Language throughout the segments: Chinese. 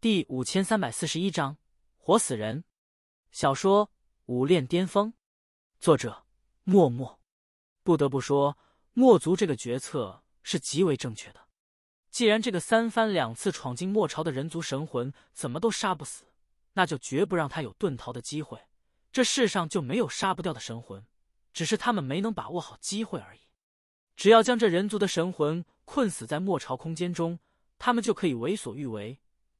第五千三百四十一章活死人。小说《武炼巅峰》，作者：默默。不得不说，墨族这个决策是极为正确的。既然这个三番两次闯进墨朝的人族神魂怎么都杀不死，那就绝不让他有遁逃的机会。这世上就没有杀不掉的神魂，只是他们没能把握好机会而已。只要将这人族的神魂困死在墨朝空间中，他们就可以为所欲为。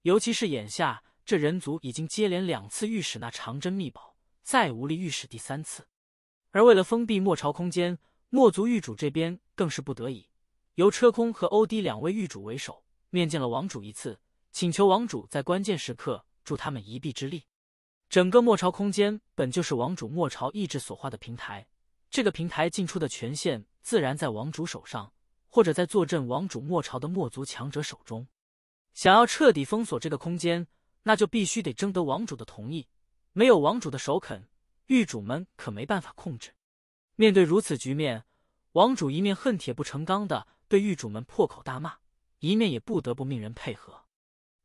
尤其是眼下，这人族已经接连两次御史那长针密宝，再无力御史第三次。而为了封闭末朝空间，末族御主这边更是不得已，由车空和欧迪两位御主为首，面见了王主一次，请求王主在关键时刻助他们一臂之力。整个末朝空间本就是王主末朝意志所化的平台，这个平台进出的权限自然在王主手上，或者在坐镇王主末朝的末族强者手中。想要彻底封锁这个空间，那就必须得征得王主的同意。没有王主的首肯，狱主们可没办法控制。面对如此局面，王主一面恨铁不成钢的对狱主们破口大骂，一面也不得不命人配合。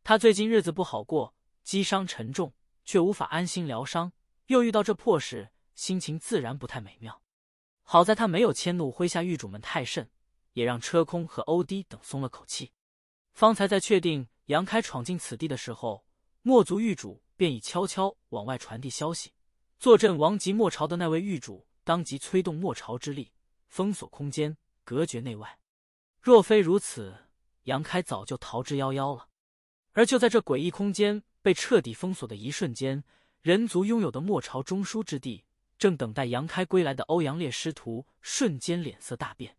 他最近日子不好过，积伤沉重，却无法安心疗伤，又遇到这破事，心情自然不太美妙。好在他没有迁怒麾下狱主们太甚，也让车空和欧迪等松了口气。方才在确定杨开闯进此地的时候，墨族玉主便已悄悄往外传递消息。坐镇王级墨朝的那位玉主，当即催动墨朝之力，封锁空间，隔绝内外。若非如此，杨开早就逃之夭夭了。而就在这诡异空间被彻底封锁的一瞬间，人族拥有的墨朝中枢之地，正等待杨开归来的欧阳烈师徒，瞬间脸色大变，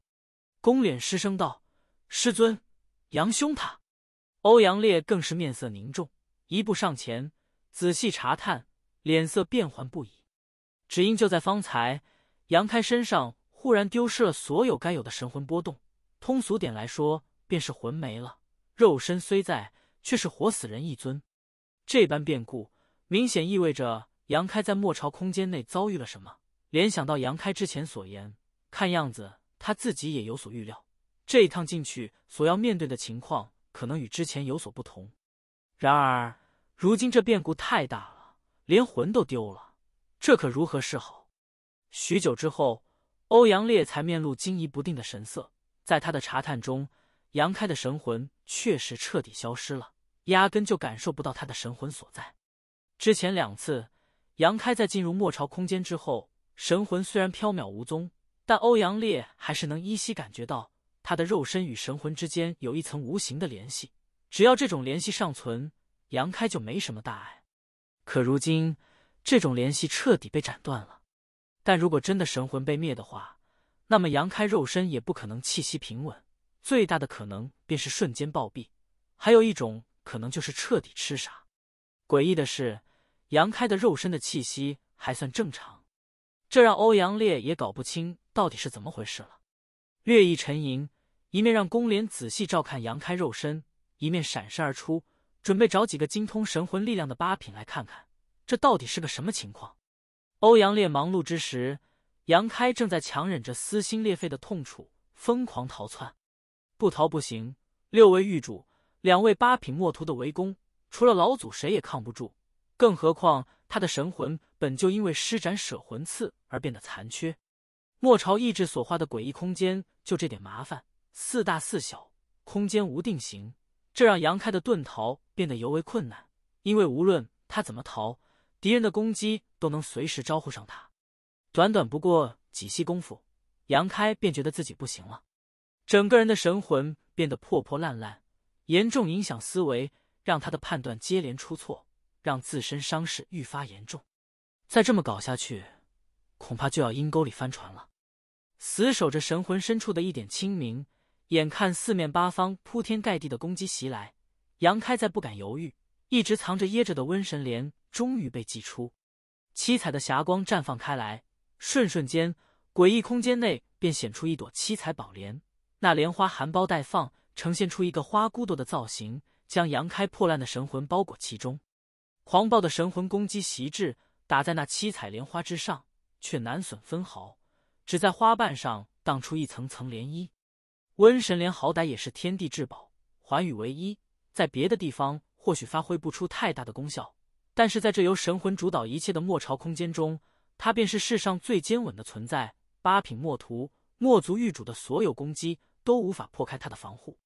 公脸失声道：“师尊！”杨兄他，欧阳烈更是面色凝重，一步上前，仔细查探，脸色变幻不已。只因就在方才，杨开身上忽然丢失了所有该有的神魂波动，通俗点来说，便是魂没了。肉身虽在，却是活死人一尊。这般变故，明显意味着杨开在莫朝空间内遭遇了什么。联想到杨开之前所言，看样子他自己也有所预料。这一趟进去所要面对的情况可能与之前有所不同，然而如今这变故太大了，连魂都丢了，这可如何是好？许久之后，欧阳烈才面露惊疑不定的神色。在他的查探中，杨开的神魂确实彻底消失了，压根就感受不到他的神魂所在。之前两次，杨开在进入末朝空间之后，神魂虽然飘渺无踪，但欧阳烈还是能依稀感觉到。他的肉身与神魂之间有一层无形的联系，只要这种联系尚存，杨开就没什么大碍。可如今这种联系彻底被斩断了。但如果真的神魂被灭的话，那么杨开肉身也不可能气息平稳，最大的可能便是瞬间暴毙。还有一种可能就是彻底痴傻。诡异的是，杨开的肉身的气息还算正常，这让欧阳烈也搞不清到底是怎么回事了。略一沉吟。一面让宫莲仔细照看杨开肉身，一面闪身而出，准备找几个精通神魂力量的八品来看看，这到底是个什么情况。欧阳烈忙碌之时，杨开正在强忍着撕心裂肺的痛楚，疯狂逃窜。不逃不行，六位狱主、两位八品墨徒的围攻，除了老祖，谁也抗不住。更何况他的神魂本就因为施展舍魂刺而变得残缺，莫朝意志所化的诡异空间，就这点麻烦。四大四小，空间无定型，这让杨开的遁逃变得尤为困难。因为无论他怎么逃，敌人的攻击都能随时招呼上他。短短不过几息功夫，杨开便觉得自己不行了，整个人的神魂变得破破烂烂，严重影响思维，让他的判断接连出错，让自身伤势愈发严重。再这么搞下去，恐怕就要阴沟里翻船了。死守着神魂深处的一点清明。眼看四面八方铺天盖地的攻击袭来，杨开在不敢犹豫，一直藏着掖着的瘟神莲终于被祭出，七彩的霞光绽放开来，瞬瞬间，诡异空间内便显出一朵七彩宝莲。那莲花含苞待放，呈现出一个花骨朵的造型，将杨开破烂的神魂包裹其中。狂暴的神魂攻击袭至，打在那七彩莲花之上，却难损分毫，只在花瓣上荡出一层层涟漪。温神莲好歹也是天地至宝，寰宇唯一，在别的地方或许发挥不出太大的功效，但是在这由神魂主导一切的末朝空间中，它便是世上最坚稳的存在。八品墨图，墨族御主的所有攻击都无法破开它的防护。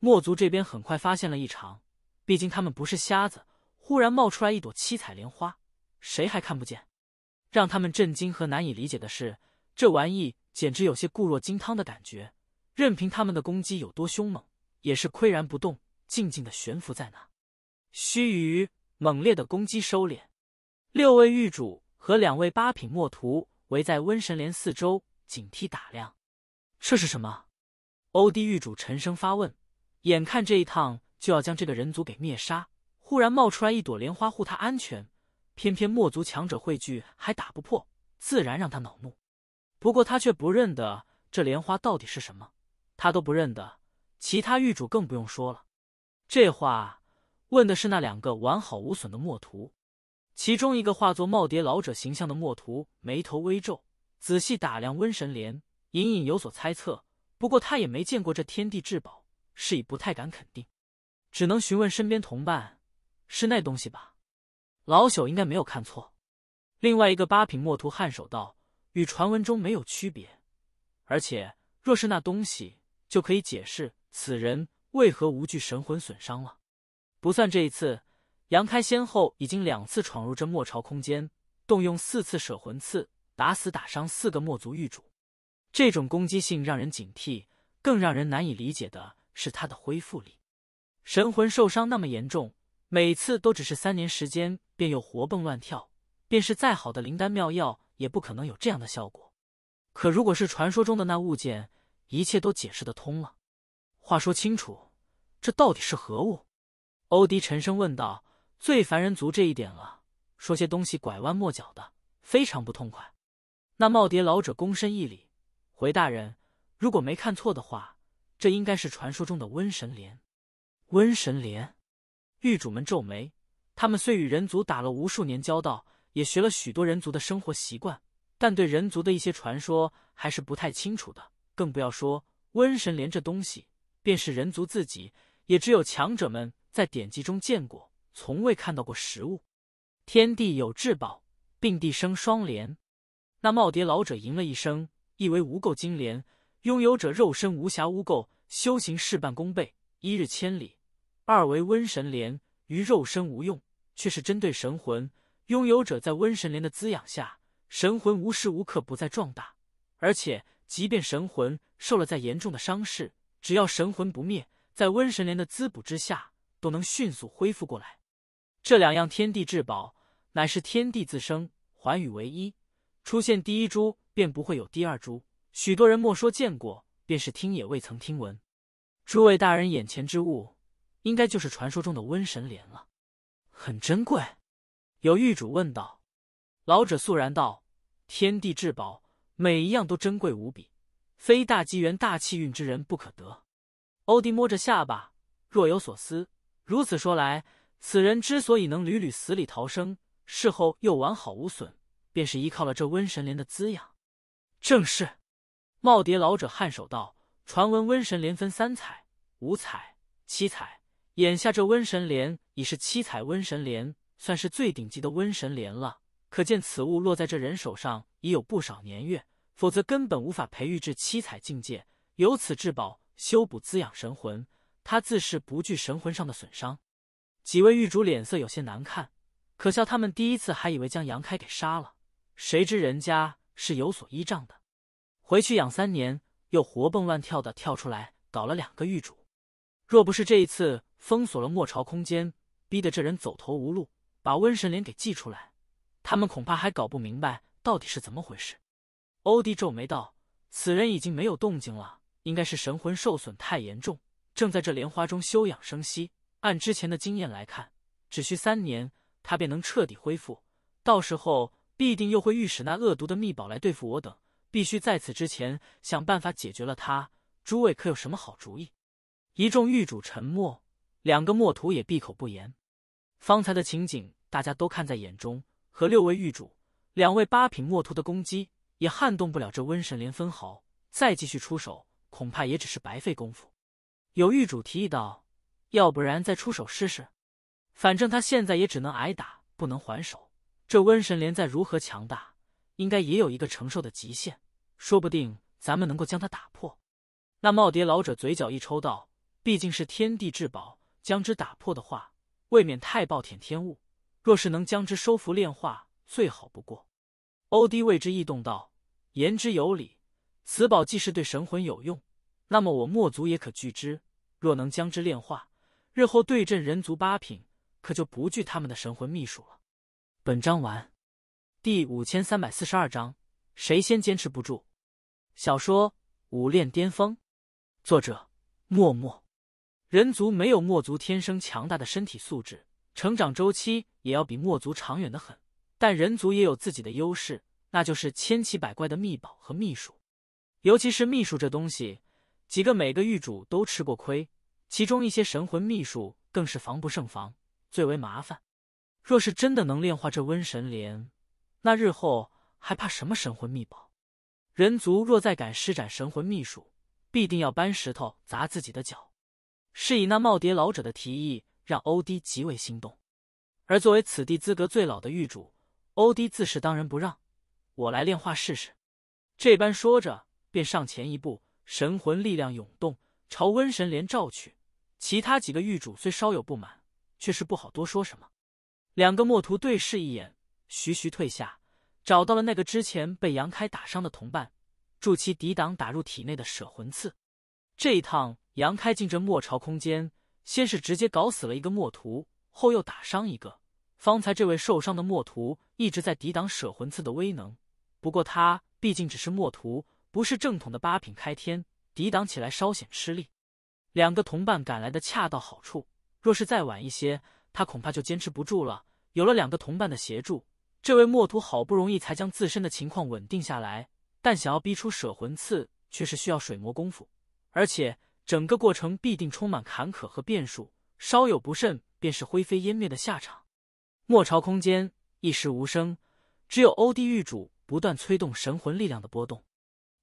墨族这边很快发现了异常，毕竟他们不是瞎子，忽然冒出来一朵七彩莲花，谁还看不见？让他们震惊和难以理解的是，这玩意简直有些固若金汤的感觉。任凭他们的攻击有多凶猛，也是岿然不动，静静的悬浮在那。须臾，猛烈的攻击收敛，六位狱主和两位八品墨徒围在瘟神莲四周，警惕打量。这是什么？欧帝狱主沉声发问。眼看这一趟就要将这个人族给灭杀，忽然冒出来一朵莲花护他安全，偏偏墨族强者汇聚还打不破，自然让他恼怒。不过他却不认得这莲花到底是什么。他都不认得，其他狱主更不用说了。这话问的是那两个完好无损的墨徒，其中一个化作耄耋老者形象的墨徒，眉头微皱，仔细打量温神莲，隐隐有所猜测。不过他也没见过这天地至宝，是以不太敢肯定，只能询问身边同伴：“是那东西吧？老朽应该没有看错。”另外一个八品墨徒颔首道：“与传闻中没有区别，而且若是那东西。”就可以解释此人为何无惧神魂损伤了。不算这一次，杨开先后已经两次闯入这末朝空间，动用四次舍魂刺，打死打伤四个墨族狱主。这种攻击性让人警惕，更让人难以理解的是他的恢复力。神魂受伤那么严重，每次都只是三年时间便又活蹦乱跳，便是再好的灵丹妙药也不可能有这样的效果。可如果是传说中的那物件？一切都解释得通了。话说清楚，这到底是何物？欧迪沉声问道。最烦人族这一点了，说些东西拐弯抹角的，非常不痛快。那耄耋老者躬身一礼，回大人：“如果没看错的话，这应该是传说中的瘟神莲。”瘟神莲？狱主们皱眉。他们虽与人族打了无数年交道，也学了许多人族的生活习惯，但对人族的一些传说还是不太清楚的。更不要说瘟神莲这东西，便是人族自己，也只有强者们在典籍中见过，从未看到过实物。天地有至宝，并地生双莲。那耄耋老者吟了一声，意为无垢金莲，拥有者肉身无瑕污垢，修行事半功倍，一日千里；二为瘟神莲，于肉身无用，却是针对神魂。拥有者在瘟神莲的滋养下，神魂无时无刻不在壮大，而且。即便神魂受了再严重的伤势，只要神魂不灭，在瘟神莲的滋补之下，都能迅速恢复过来。这两样天地至宝，乃是天地自生，寰宇唯一，出现第一株，便不会有第二株。许多人莫说见过，便是听也未曾听闻。诸位大人眼前之物，应该就是传说中的瘟神莲了。很珍贵，有狱主问道。老者肃然道：“天地至宝。”每一样都珍贵无比，非大机缘、大气运之人不可得。欧迪摸着下巴，若有所思。如此说来，此人之所以能屡屡死里逃生，事后又完好无损，便是依靠了这瘟神莲的滋养。正是。耄耋老者颔首道：“传闻瘟神莲分三彩、五彩、七彩，眼下这瘟神莲已是七彩瘟神莲，算是最顶级的瘟神莲了。可见此物落在这人手上。”已有不少年月，否则根本无法培育至七彩境界。由此至宝修补滋养神魂，他自是不惧神魂上的损伤。几位狱主脸色有些难看，可笑他们第一次还以为将杨开给杀了，谁知人家是有所依仗的。回去养三年，又活蹦乱跳的跳出来搞了两个狱主。若不是这一次封锁了末朝空间，逼得这人走投无路，把瘟神莲给寄出来，他们恐怕还搞不明白。到底是怎么回事？欧弟皱眉道：“此人已经没有动静了，应该是神魂受损太严重，正在这莲花中休养生息。按之前的经验来看，只需三年，他便能彻底恢复。到时候必定又会御使那恶毒的秘宝来对付我等，必须在此之前想办法解决了他。诸位可有什么好主意？”一众狱主沉默，两个墨徒也闭口不言。方才的情景大家都看在眼中，和六位狱主。两位八品墨徒的攻击也撼动不了这瘟神莲分毫，再继续出手恐怕也只是白费功夫。有狱主提议道：“要不然再出手试试？反正他现在也只能挨打，不能还手。这瘟神莲再如何强大，应该也有一个承受的极限，说不定咱们能够将它打破。”那耄耋老者嘴角一抽道：“毕竟是天地至宝，将之打破的话，未免太暴殄天物。若是能将之收服炼化……”最好不过，欧迪为之异动道：“言之有理，此宝既是对神魂有用，那么我墨族也可拒之。若能将之炼化，日后对阵人族八品，可就不惧他们的神魂秘术了。”本章完。第五千三百四十二章：谁先坚持不住？小说《武炼巅峰》，作者：默默。人族没有墨族天生强大的身体素质，成长周期也要比墨族长远的很。但人族也有自己的优势，那就是千奇百怪的秘宝和秘术，尤其是秘术这东西，几个每个狱主都吃过亏，其中一些神魂秘术更是防不胜防，最为麻烦。若是真的能炼化这瘟神莲，那日后还怕什么神魂秘宝？人族若再敢施展神魂秘术，必定要搬石头砸自己的脚。是以那耄耋老者的提议让欧迪极为心动，而作为此地资格最老的狱主。欧迪自是当仁不让，我来炼化试试。这般说着，便上前一步，神魂力量涌动，朝瘟神连照去。其他几个狱主虽稍有不满，却是不好多说什么。两个墨徒对视一眼，徐徐退下，找到了那个之前被杨开打伤的同伴，助其抵挡打入体内的舍魂刺。这一趟，杨开进这墨朝空间，先是直接搞死了一个墨徒，后又打伤一个。方才这位受伤的墨徒一直在抵挡舍魂刺的威能，不过他毕竟只是墨徒，不是正统的八品开天，抵挡起来稍显吃力。两个同伴赶来的恰到好处，若是再晚一些，他恐怕就坚持不住了。有了两个同伴的协助，这位墨徒好不容易才将自身的情况稳定下来，但想要逼出舍魂刺，却是需要水磨功夫，而且整个过程必定充满坎坷和变数，稍有不慎便是灰飞烟灭的下场。末朝空间一时无声，只有欧帝御主不断催动神魂力量的波动。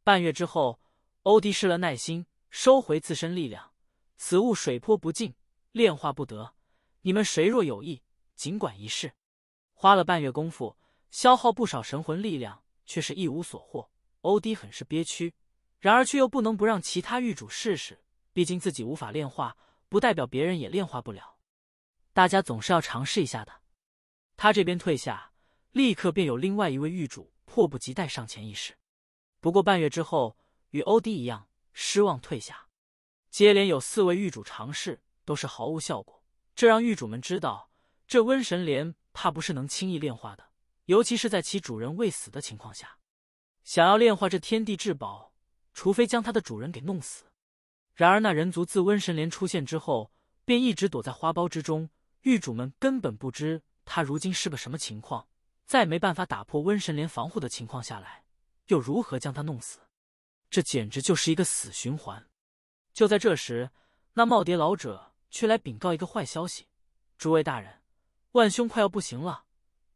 半月之后，欧帝失了耐心，收回自身力量。此物水泼不进，炼化不得。你们谁若有意，尽管一试。花了半月功夫，消耗不少神魂力量，却是一无所获。欧帝很是憋屈，然而却又不能不让其他玉主试试，毕竟自己无法炼化，不代表别人也炼化不了。大家总是要尝试一下的。他这边退下，立刻便有另外一位狱主迫不及待上前一试，不过半月之后，与欧迪一样失望退下。接连有四位狱主尝试，都是毫无效果，这让狱主们知道，这瘟神莲怕不是能轻易炼化的，尤其是在其主人未死的情况下，想要炼化这天地至宝，除非将它的主人给弄死。然而，那人族自瘟神莲出现之后，便一直躲在花苞之中，狱主们根本不知。他如今是个什么情况？在没办法打破瘟神连防护的情况下来，又如何将他弄死？这简直就是一个死循环。就在这时，那耄耋老者却来禀告一个坏消息：诸位大人，万兄快要不行了。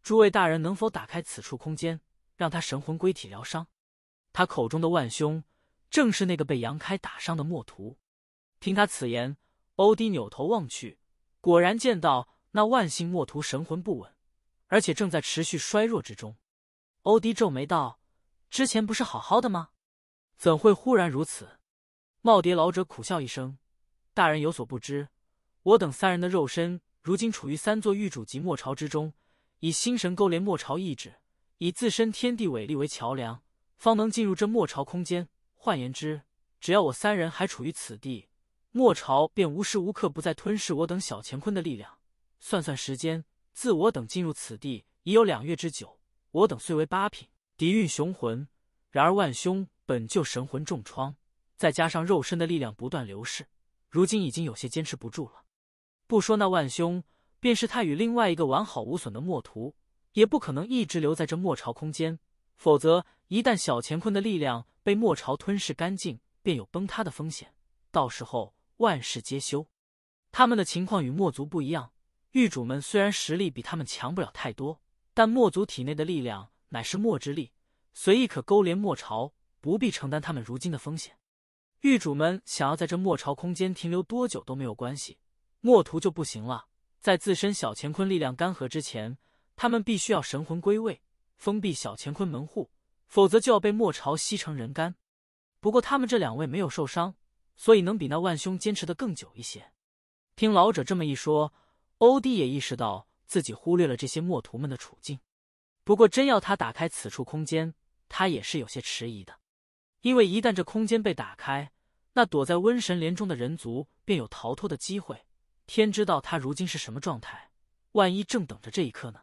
诸位大人能否打开此处空间，让他神魂归体疗伤？他口中的万兄，正是那个被杨开打伤的墨图。听他此言，欧迪扭头望去，果然见到。那万星墨图神魂不稳，而且正在持续衰弱之中。欧迪皱眉道：“之前不是好好的吗？怎会忽然如此？”耄耋老者苦笑一声：“大人有所不知，我等三人的肉身如今处于三座玉主级末朝之中，以心神勾连末朝意志，以自身天地伟力为桥梁，方能进入这末朝空间。换言之，只要我三人还处于此地，末朝便无时无刻不在吞噬我等小乾坤的力量。”算算时间，自我等进入此地已有两月之久。我等虽为八品，底蕴雄浑，然而万兄本就神魂重创，再加上肉身的力量不断流逝，如今已经有些坚持不住了。不说那万兄，便是他与另外一个完好无损的墨徒，也不可能一直留在这墨朝空间。否则，一旦小乾坤的力量被墨朝吞噬干净，便有崩塌的风险。到时候万事皆休。他们的情况与墨族不一样。狱主们虽然实力比他们强不了太多，但墨族体内的力量乃是墨之力，随意可勾连墨朝，不必承担他们如今的风险。狱主们想要在这墨朝空间停留多久都没有关系，墨图就不行了。在自身小乾坤力量干涸之前，他们必须要神魂归位，封闭小乾坤门户，否则就要被墨朝吸成人干。不过他们这两位没有受伤，所以能比那万兄坚持的更久一些。听老者这么一说。欧弟也意识到自己忽略了这些墨徒们的处境，不过真要他打开此处空间，他也是有些迟疑的，因为一旦这空间被打开，那躲在瘟神连中的人族便有逃脱的机会。天知道他如今是什么状态，万一正等着这一刻呢？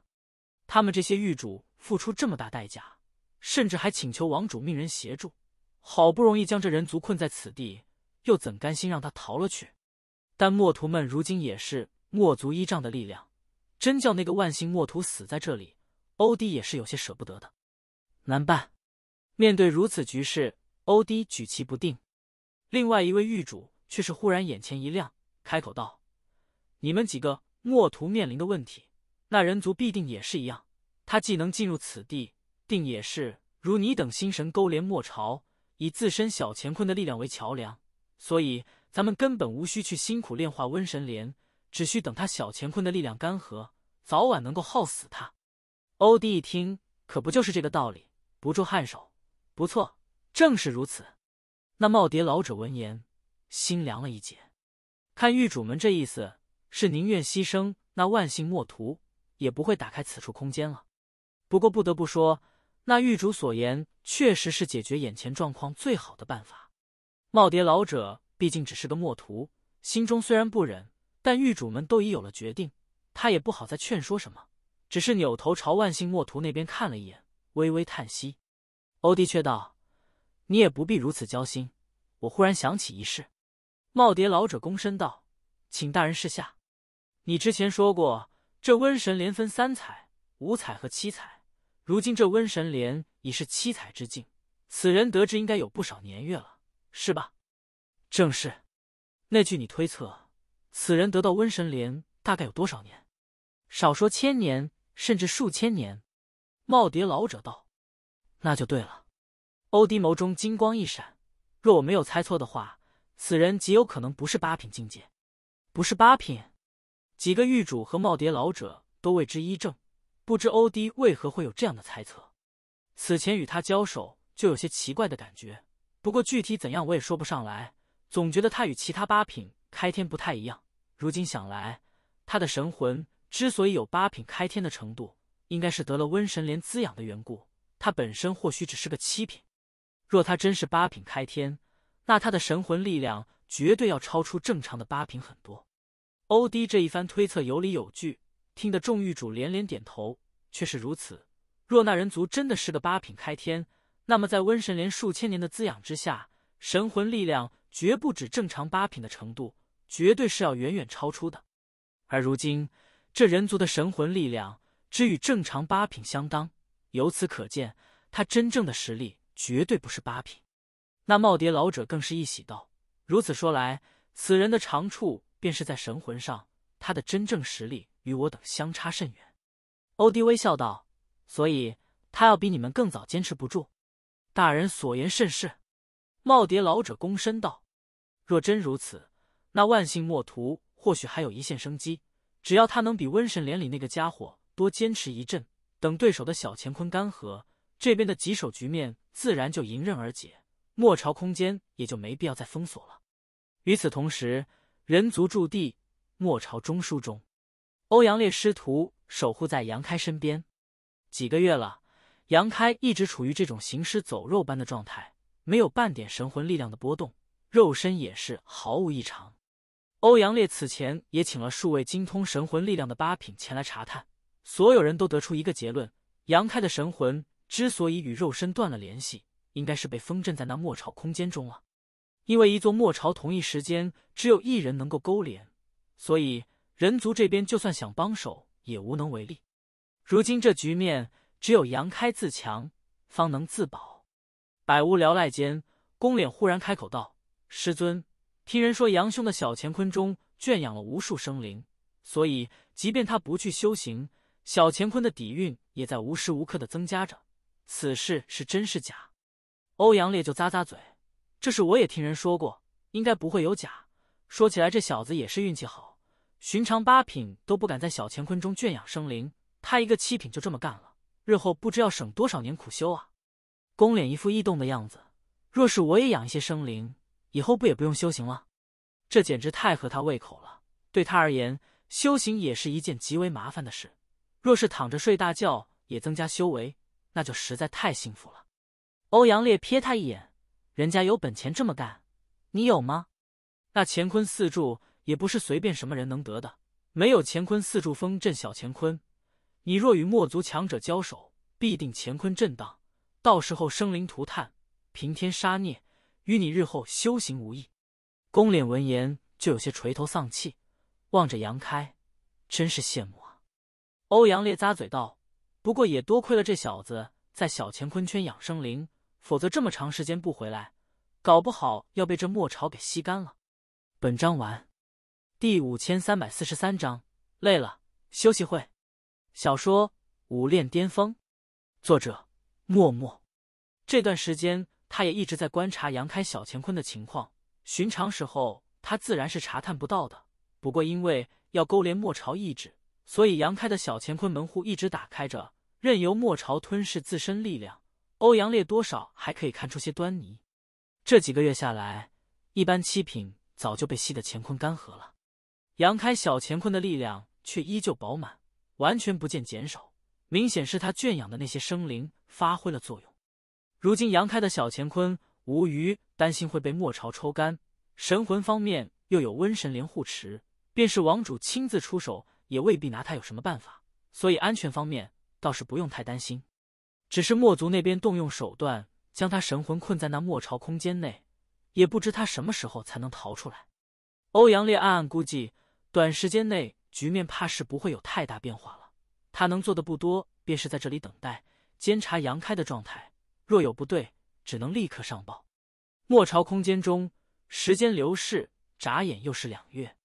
他们这些狱主付出这么大代价，甚至还请求王主命人协助，好不容易将这人族困在此地，又怎甘心让他逃了去？但墨徒们如今也是。墨族依仗的力量，真叫那个万姓墨徒死在这里，欧迪也是有些舍不得的。难办，面对如此局势，欧迪举棋不定。另外一位狱主却是忽然眼前一亮，开口道：“你们几个墨图面临的问题，那人族必定也是一样。他既能进入此地，定也是如你等心神勾连墨朝，以自身小乾坤的力量为桥梁，所以咱们根本无需去辛苦炼化瘟神莲。”只需等他小乾坤的力量干涸，早晚能够耗死他。欧弟一听，可不就是这个道理？不住颔首，不错，正是如此。那耄耋老者闻言，心凉了一截。看狱主们这意思，是宁愿牺牲那万幸墨徒，也不会打开此处空间了。不过不得不说，那狱主所言确实是解决眼前状况最好的办法。耄耋老者毕竟只是个墨徒，心中虽然不忍。但狱主们都已有了决定，他也不好再劝说什么，只是扭头朝万幸墨图那边看了一眼，微微叹息。欧弟却道：“你也不必如此焦心。我忽然想起一事。”耄耋老者躬身道：“请大人示下。”你之前说过，这瘟神莲分三彩、五彩和七彩，如今这瘟神莲已是七彩之境，此人得知应该有不少年月了，是吧？正是。那句你推测。此人得到瘟神莲大概有多少年？少说千年，甚至数千年。耄耋老者道：“那就对了。”欧迪眸中金光一闪，若我没有猜错的话，此人极有可能不是八品境界，不是八品。几个狱主和耄耋老者都为之一怔，不知欧迪为何会有这样的猜测。此前与他交手就有些奇怪的感觉，不过具体怎样我也说不上来，总觉得他与其他八品。开天不太一样，如今想来，他的神魂之所以有八品开天的程度，应该是得了瘟神莲滋养的缘故。他本身或许只是个七品，若他真是八品开天，那他的神魂力量绝对要超出正常的八品很多。欧迪这一番推测有理有据，听得众狱主连连点头，却是如此。若那人族真的是个八品开天，那么在瘟神莲数千年的滋养之下，神魂力量绝不止正常八品的程度。绝对是要远远超出的，而如今这人族的神魂力量只与正常八品相当，由此可见，他真正的实力绝对不是八品。那耄耋老者更是一喜道：“如此说来，此人的长处便是在神魂上，他的真正实力与我等相差甚远。”欧迪微笑道：“所以他要比你们更早坚持不住。”大人所言甚是。耄耋老者躬身道：“若真如此。”那万幸，莫图或许还有一线生机。只要他能比瘟神连里那个家伙多坚持一阵，等对手的小乾坤干涸，这边的棘手局面自然就迎刃而解，末朝空间也就没必要再封锁了。与此同时，人族驻地末朝中枢中，欧阳烈师徒守护在杨开身边。几个月了，杨开一直处于这种行尸走肉般的状态，没有半点神魂力量的波动，肉身也是毫无异常。欧阳烈此前也请了数位精通神魂力量的八品前来查探，所有人都得出一个结论：杨开的神魂之所以与肉身断了联系，应该是被封镇在那末朝空间中了。因为一座末朝同一时间只有一人能够勾连，所以人族这边就算想帮手也无能为力。如今这局面，只有杨开自强方能自保。百无聊赖间，宫脸忽然开口道：“师尊。”听人说，杨兄的小乾坤中圈养了无数生灵，所以即便他不去修行，小乾坤的底蕴也在无时无刻的增加着。此事是真是假？欧阳烈就咂咂嘴：“这事我也听人说过，应该不会有假。说起来，这小子也是运气好，寻常八品都不敢在小乾坤中圈养生灵，他一个七品就这么干了，日后不知要省多少年苦修啊！”宫脸一副异动的样子：“若是我也养一些生灵……”以后不也不用修行了，这简直太合他胃口了。对他而言，修行也是一件极为麻烦的事。若是躺着睡大觉也增加修为，那就实在太幸福了。欧阳烈瞥他一眼，人家有本钱这么干，你有吗？那乾坤四柱也不是随便什么人能得的。没有乾坤四柱风镇小乾坤，你若与墨族强者交手，必定乾坤震荡，到时候生灵涂炭，平添杀孽。与你日后修行无益。宫脸闻言就有些垂头丧气，望着杨开，真是羡慕啊！欧阳烈咂嘴道：“不过也多亏了这小子在小乾坤圈养生灵，否则这么长时间不回来，搞不好要被这末朝给吸干了。”本章完。第五千三百四十三章，累了，休息会。小说《武炼巅峰》，作者：默默。这段时间。他也一直在观察杨开小乾坤的情况，寻常时候他自然是查探不到的。不过因为要勾连末朝意志，所以杨开的小乾坤门户一直打开着，任由末朝吞噬自身力量。欧阳烈多少还可以看出些端倪。这几个月下来，一般七品早就被吸得乾坤干涸了，杨开小乾坤的力量却依旧饱满，完全不见减少，明显是他圈养的那些生灵发挥了作用。如今杨开的小乾坤无虞，担心会被末朝抽干神魂方面又有瘟神莲护持，便是王主亲自出手也未必拿他有什么办法，所以安全方面倒是不用太担心。只是墨族那边动用手段将他神魂困在那末朝空间内，也不知他什么时候才能逃出来。欧阳烈暗暗估计，短时间内局面怕是不会有太大变化了。他能做的不多，便是在这里等待监察杨开的状态。若有不对，只能立刻上报。末朝空间中，时间流逝，眨眼又是两月。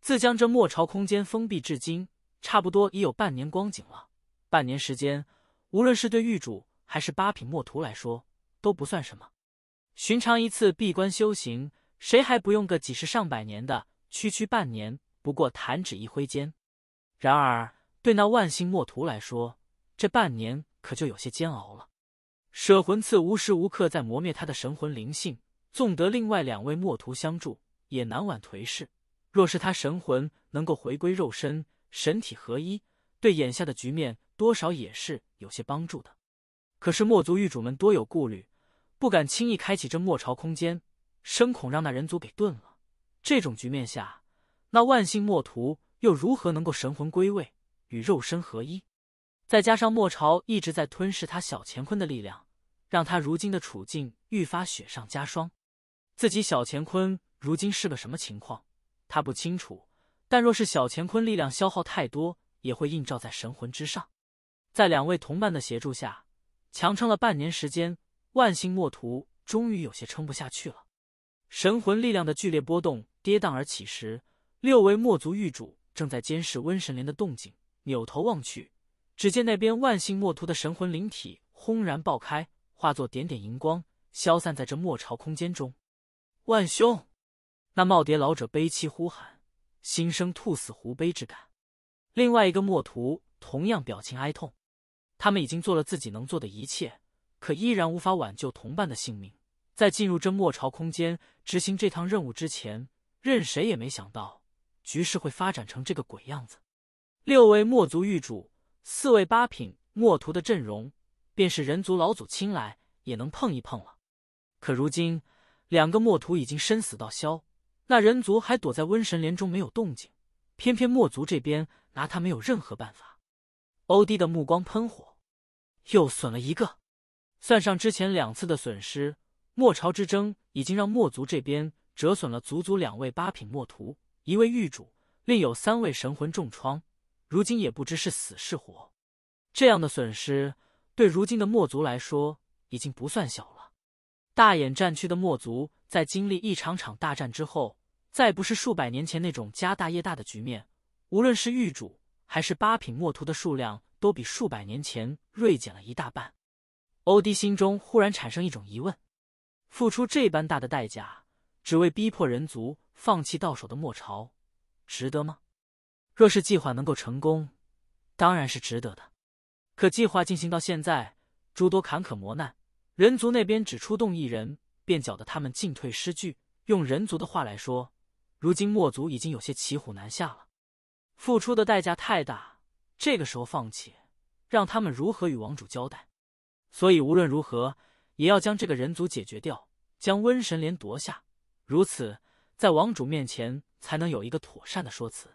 自将这末朝空间封闭至今，差不多已有半年光景了。半年时间，无论是对玉主还是八品墨徒来说，都不算什么。寻常一次闭关修行，谁还不用个几十上百年的？区区半年，不过弹指一挥间。然而，对那万姓墨徒来说，这半年可就有些煎熬了。舍魂刺无时无刻在磨灭他的神魂灵性，纵得另外两位墨徒相助，也难挽颓势。若是他神魂能够回归肉身，神体合一，对眼下的局面多少也是有些帮助的。可是墨族狱主们多有顾虑，不敢轻易开启这墨朝空间，深恐让那人族给遁了。这种局面下，那万姓墨徒又如何能够神魂归位，与肉身合一？再加上墨朝一直在吞噬他小乾坤的力量，让他如今的处境愈发雪上加霜。自己小乾坤如今是个什么情况，他不清楚。但若是小乾坤力量消耗太多，也会映照在神魂之上。在两位同伴的协助下，强撑了半年时间，万幸墨图终于有些撑不下去了。神魂力量的剧烈波动跌宕而起时，六位墨族狱主正在监视瘟神莲的动静，扭头望去。只见那边万姓墨图的神魂灵体轰然爆开，化作点点荧光，消散在这末朝空间中。万兄，那耄耋老者悲戚呼喊，心生兔死狐悲之感。另外一个墨徒同样表情哀痛。他们已经做了自己能做的一切，可依然无法挽救同伴的性命。在进入这末朝空间执行这趟任务之前，任谁也没想到局势会发展成这个鬼样子。六位墨族域主。四位八品墨徒的阵容，便是人族老祖亲来也能碰一碰了。可如今，两个墨徒已经生死道消，那人族还躲在瘟神莲中没有动静，偏偏墨族这边拿他没有任何办法。欧弟的目光喷火，又损了一个。算上之前两次的损失，墨朝之争已经让墨族这边折损了足足两位八品墨徒，一位狱主，另有三位神魂重创。如今也不知是死是活，这样的损失对如今的墨族来说已经不算小了。大眼战区的墨族在经历一场场大战之后，再不是数百年前那种家大业大的局面。无论是狱主还是八品墨徒的数量，都比数百年前锐减了一大半。欧迪心中忽然产生一种疑问：付出这般大的代价，只为逼迫人族放弃到手的墨朝，值得吗？若是计划能够成功，当然是值得的。可计划进行到现在，诸多坎坷磨难，人族那边只出动一人，便搅得他们进退失据。用人族的话来说，如今墨族已经有些骑虎难下了，付出的代价太大。这个时候放弃，让他们如何与王主交代？所以无论如何，也要将这个人族解决掉，将瘟神连夺下。如此，在王主面前才能有一个妥善的说辞。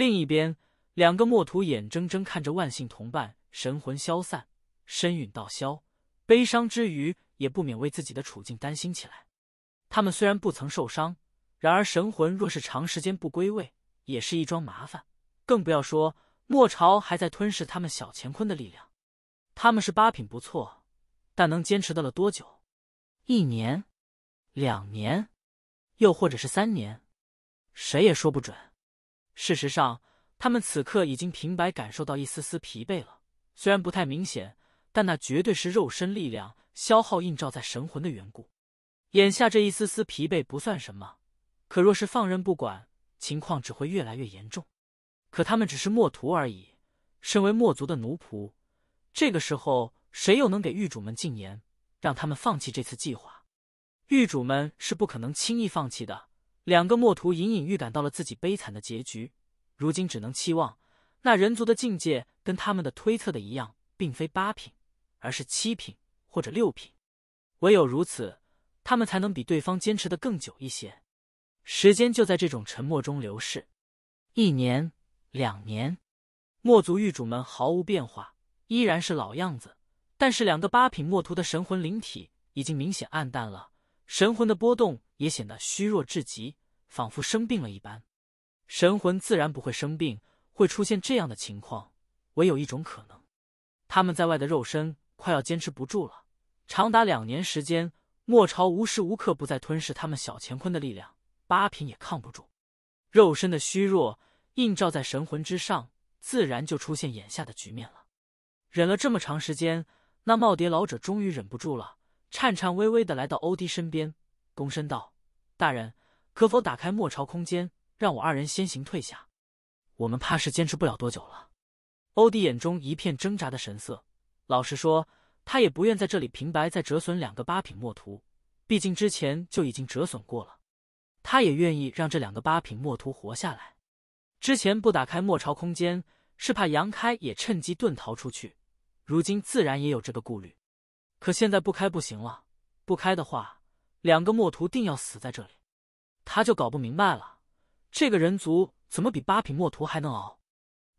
另一边，两个墨徒眼睁睁看着万幸同伴神魂消散，身陨道消，悲伤之余也不免为自己的处境担心起来。他们虽然不曾受伤，然而神魂若是长时间不归位，也是一桩麻烦。更不要说莫朝还在吞噬他们小乾坤的力量。他们是八品不错，但能坚持到了多久？一年、两年，又或者是三年，谁也说不准。事实上，他们此刻已经平白感受到一丝丝疲惫了，虽然不太明显，但那绝对是肉身力量消耗映照在神魂的缘故。眼下这一丝丝疲惫不算什么，可若是放任不管，情况只会越来越严重。可他们只是墨徒而已，身为墨族的奴仆，这个时候谁又能给狱主们禁言，让他们放弃这次计划？狱主们是不可能轻易放弃的。两个墨徒隐隐预感到了自己悲惨的结局，如今只能期望那人族的境界跟他们的推测的一样，并非八品，而是七品或者六品。唯有如此，他们才能比对方坚持的更久一些。时间就在这种沉默中流逝，一年、两年，墨族狱主们毫无变化，依然是老样子。但是两个八品墨徒的神魂灵体已经明显暗淡了，神魂的波动也显得虚弱至极。仿佛生病了一般，神魂自然不会生病，会出现这样的情况，唯有一种可能：他们在外的肉身快要坚持不住了。长达两年时间，莫朝无时无刻不在吞噬他们小乾坤的力量，八品也抗不住，肉身的虚弱映照在神魂之上，自然就出现眼下的局面了。忍了这么长时间，那耄耋老者终于忍不住了，颤颤巍巍的来到欧迪身边，躬身道：“大人。”可否打开末朝空间，让我二人先行退下？我们怕是坚持不了多久了。欧弟眼中一片挣扎的神色。老实说，他也不愿在这里平白再折损两个八品墨徒，毕竟之前就已经折损过了。他也愿意让这两个八品墨徒活下来。之前不打开末朝空间是怕杨开也趁机遁逃出去，如今自然也有这个顾虑。可现在不开不行了，不开的话，两个墨徒定要死在这里。他就搞不明白了，这个人族怎么比八品墨图还能熬？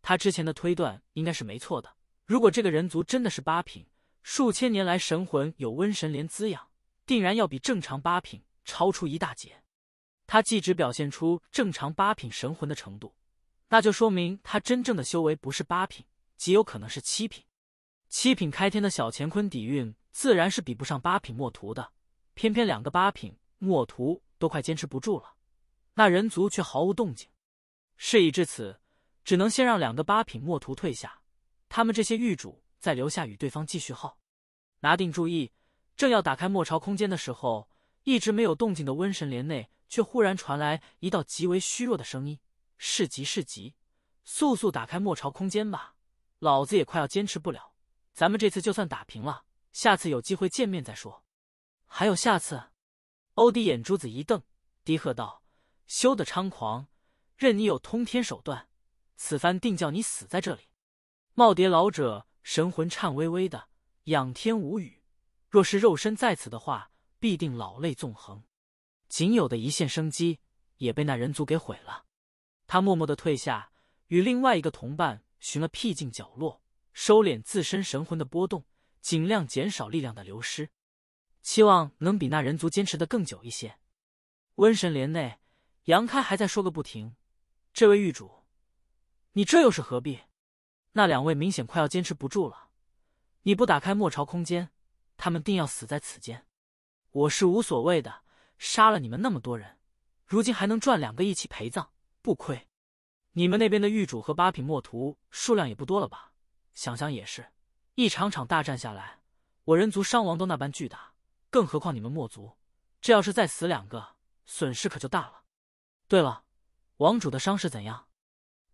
他之前的推断应该是没错的。如果这个人族真的是八品，数千年来神魂有瘟神莲滋养，定然要比正常八品超出一大截。他既只表现出正常八品神魂的程度，那就说明他真正的修为不是八品，极有可能是七品。七品开天的小乾坤底蕴自然是比不上八品墨图的，偏偏两个八品墨图。都快坚持不住了，那人族却毫无动静。事已至此，只能先让两个八品墨徒退下，他们这些狱主再留下与对方继续耗。拿定主意，正要打开墨朝空间的时候，一直没有动静的瘟神莲内却忽然传来一道极为虚弱的声音：“是急是急，速速打开墨朝空间吧，老子也快要坚持不了。咱们这次就算打平了，下次有机会见面再说。还有下次。”欧迪眼珠子一瞪，低喝道：“休得猖狂！任你有通天手段，此番定叫你死在这里！”耄耋老者神魂颤巍巍的，仰天无语。若是肉身在此的话，必定老泪纵横。仅有的一线生机也被那人族给毁了。他默默的退下，与另外一个同伴寻了僻静角落，收敛自身神魂的波动，尽量减少力量的流失。希望能比那人族坚持的更久一些。瘟神连内，杨开还在说个不停。这位狱主，你这又是何必？那两位明显快要坚持不住了，你不打开末朝空间，他们定要死在此间。我是无所谓的，杀了你们那么多人，如今还能赚两个一起陪葬，不亏。你们那边的狱主和八品墨徒数量也不多了吧？想想也是，一场场大战下来，我人族伤亡都那般巨大。更何况你们墨族，这要是再死两个，损失可就大了。对了，王主的伤势怎样？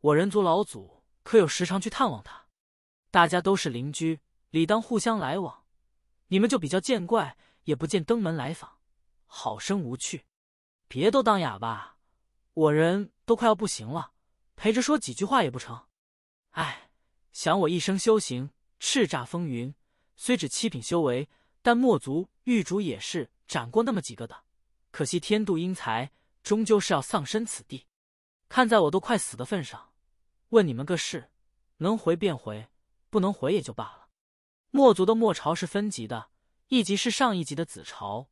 我人族老祖可有时常去探望他。大家都是邻居，理当互相来往。你们就比较见怪，也不见登门来访，好生无趣。别都当哑巴，我人都快要不行了，陪着说几句话也不成。哎，想我一生修行，叱咤风云，虽只七品修为。但墨族玉主也是斩过那么几个的，可惜天妒英才，终究是要丧身此地。看在我都快死的份上，问你们个事：能回便回，不能回也就罢了。墨族的墨朝是分级的，一级是上一级的子朝。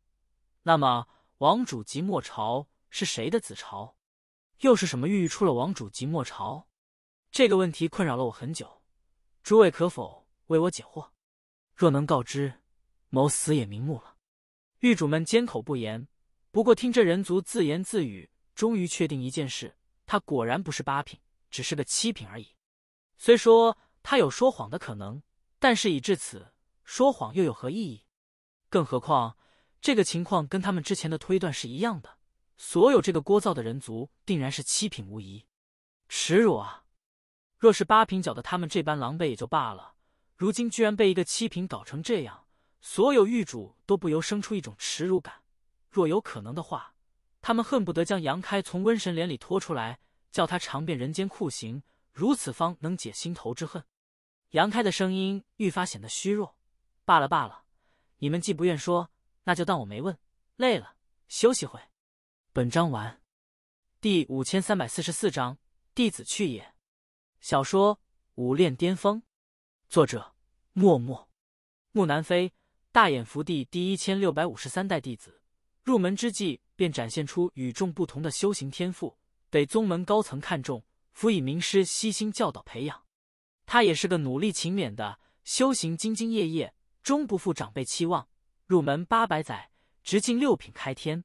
那么王主及墨朝是谁的子朝？又是什么孕育出了王主及墨朝？这个问题困扰了我很久，诸位可否为我解惑？若能告知。谋死也瞑目了，狱主们缄口不言。不过听这人族自言自语，终于确定一件事：他果然不是八品，只是个七品而已。虽说他有说谎的可能，但事已至此，说谎又有何意义？更何况这个情况跟他们之前的推断是一样的。所有这个聒噪的人族，定然是七品无疑。耻辱啊！若是八品搅的他们这般狼狈也就罢了，如今居然被一个七品搞成这样。所有狱主都不由生出一种耻辱感，若有可能的话，他们恨不得将杨开从瘟神脸里拖出来，叫他尝遍人间酷刑，如此方能解心头之恨。杨开的声音愈发显得虚弱。罢了罢了，你们既不愿说，那就当我没问。累了，休息会。本章完。第五千三百四十四章：弟子去也。小说《武炼巅峰》，作者：默默。木南飞。大眼福地第一千六百五十三代弟子，入门之际便展现出与众不同的修行天赋，被宗门高层看中，辅以名师悉心教导培养。他也是个努力勤勉的，修行兢兢业业，终不负长辈期望。入门八百载，直进六品开天。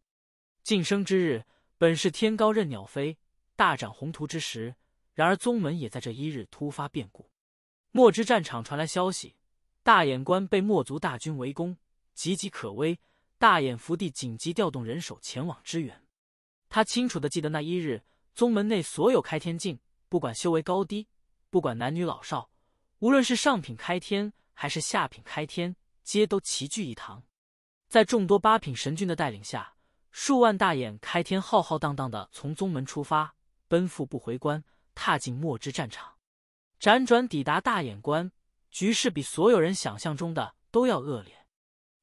晋升之日，本是天高任鸟飞，大展宏图之时。然而宗门也在这一日突发变故，莫之战场传来消息。大眼关被墨族大军围攻，岌岌可危。大眼福地紧急调动人手前往支援。他清楚的记得那一日，宗门内所有开天境，不管修为高低，不管男女老少，无论是上品开天还是下品开天，皆都齐聚一堂。在众多八品神君的带领下，数万大眼开天浩浩荡荡的从宗门出发，奔赴不回关，踏进墨之战场，辗转抵达大眼关。局势比所有人想象中的都要恶劣。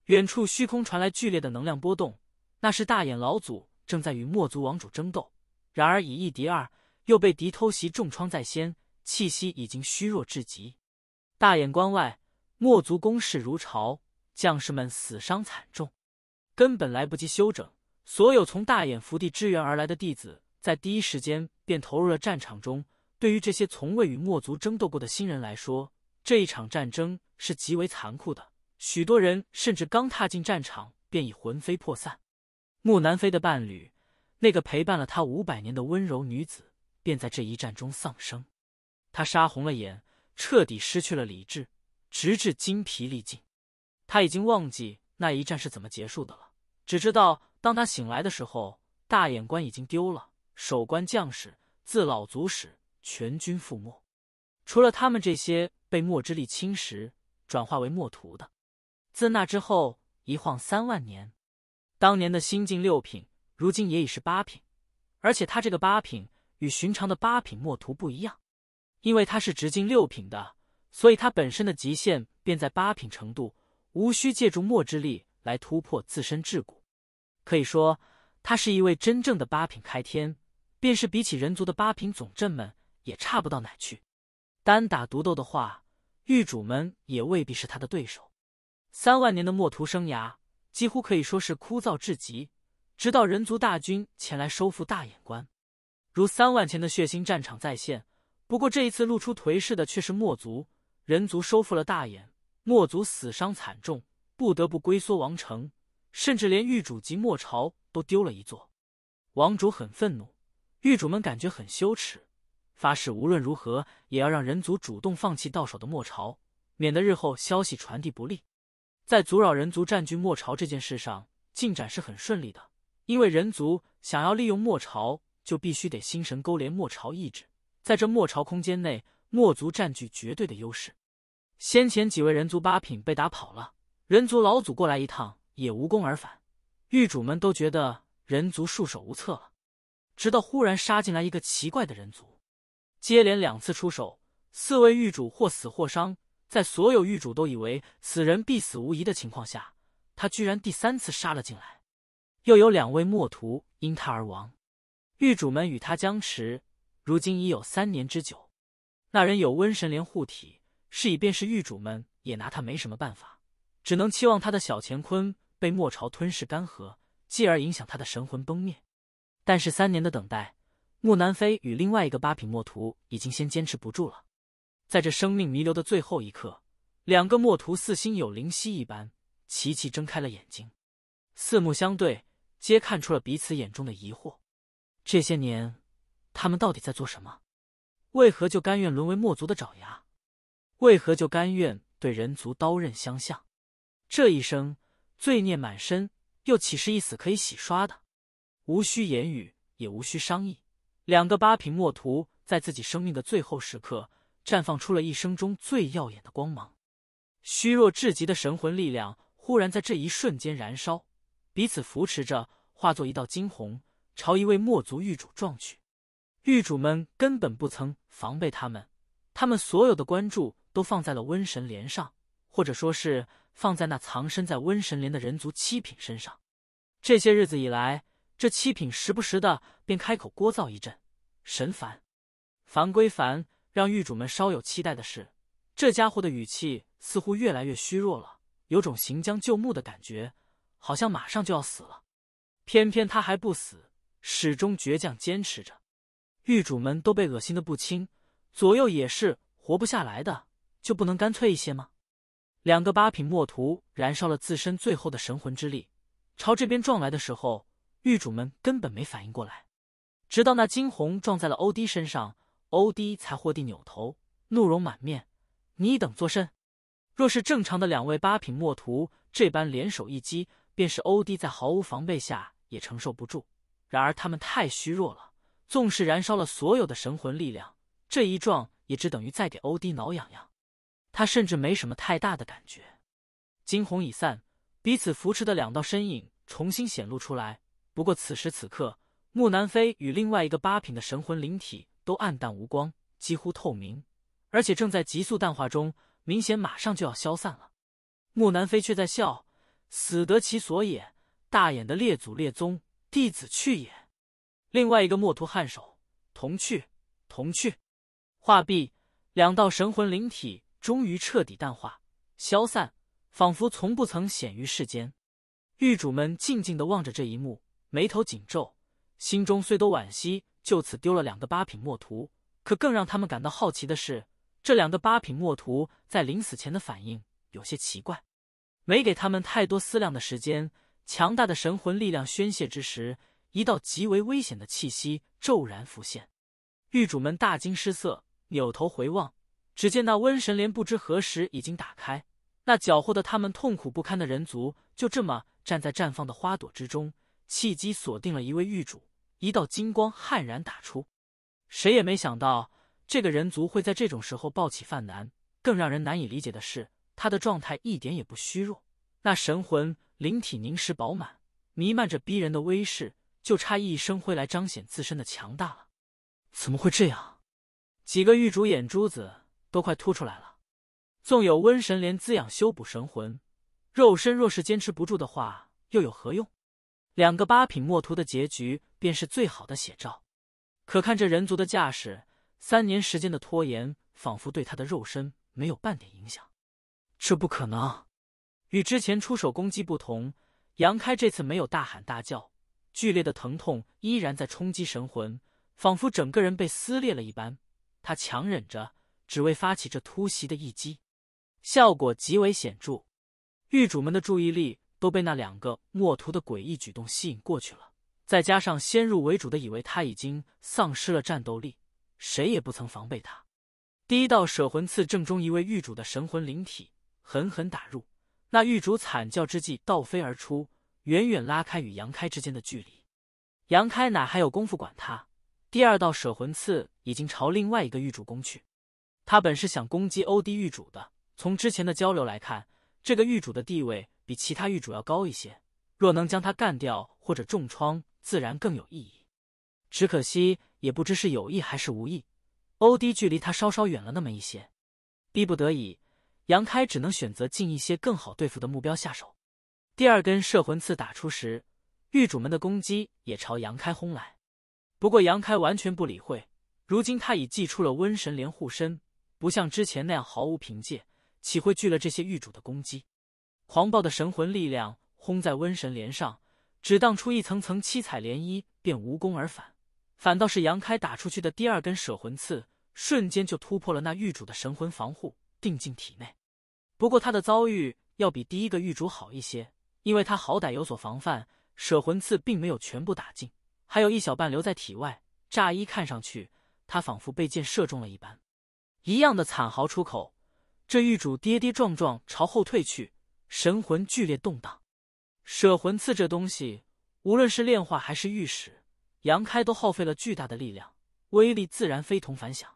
远处虚空传来剧烈的能量波动，那是大眼老祖正在与墨族王主争斗。然而以一敌二，又被敌偷袭重创在先，气息已经虚弱至极。大眼关外，墨族攻势如潮，将士们死伤惨重，根本来不及休整。所有从大眼福地支援而来的弟子，在第一时间便投入了战场中。对于这些从未与墨族争斗过的新人来说，这一场战争是极为残酷的，许多人甚至刚踏进战场便已魂飞魄散。木南飞的伴侣，那个陪伴了他五百年的温柔女子，便在这一战中丧生。他杀红了眼，彻底失去了理智，直至筋疲力尽。他已经忘记那一战是怎么结束的了，只知道当他醒来的时候，大眼关已经丢了，守关将士自老卒始全军覆没。除了他们这些被墨之力侵蚀、转化为墨图的，自那之后一晃三万年，当年的新晋六品，如今也已是八品。而且他这个八品与寻常的八品墨图不一样，因为他是直进六品的，所以他本身的极限便在八品程度，无需借助墨之力来突破自身桎梏。可以说，他是一位真正的八品开天，便是比起人族的八品总阵们，也差不到哪去。单打独斗的话，狱主们也未必是他的对手。三万年的墨族生涯，几乎可以说是枯燥至极。直到人族大军前来收复大眼关，如三万前的血腥战场再现。不过这一次露出颓势的却是墨族，人族收复了大眼，墨族死伤惨重，不得不龟缩王城，甚至连狱主及墨朝都丢了一座。王主很愤怒，狱主们感觉很羞耻。发誓无论如何也要让人族主动放弃到手的莫朝，免得日后消息传递不利。在阻扰人族占据莫朝这件事上进展是很顺利的，因为人族想要利用莫朝，就必须得心神勾连莫朝意志。在这莫朝空间内，墨族占据绝对的优势。先前几位人族八品被打跑了，人族老祖过来一趟也无功而返，狱主们都觉得人族束手无策了。直到忽然杀进来一个奇怪的人族。接连两次出手，四位狱主或死或伤。在所有狱主都以为此人必死无疑的情况下，他居然第三次杀了进来。又有两位墨徒因他而亡。狱主们与他僵持，如今已有三年之久。那人有瘟神莲护体，是以便是狱主们也拿他没什么办法，只能期望他的小乾坤被墨朝吞噬干涸，继而影响他的神魂崩灭。但是三年的等待。木南飞与另外一个八品墨徒已经先坚持不住了，在这生命弥留的最后一刻，两个墨徒似心有灵犀一般，齐齐睁开了眼睛，四目相对，皆看出了彼此眼中的疑惑。这些年，他们到底在做什么？为何就甘愿沦为墨族的爪牙？为何就甘愿对人族刀刃相向？这一生罪孽满身，又岂是一死可以洗刷的？无需言语，也无需商议。两个八品墨徒在自己生命的最后时刻，绽放出了一生中最耀眼的光芒。虚弱至极的神魂力量忽然在这一瞬间燃烧，彼此扶持着，化作一道惊鸿，朝一位墨族狱主撞去。狱主们根本不曾防备他们，他们所有的关注都放在了瘟神镰上，或者说，是放在那藏身在瘟神镰的人族七品身上。这些日子以来。这七品时不时的便开口聒噪一阵，神烦，烦归烦，让狱主们稍有期待的是，这家伙的语气似乎越来越虚弱了，有种行将就木的感觉，好像马上就要死了。偏偏他还不死，始终倔强坚持着。狱主们都被恶心的不轻，左右也是活不下来的，就不能干脆一些吗？两个八品墨徒燃烧了自身最后的神魂之力，朝这边撞来的时候。狱主们根本没反应过来，直到那惊鸿撞在了欧迪身上，欧迪才霍地扭头，怒容满面：“你等作甚？若是正常的两位八品墨徒这般联手一击，便是欧迪在毫无防备下也承受不住。然而他们太虚弱了，纵是燃烧了所有的神魂力量，这一撞也只等于在给欧迪挠痒痒。他甚至没什么太大的感觉。惊鸿已散，彼此扶持的两道身影重新显露出来。”不过此时此刻，木南飞与另外一个八品的神魂灵体都暗淡无光，几乎透明，而且正在急速淡化中，明显马上就要消散了。木南飞却在笑：“死得其所也，大眼的列祖列宗，弟子去也。”另外一个墨图颔首：“同去，同去。”画毕，两道神魂灵体终于彻底淡化消散，仿佛从不曾显于世间。狱主们静静的望着这一幕。眉头紧皱，心中虽都惋惜，就此丢了两个八品墨徒，可更让他们感到好奇的是，这两个八品墨徒在临死前的反应有些奇怪。没给他们太多思量的时间，强大的神魂力量宣泄之时，一道极为危险的气息骤然浮现，狱主们大惊失色，扭头回望，只见那瘟神莲不知何时已经打开，那缴获的他们痛苦不堪的人族就这么站在绽放的花朵之中。契机锁定了一位狱主，一道金光悍然打出。谁也没想到，这个人族会在这种时候暴起犯难。更让人难以理解的是，他的状态一点也不虚弱，那神魂灵体凝实饱满，弥漫着逼人的威势，就差一生辉来彰显自身的强大了。怎么会这样？几个狱主眼珠子都快凸出来了。纵有瘟神莲滋养修补神魂，肉身若是坚持不住的话，又有何用？两个八品墨徒的结局便是最好的写照，可看这人族的架势，三年时间的拖延仿佛对他的肉身没有半点影响，这不可能。与之前出手攻击不同，杨开这次没有大喊大叫，剧烈的疼痛依然在冲击神魂，仿佛整个人被撕裂了一般。他强忍着，只为发起这突袭的一击，效果极为显著。狱主们的注意力。都被那两个墨图的诡异举动吸引过去了，再加上先入为主的以为他已经丧失了战斗力，谁也不曾防备他。第一道舍魂刺正中一位狱主的神魂灵体，狠狠打入。那狱主惨叫之际倒飞而出，远远拉开与杨开之间的距离。杨开哪还有功夫管他？第二道舍魂刺已经朝另外一个狱主攻去。他本是想攻击欧迪狱主的，从之前的交流来看，这个狱主的地位。比其他狱主要高一些，若能将他干掉或者重创，自然更有意义。只可惜，也不知是有意还是无意，欧迪距离他稍稍远了那么一些。逼不得已，杨开只能选择近一些更好对付的目标下手。第二根摄魂刺打出时，狱主们的攻击也朝杨开轰来。不过杨开完全不理会，如今他已祭出了瘟神莲护身，不像之前那样毫无凭借，岂会惧了这些狱主的攻击？狂暴的神魂力量轰在瘟神莲上，只荡出一层层七彩涟漪，便无功而返。反倒是杨开打出去的第二根舍魂刺，瞬间就突破了那狱主的神魂防护，钉进体内。不过他的遭遇要比第一个狱主好一些，因为他好歹有所防范，舍魂刺并没有全部打进，还有一小半留在体外。乍一看上去，他仿佛被箭射中了一般，一样的惨嚎出口。这狱主跌跌撞撞朝后退去。神魂剧烈动荡，舍魂刺这东西，无论是炼化还是御使，杨开都耗费了巨大的力量，威力自然非同凡响。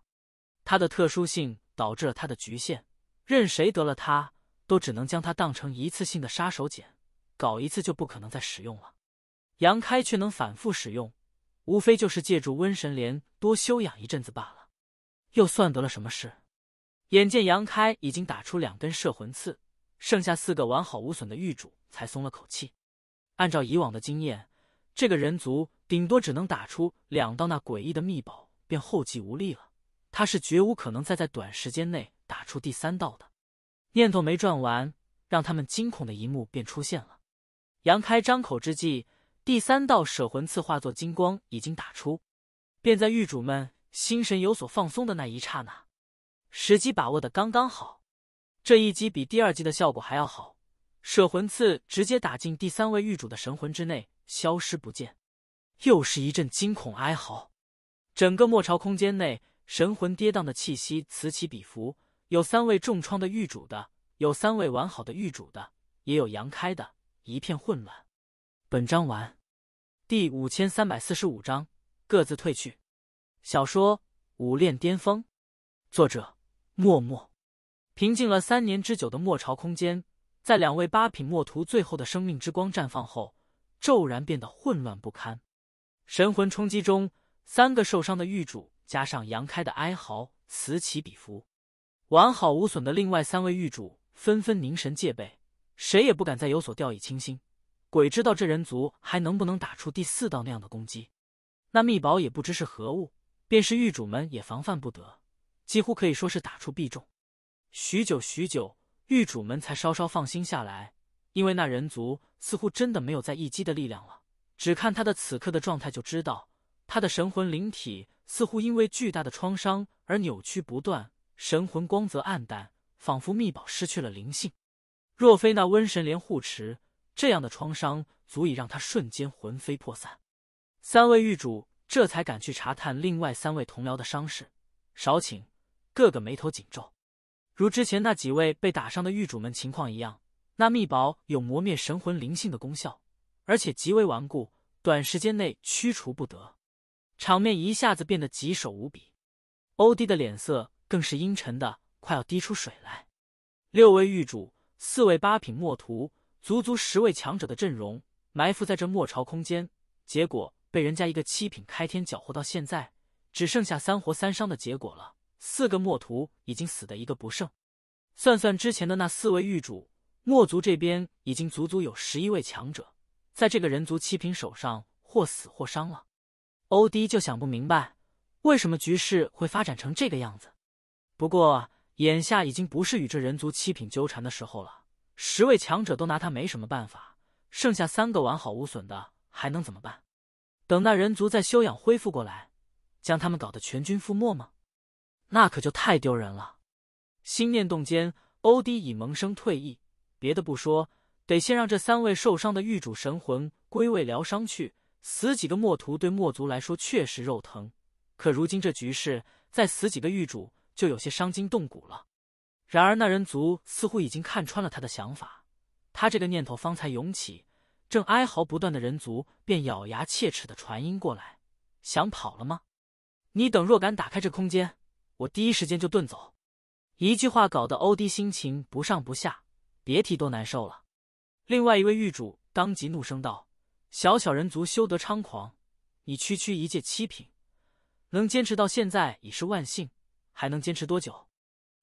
它的特殊性导致了它的局限，任谁得了它，都只能将它当成一次性的杀手锏，搞一次就不可能再使用了。杨开却能反复使用，无非就是借助瘟神莲多休养一阵子罢了，又算得了什么事？眼见杨开已经打出两根摄魂刺。剩下四个完好无损的狱主才松了口气。按照以往的经验，这个人族顶多只能打出两道，那诡异的秘宝便后继无力了。他是绝无可能再在短时间内打出第三道的。念头没转完，让他们惊恐的一幕便出现了。杨开张口之际，第三道舍魂刺化作金光已经打出，便在狱主们心神有所放松的那一刹那，时机把握的刚刚好。这一击比第二击的效果还要好，舍魂刺直接打进第三位狱主的神魂之内，消失不见。又是一阵惊恐哀嚎，整个末朝空间内神魂跌宕的气息此起彼伏，有三位重创的狱主的，有三位完好的狱主的，也有杨开的，一片混乱。本章完。第五千三百四十五章，各自退去。小说《武炼巅峰》，作者：默默。平静了三年之久的末朝空间，在两位八品末徒最后的生命之光绽放后，骤然变得混乱不堪。神魂冲击中，三个受伤的狱主加上杨开的哀嚎此起彼伏。完好无损的另外三位狱主纷纷凝神戒备，谁也不敢再有所掉以轻心。鬼知道这人族还能不能打出第四道那样的攻击？那秘宝也不知是何物，便是狱主们也防范不得，几乎可以说是打出必中。许久许久，狱主们才稍稍放心下来，因为那人族似乎真的没有再一击的力量了。只看他的此刻的状态，就知道他的神魂灵体似乎因为巨大的创伤而扭曲不断，神魂光泽暗淡，仿佛密宝失去了灵性。若非那瘟神莲护持，这样的创伤足以让他瞬间魂飞魄散。三位狱主这才赶去查探另外三位同僚的伤势，少顷，个个眉头紧皱。如之前那几位被打伤的狱主们情况一样，那秘宝有磨灭神魂灵性的功效，而且极为顽固，短时间内驱除不得。场面一下子变得棘手无比，欧弟的脸色更是阴沉的快要滴出水来。六位狱主，四位八品墨徒，足足十位强者的阵容埋伏在这墨朝空间，结果被人家一个七品开天搅和到现在，只剩下三活三伤的结果了。四个墨徒已经死的一个不剩，算算之前的那四位狱主，墨族这边已经足足有十一位强者，在这个人族七品手上或死或伤了。欧迪就想不明白，为什么局势会发展成这个样子。不过眼下已经不是与这人族七品纠缠的时候了，十位强者都拿他没什么办法，剩下三个完好无损的还能怎么办？等那人族再修养恢复过来，将他们搞得全军覆没吗？那可就太丢人了。心念动间，欧迪已萌生退意。别的不说，得先让这三位受伤的狱主神魂归位疗伤去。死几个墨徒对墨族来说确实肉疼，可如今这局势，再死几个狱主就有些伤筋动骨了。然而那人族似乎已经看穿了他的想法，他这个念头方才涌起，正哀嚎不断的人族便咬牙切齿的传音过来：“想跑了吗？你等若敢打开这空间。”我第一时间就遁走，一句话搞得欧迪心情不上不下，别提多难受了。另外一位狱主当即怒声道：“小小人族修得猖狂，你区区一介七品，能坚持到现在已是万幸，还能坚持多久？”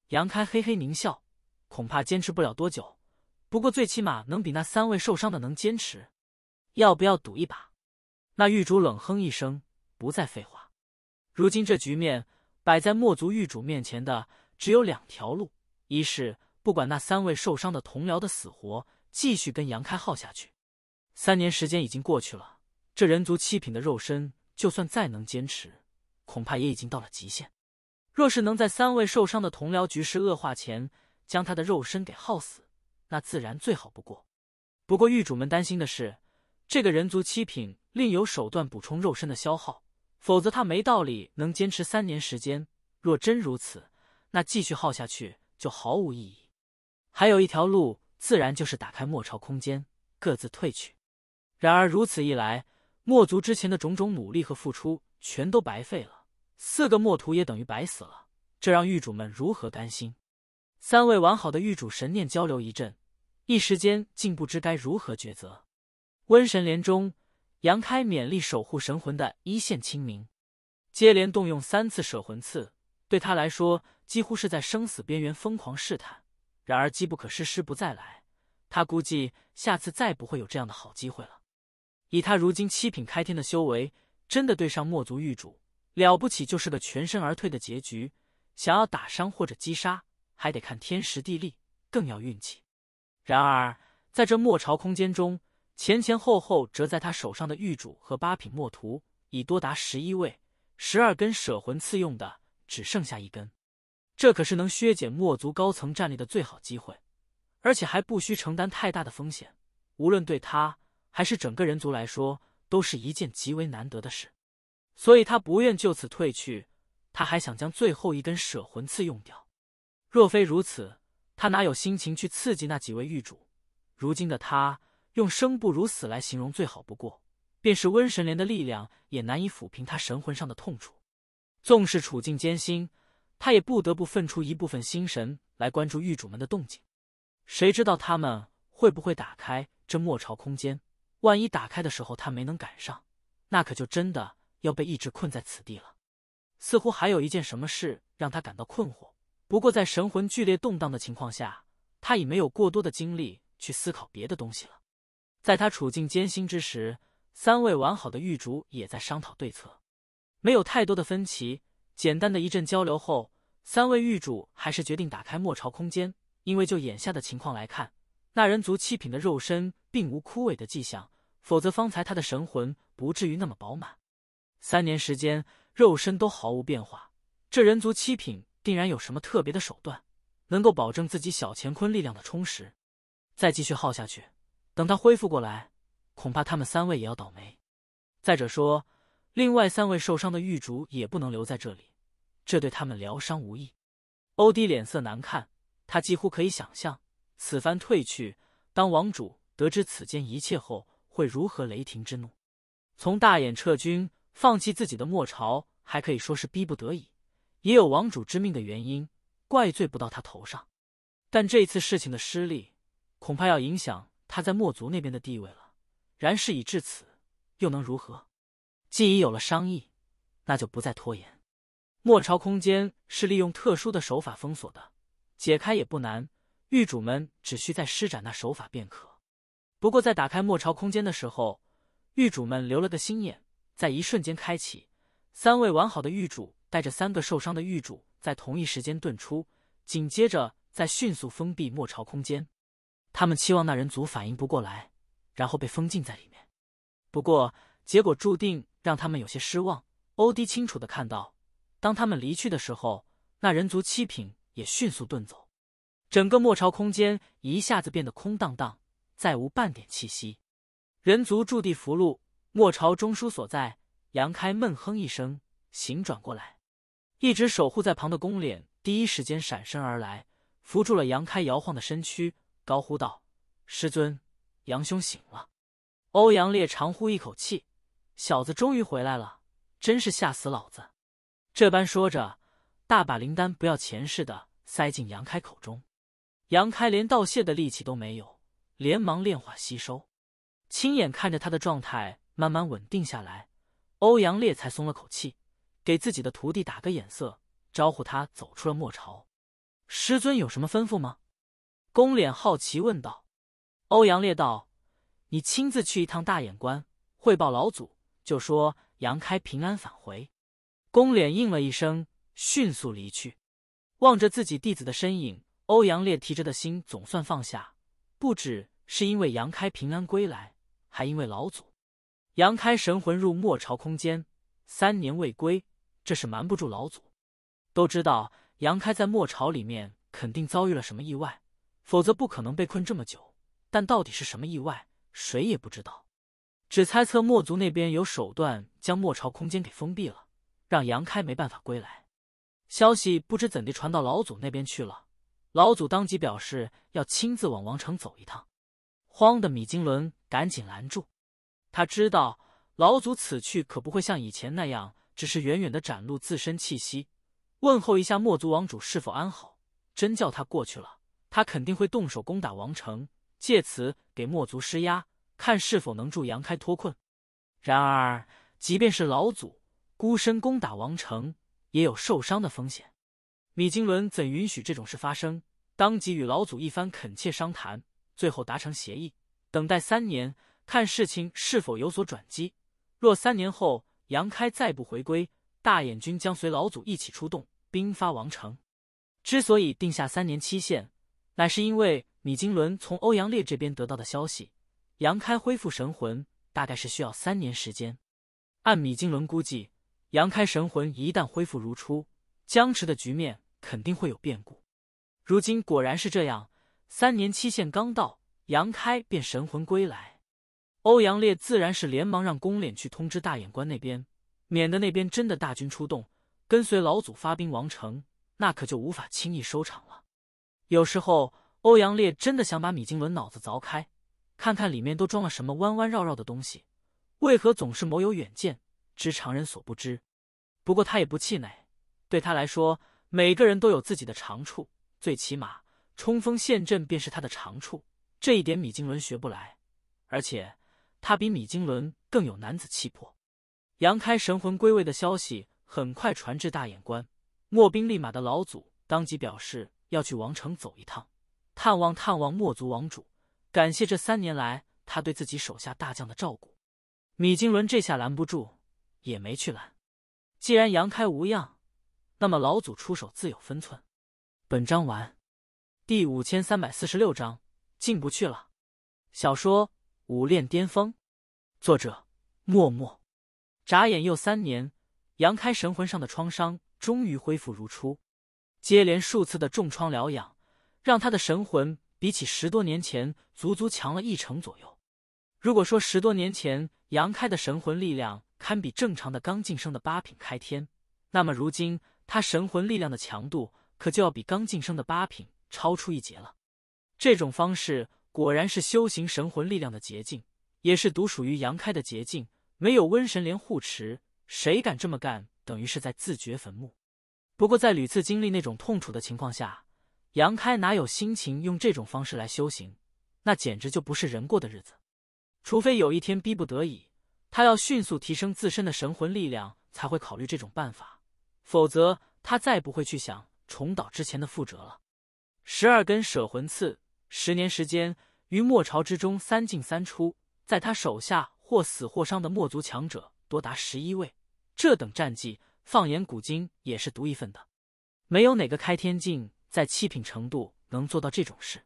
杨开嘿嘿狞笑：“恐怕坚持不了多久，不过最起码能比那三位受伤的能坚持。要不要赌一把？”那狱主冷哼一声，不再废话。如今这局面。摆在墨族狱主面前的只有两条路：一是不管那三位受伤的同僚的死活，继续跟杨开浩下去。三年时间已经过去了，这人族七品的肉身就算再能坚持，恐怕也已经到了极限。若是能在三位受伤的同僚局势恶化前将他的肉身给耗死，那自然最好不过。不过狱主们担心的是，这个人族七品另有手段补充肉身的消耗。否则他没道理能坚持三年时间。若真如此，那继续耗下去就毫无意义。还有一条路，自然就是打开末朝空间，各自退去。然而如此一来，墨族之前的种种努力和付出全都白费了，四个墨徒也等于白死了。这让狱主们如何甘心？三位完好的狱主神念交流一阵，一时间竟不知该如何抉择。瘟神连中。杨开勉力守护神魂的一线清明，接连动用三次舍魂刺，对他来说几乎是在生死边缘疯狂试探。然而机不可失，失不再来。他估计下次再不会有这样的好机会了。以他如今七品开天的修为，真的对上墨族狱主，了不起就是个全身而退的结局。想要打伤或者击杀，还得看天时地利，更要运气。然而在这末朝空间中。前前后后折在他手上的玉主和八品墨图已多达十一位，十二根舍魂刺用的只剩下一根，这可是能削减墨族高层战力的最好机会，而且还不需承担太大的风险。无论对他还是整个人族来说，都是一件极为难得的事，所以他不愿就此退去。他还想将最后一根舍魂刺用掉。若非如此，他哪有心情去刺激那几位玉主？如今的他。用生不如死来形容最好不过，便是瘟神莲的力量也难以抚平他神魂上的痛楚。纵使处境艰辛，他也不得不分出一部分心神来关注狱主们的动静。谁知道他们会不会打开这末朝空间？万一打开的时候他没能赶上，那可就真的要被一直困在此地了。似乎还有一件什么事让他感到困惑，不过在神魂剧烈动荡的情况下，他已没有过多的精力去思考别的东西了。在他处境艰辛之时，三位完好的玉主也在商讨对策，没有太多的分歧。简单的一阵交流后，三位玉主还是决定打开莫朝空间，因为就眼下的情况来看，那人族七品的肉身并无枯萎的迹象，否则方才他的神魂不至于那么饱满。三年时间，肉身都毫无变化，这人族七品定然有什么特别的手段，能够保证自己小乾坤力量的充实。再继续耗下去。等他恢复过来，恐怕他们三位也要倒霉。再者说，另外三位受伤的玉竹也不能留在这里，这对他们疗伤无益。欧迪脸色难看，他几乎可以想象，此番退去，当王主得知此间一切后，会如何雷霆之怒。从大眼撤军，放弃自己的末朝，还可以说是逼不得已，也有王主之命的原因，怪罪不到他头上。但这次事情的失利，恐怕要影响。他在墨族那边的地位了，然事已至此，又能如何？既已有了商议，那就不再拖延。墨朝空间是利用特殊的手法封锁的，解开也不难。狱主们只需再施展那手法便可。不过在打开墨朝空间的时候，狱主们留了个心眼，在一瞬间开启。三位完好的狱主带着三个受伤的狱主在同一时间遁出，紧接着再迅速封闭墨朝空间。他们期望那人族反应不过来，然后被封禁在里面。不过结果注定让他们有些失望。欧迪清楚的看到，当他们离去的时候，那人族七品也迅速遁走，整个末朝空间一下子变得空荡荡，再无半点气息。人族驻地福禄，末朝中枢所在。杨开闷哼一声，醒转过来。一直守护在旁的宫脸第一时间闪身而来，扶住了杨开摇晃的身躯。高呼道：“师尊，杨兄醒了！”欧阳烈长呼一口气：“小子终于回来了，真是吓死老子！”这般说着，大把灵丹不要钱似的塞进杨开口中。杨开连道谢的力气都没有，连忙炼化吸收。亲眼看着他的状态慢慢稳定下来，欧阳烈才松了口气，给自己的徒弟打个眼色，招呼他走出了末朝。师尊有什么吩咐吗？公脸好奇问道：“欧阳烈道，你亲自去一趟大眼关，汇报老祖，就说杨开平安返回。”公脸应了一声，迅速离去。望着自己弟子的身影，欧阳烈提着的心总算放下。不止是因为杨开平安归来，还因为老祖。杨开神魂入末朝空间三年未归，这是瞒不住老祖。都知道杨开在末朝里面肯定遭遇了什么意外。否则不可能被困这么久。但到底是什么意外，谁也不知道，只猜测墨族那边有手段将墨朝空间给封闭了，让杨开没办法归来。消息不知怎地传到老祖那边去了，老祖当即表示要亲自往王城走一趟。慌的米金伦赶紧拦住，他知道老祖此去可不会像以前那样，只是远远的展露自身气息，问候一下墨族王主是否安好。真叫他过去了。他肯定会动手攻打王城，借此给墨族施压，看是否能助杨开脱困。然而，即便是老祖孤身攻打王城，也有受伤的风险。米金伦怎允许这种事发生？当即与老祖一番恳切商谈，最后达成协议：等待三年，看事情是否有所转机。若三年后杨开再不回归，大眼军将随老祖一起出动，兵发王城。之所以定下三年期限，乃是因为米金伦从欧阳烈这边得到的消息，杨开恢复神魂大概是需要三年时间。按米金伦估计，杨开神魂一旦恢复如初，僵持的局面肯定会有变故。如今果然是这样，三年期限刚到，杨开便神魂归来。欧阳烈自然是连忙让宫脸去通知大眼关那边，免得那边真的大军出动，跟随老祖发兵王城，那可就无法轻易收场了。有时候，欧阳烈真的想把米金伦脑子凿开，看看里面都装了什么弯弯绕绕的东西，为何总是谋有远见，知常人所不知。不过他也不气馁，对他来说，每个人都有自己的长处，最起码冲锋陷阵便是他的长处。这一点米金伦学不来，而且他比米金伦更有男子气魄。杨开神魂归位的消息很快传至大眼关，莫宾立马的老祖当即表示。要去王城走一趟，探望探望墨族王主，感谢这三年来他对自己手下大将的照顾。米金伦这下拦不住，也没去拦。既然杨开无恙，那么老祖出手自有分寸。本章完。第五千三百四十六章，进不去了。小说《武炼巅峰》，作者：默默。眨眼又三年，杨开神魂上的创伤终于恢复如初。接连数次的重创疗养，让他的神魂比起十多年前足足强了一成左右。如果说十多年前杨开的神魂力量堪比正常的刚晋升的八品开天，那么如今他神魂力量的强度可就要比刚晋升的八品超出一截了。这种方式果然是修行神魂力量的捷径，也是独属于杨开的捷径。没有瘟神莲护持，谁敢这么干？等于是在自掘坟墓。不过，在屡次经历那种痛楚的情况下，杨开哪有心情用这种方式来修行？那简直就不是人过的日子。除非有一天逼不得已，他要迅速提升自身的神魂力量，才会考虑这种办法。否则，他再不会去想重蹈之前的覆辙了。十二根舍魂刺，十年时间，于墨朝之中三进三出，在他手下或死或伤的墨族强者多达十一位，这等战绩。放眼古今，也是独一份的。没有哪个开天境在七品程度能做到这种事。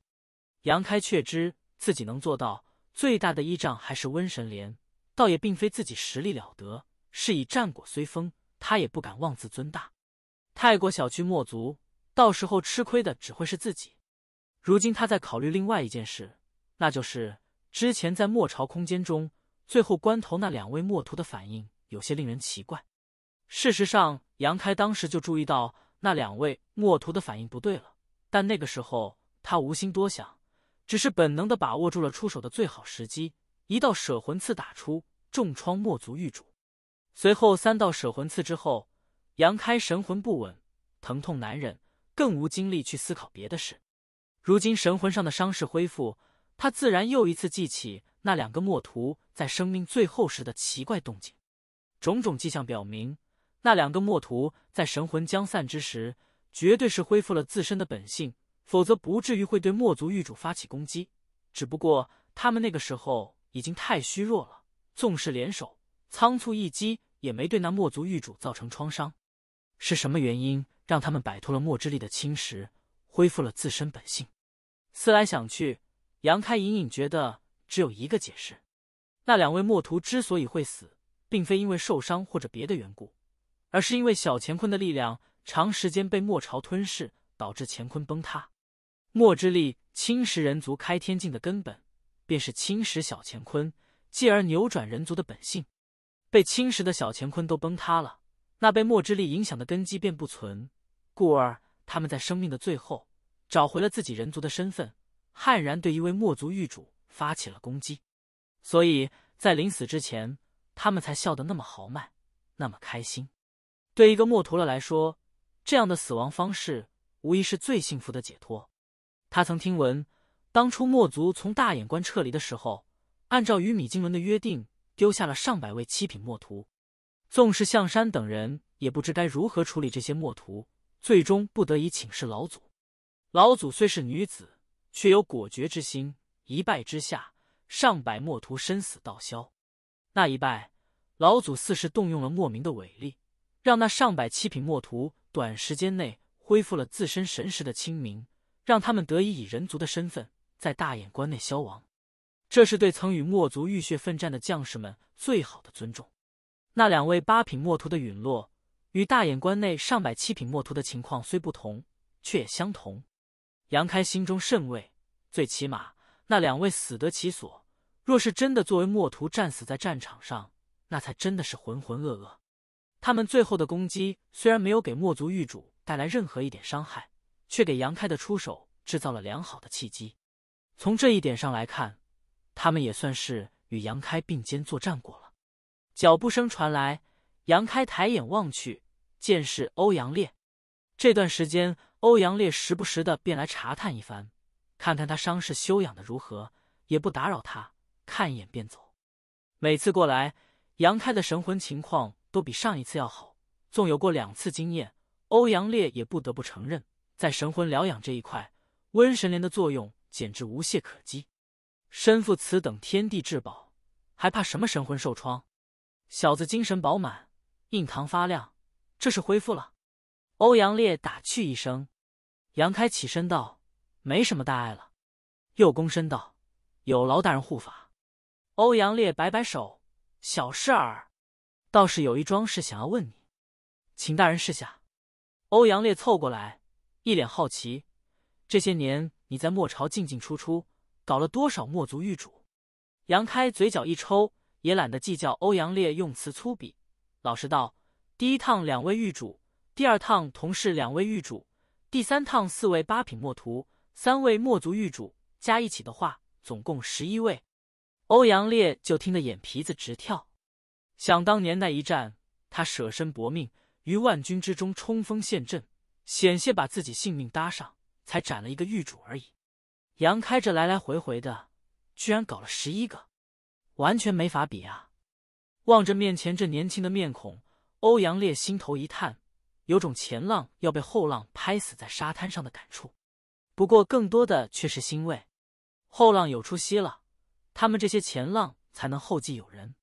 杨开却知自己能做到，最大的依仗还是瘟神莲。倒也并非自己实力了得，是以战果虽丰，他也不敢妄自尊大，太过小觑墨族，到时候吃亏的只会是自己。如今他在考虑另外一件事，那就是之前在墨朝空间中最后关头，那两位墨徒的反应有些令人奇怪。事实上，杨开当时就注意到那两位墨徒的反应不对了，但那个时候他无心多想，只是本能的把握住了出手的最好时机，一道舍魂刺打出，重创墨族狱主。随后三道舍魂刺之后，杨开神魂不稳，疼痛难忍，更无精力去思考别的事。如今神魂上的伤势恢复，他自然又一次记起那两个墨徒在生命最后时的奇怪动静，种种迹象表明。那两个墨徒在神魂将散之时，绝对是恢复了自身的本性，否则不至于会对墨族狱主发起攻击。只不过他们那个时候已经太虚弱了，纵使联手仓促一击，也没对那墨族狱主造成创伤。是什么原因让他们摆脱了墨之力的侵蚀，恢复了自身本性？思来想去，杨开隐隐觉得只有一个解释：那两位墨徒之所以会死，并非因为受伤或者别的缘故。而是因为小乾坤的力量长时间被莫朝吞噬，导致乾坤崩塌。墨之力侵蚀人族开天境的根本，便是侵蚀小乾坤，继而扭转人族的本性。被侵蚀的小乾坤都崩塌了，那被墨之力影响的根基便不存，故而他们在生命的最后找回了自己人族的身份，悍然对一位墨族狱主发起了攻击。所以在临死之前，他们才笑得那么豪迈，那么开心。对一个墨徒了来说，这样的死亡方式无疑是最幸福的解脱。他曾听闻，当初墨族从大眼关撤离的时候，按照与米金文的约定，丢下了上百位七品墨徒。纵是向山等人，也不知该如何处理这些墨徒，最终不得已请示老祖。老祖虽是女子，却有果决之心。一拜之下，上百墨徒生死道消。那一拜，老祖似是动用了莫名的伟力。让那上百七品墨徒短时间内恢复了自身神识的清明，让他们得以以人族的身份在大眼关内消亡，这是对曾与墨族浴血奋战的将士们最好的尊重。那两位八品墨徒的陨落与大眼关内上百七品墨徒的情况虽不同，却也相同。杨开心中甚慰，最起码那两位死得其所。若是真的作为墨徒战死在战场上，那才真的是浑浑噩噩。他们最后的攻击虽然没有给墨族狱主带来任何一点伤害，却给杨开的出手制造了良好的契机。从这一点上来看，他们也算是与杨开并肩作战过了。脚步声传来，杨开抬眼望去，见是欧阳烈。这段时间，欧阳烈时不时的便来查探一番，看看他伤势修养的如何，也不打扰他，看一眼便走。每次过来，杨开的神魂情况。都比上一次要好。纵有过两次经验，欧阳烈也不得不承认，在神魂疗养这一块，温神莲的作用简直无懈可击。身负此等天地至宝，还怕什么神魂受创？小子精神饱满，印堂发亮，这是恢复了。欧阳烈打趣一声，杨开起身道：“没什么大碍了。”又躬身道：“有劳大人护法。”欧阳烈摆摆手：“小事儿。”倒是有一桩事想要问你，请大人试下。欧阳烈凑过来，一脸好奇：“这些年你在墨朝进进出出，搞了多少墨族狱主？”杨开嘴角一抽，也懒得计较欧阳烈用词粗鄙，老实道：“第一趟两位狱主，第二趟同是两位狱主，第三趟四位八品墨徒，三位墨族狱主，加一起的话，总共十一位。”欧阳烈就听得眼皮子直跳。想当年那一战，他舍身搏命于万军之中冲锋陷阵，险些把自己性命搭上，才斩了一个狱主而已。杨开这来来回回的，居然搞了十一个，完全没法比啊！望着面前这年轻的面孔，欧阳烈心头一叹，有种前浪要被后浪拍死在沙滩上的感触。不过，更多的却是欣慰，后浪有出息了，他们这些前浪才能后继有人。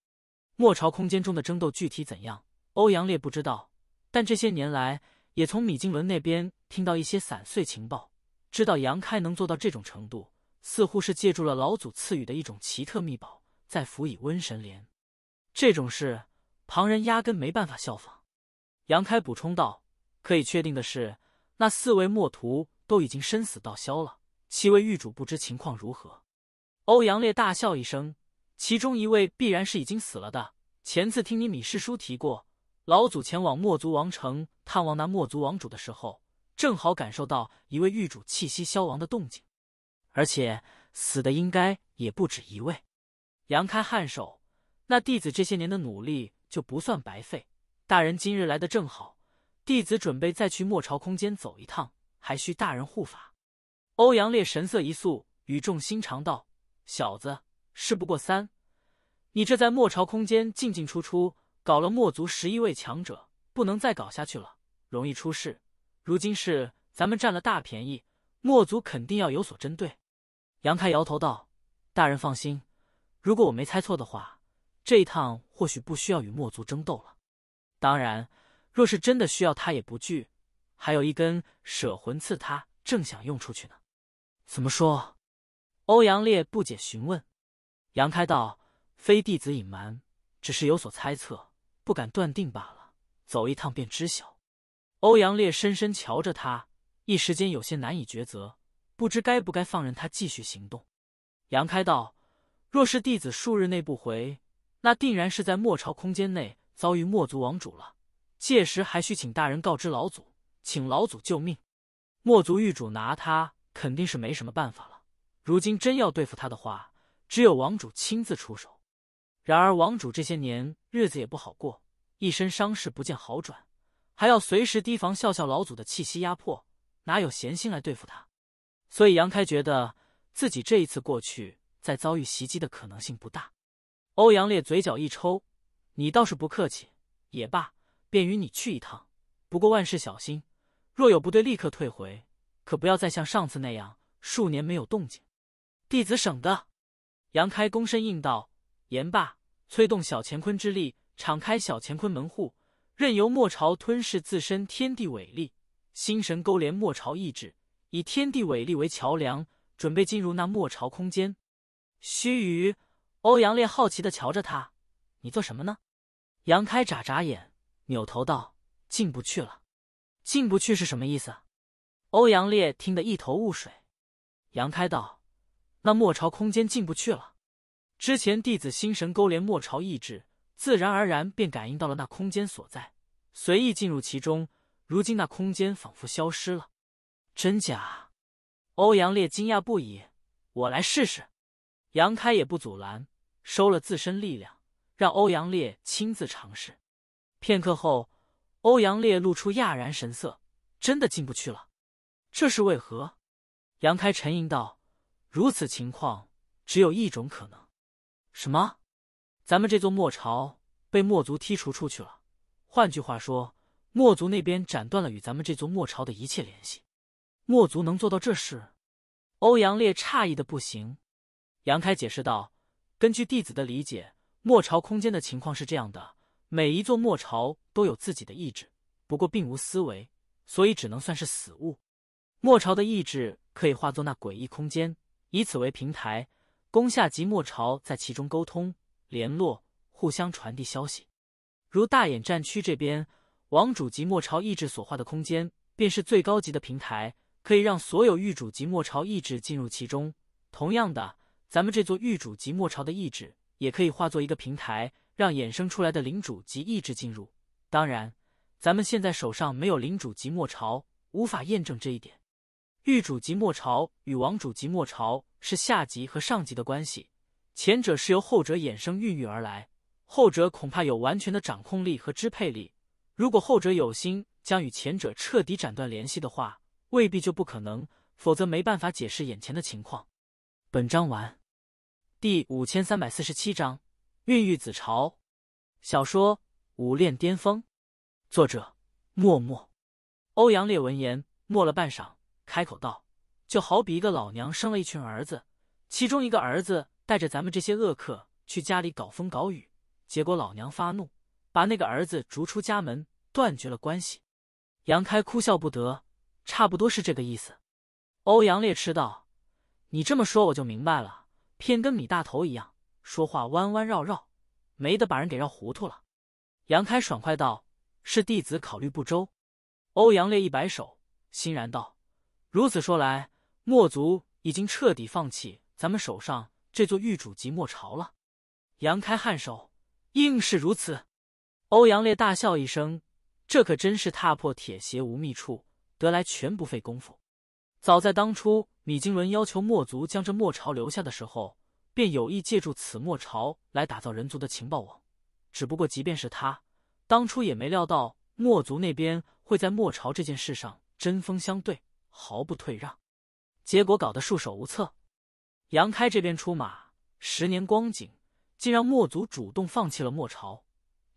末朝空间中的争斗具体怎样，欧阳烈不知道，但这些年来也从米经伦那边听到一些散碎情报，知道杨开能做到这种程度，似乎是借助了老祖赐予的一种奇特秘宝，在辅以瘟神莲。这种事，旁人压根没办法效仿。杨开补充道：“可以确定的是，那四位墨徒都已经生死道消了，七位狱主不知情况如何。”欧阳烈大笑一声。其中一位必然是已经死了的。前次听你米师叔提过，老祖前往墨族王城探望那墨族王主的时候，正好感受到一位狱主气息消亡的动静，而且死的应该也不止一位。扬开颔首，那弟子这些年的努力就不算白费。大人今日来的正好，弟子准备再去墨朝空间走一趟，还需大人护法。欧阳烈神色一肃，语重心长道：“小子。”事不过三，你这在末朝空间进进出出，搞了墨族十一位强者，不能再搞下去了，容易出事。如今是咱们占了大便宜，墨族肯定要有所针对。杨开摇头道：“大人放心，如果我没猜错的话，这一趟或许不需要与墨族争斗了。当然，若是真的需要，他也不惧。还有一根舍魂刺，他正想用出去呢。”怎么说？欧阳烈不解询问。杨开道：“非弟子隐瞒，只是有所猜测，不敢断定罢了。走一趟便知晓。”欧阳烈深深瞧着他，一时间有些难以抉择，不知该不该放任他继续行动。杨开道：“若是弟子数日内不回，那定然是在莫朝空间内遭遇墨族王主了。届时还需请大人告知老祖，请老祖救命。墨族狱主拿他肯定是没什么办法了，如今真要对付他的话……”只有王主亲自出手，然而王主这些年日子也不好过，一身伤势不见好转，还要随时提防笑笑老祖的气息压迫，哪有闲心来对付他？所以杨开觉得自己这一次过去，再遭遇袭击的可能性不大。欧阳烈嘴角一抽：“你倒是不客气，也罢，便与你去一趟。不过万事小心，若有不对，立刻退回，可不要再像上次那样，数年没有动静。”弟子省得。杨开躬身应道，言罢，催动小乾坤之力，敞开小乾坤门户，任由莫朝吞噬自身天地伟力，心神勾连莫朝意志，以天地伟力为桥梁，准备进入那末朝空间。须臾，欧阳烈好奇的瞧着他：“你做什么呢？”杨开眨眨眼，扭头道：“进不去了。”“进不去是什么意思？”欧阳烈听得一头雾水。杨开道。那末朝空间进不去了，之前弟子心神勾连末朝意志，自然而然便感应到了那空间所在，随意进入其中。如今那空间仿佛消失了，真假？欧阳烈惊讶不已。我来试试。杨开也不阻拦，收了自身力量，让欧阳烈亲自尝试。片刻后，欧阳烈露出讶然神色：“真的进不去了，这是为何？”杨开沉吟道。如此情况只有一种可能，什么？咱们这座墨朝被墨族剔除出去了。换句话说，墨族那边斩断了与咱们这座墨朝的一切联系。墨族能做到这事？欧阳烈诧异的不行。杨开解释道：“根据弟子的理解，墨朝空间的情况是这样的：每一座墨朝都有自己的意志，不过并无思维，所以只能算是死物。墨朝的意志可以化作那诡异空间。”以此为平台，攻下即墨朝，在其中沟通联络，互相传递消息。如大眼战区这边，王主即墨朝意志所化的空间，便是最高级的平台，可以让所有域主即墨朝意志进入其中。同样的，咱们这座域主即墨朝的意志，也可以化作一个平台，让衍生出来的领主及意志进入。当然，咱们现在手上没有领主即墨朝，无法验证这一点。玉主级末朝与王主级末朝是下级和上级的关系，前者是由后者衍生孕育而来，后者恐怕有完全的掌控力和支配力。如果后者有心将与前者彻底斩断联系的话，未必就不可能，否则没办法解释眼前的情况。本章完。第五千三百四十七章：孕育子朝。小说《武炼巅峰》，作者：默默。欧阳烈闻言，默了半晌。开口道：“就好比一个老娘生了一群儿子，其中一个儿子带着咱们这些恶客去家里搞风搞雨，结果老娘发怒，把那个儿子逐出家门，断绝了关系。”杨开哭笑不得，差不多是这个意思。欧阳烈吃道：“你这么说我就明白了，偏跟米大头一样，说话弯弯绕绕，没得把人给绕糊涂了。”杨开爽快道：“是弟子考虑不周。”欧阳烈一摆手，欣然道。如此说来，墨族已经彻底放弃咱们手上这座玉主级墨朝了。杨开颔首，应是如此。欧阳烈大笑一声：“这可真是踏破铁鞋无觅处，得来全不费工夫。”早在当初，米经伦要求墨族将这墨朝留下的时候，便有意借助此墨朝来打造人族的情报网。只不过，即便是他当初也没料到墨族那边会在墨朝这件事上针锋相对。毫不退让，结果搞得束手无策。杨开这边出马，十年光景，竟让墨族主动放弃了墨朝。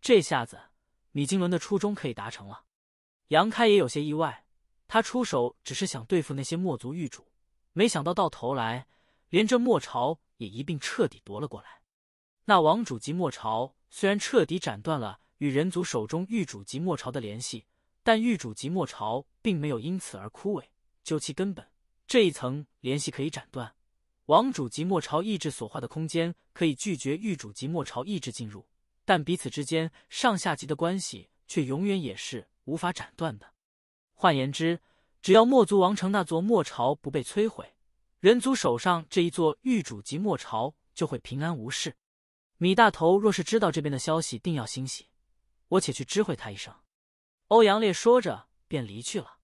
这下子，米金伦的初衷可以达成了。杨开也有些意外，他出手只是想对付那些墨族御主，没想到到头来连这墨朝也一并彻底夺了过来。那王主及墨朝虽然彻底斩断了与人族手中御主及墨朝的联系，但御主及墨朝并没有因此而枯萎。究其根本，这一层联系可以斩断。王主及墨朝意志所化的空间可以拒绝御主及墨朝意志进入，但彼此之间上下级的关系却永远也是无法斩断的。换言之，只要墨族王城那座墨朝不被摧毁，人族手上这一座御主级墨朝就会平安无事。米大头若是知道这边的消息，定要欣喜。我且去知会他一声。欧阳烈说着便离去了。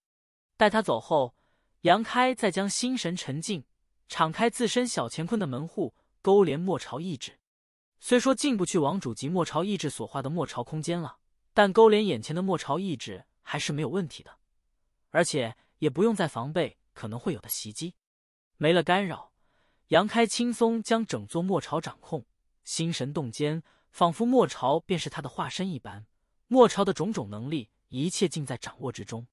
待他走后。杨开再将心神沉静，敞开自身小乾坤的门户，勾连莫朝意志。虽说进不去王主及莫朝意志所化的莫朝空间了，但勾连眼前的莫朝意志还是没有问题的，而且也不用再防备可能会有的袭击。没了干扰，杨开轻松将整座莫朝掌控。心神动间，仿佛莫朝便是他的化身一般，莫朝的种种能力，一切尽在掌握之中。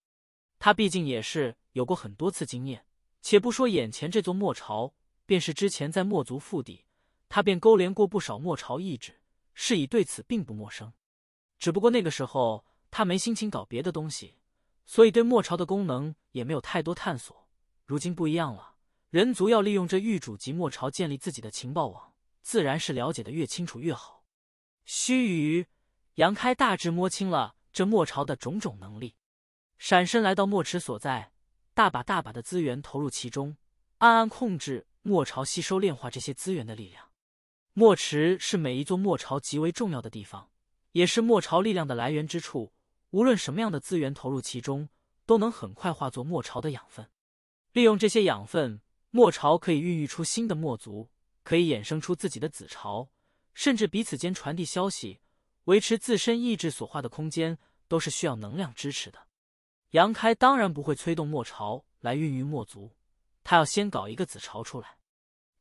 他毕竟也是有过很多次经验，且不说眼前这座墨朝，便是之前在墨族腹地，他便勾连过不少墨朝意志，是以对此并不陌生。只不过那个时候他没心情搞别的东西，所以对墨朝的功能也没有太多探索。如今不一样了，人族要利用这玉主级墨朝建立自己的情报网，自然是了解的越清楚越好。须臾，杨开大致摸清了这墨朝的种种能力。闪身来到墨池所在，大把大把的资源投入其中，暗暗控制墨潮吸收炼化这些资源的力量。墨池是每一座墨潮极为重要的地方，也是墨潮力量的来源之处。无论什么样的资源投入其中，都能很快化作墨潮的养分。利用这些养分，墨潮可以孕育出新的墨族，可以衍生出自己的子潮，甚至彼此间传递消息、维持自身意志所化的空间，都是需要能量支持的。杨开当然不会催动墨朝来孕育墨族，他要先搞一个子朝出来。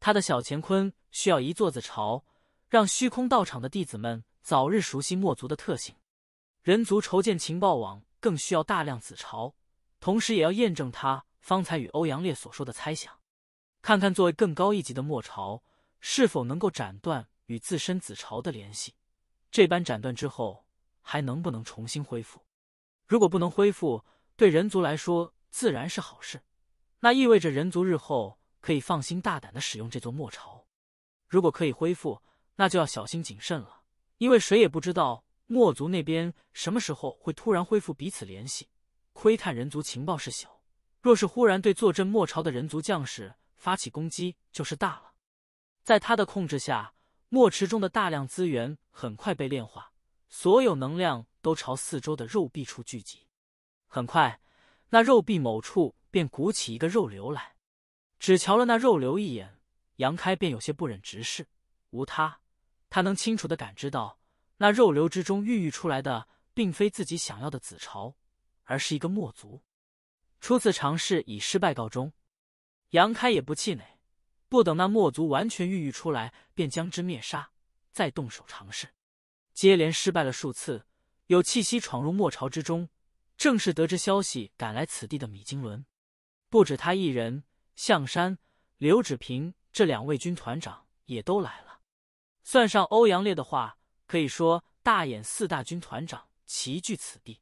他的小乾坤需要一座子朝，让虚空道场的弟子们早日熟悉墨族的特性。人族筹建情报网更需要大量子朝，同时也要验证他方才与欧阳烈所说的猜想，看看作为更高一级的墨朝是否能够斩断与自身子朝的联系。这般斩断之后，还能不能重新恢复？如果不能恢复，对人族来说自然是好事，那意味着人族日后可以放心大胆的使用这座墨巢。如果可以恢复，那就要小心谨慎了，因为谁也不知道墨族那边什么时候会突然恢复彼此联系。窥探人族情报是小，若是忽然对坐镇墨巢的人族将士发起攻击，就是大了。在他的控制下，墨池中的大量资源很快被炼化，所有能量都朝四周的肉壁处聚集。很快，那肉壁某处便鼓起一个肉瘤来。只瞧了那肉瘤一眼，杨开便有些不忍直视。无他，他能清楚的感知到，那肉瘤之中孕育出来的，并非自己想要的子巢，而是一个墨族。初次尝试以失败告终，杨开也不气馁。不等那墨族完全孕育出来，便将之灭杀，再动手尝试。接连失败了数次，有气息闯入墨巢之中。正是得知消息赶来此地的米金伦，不止他一人，向山、刘志平这两位军团长也都来了。算上欧阳烈的话，可以说大眼四大军团长齐聚此地，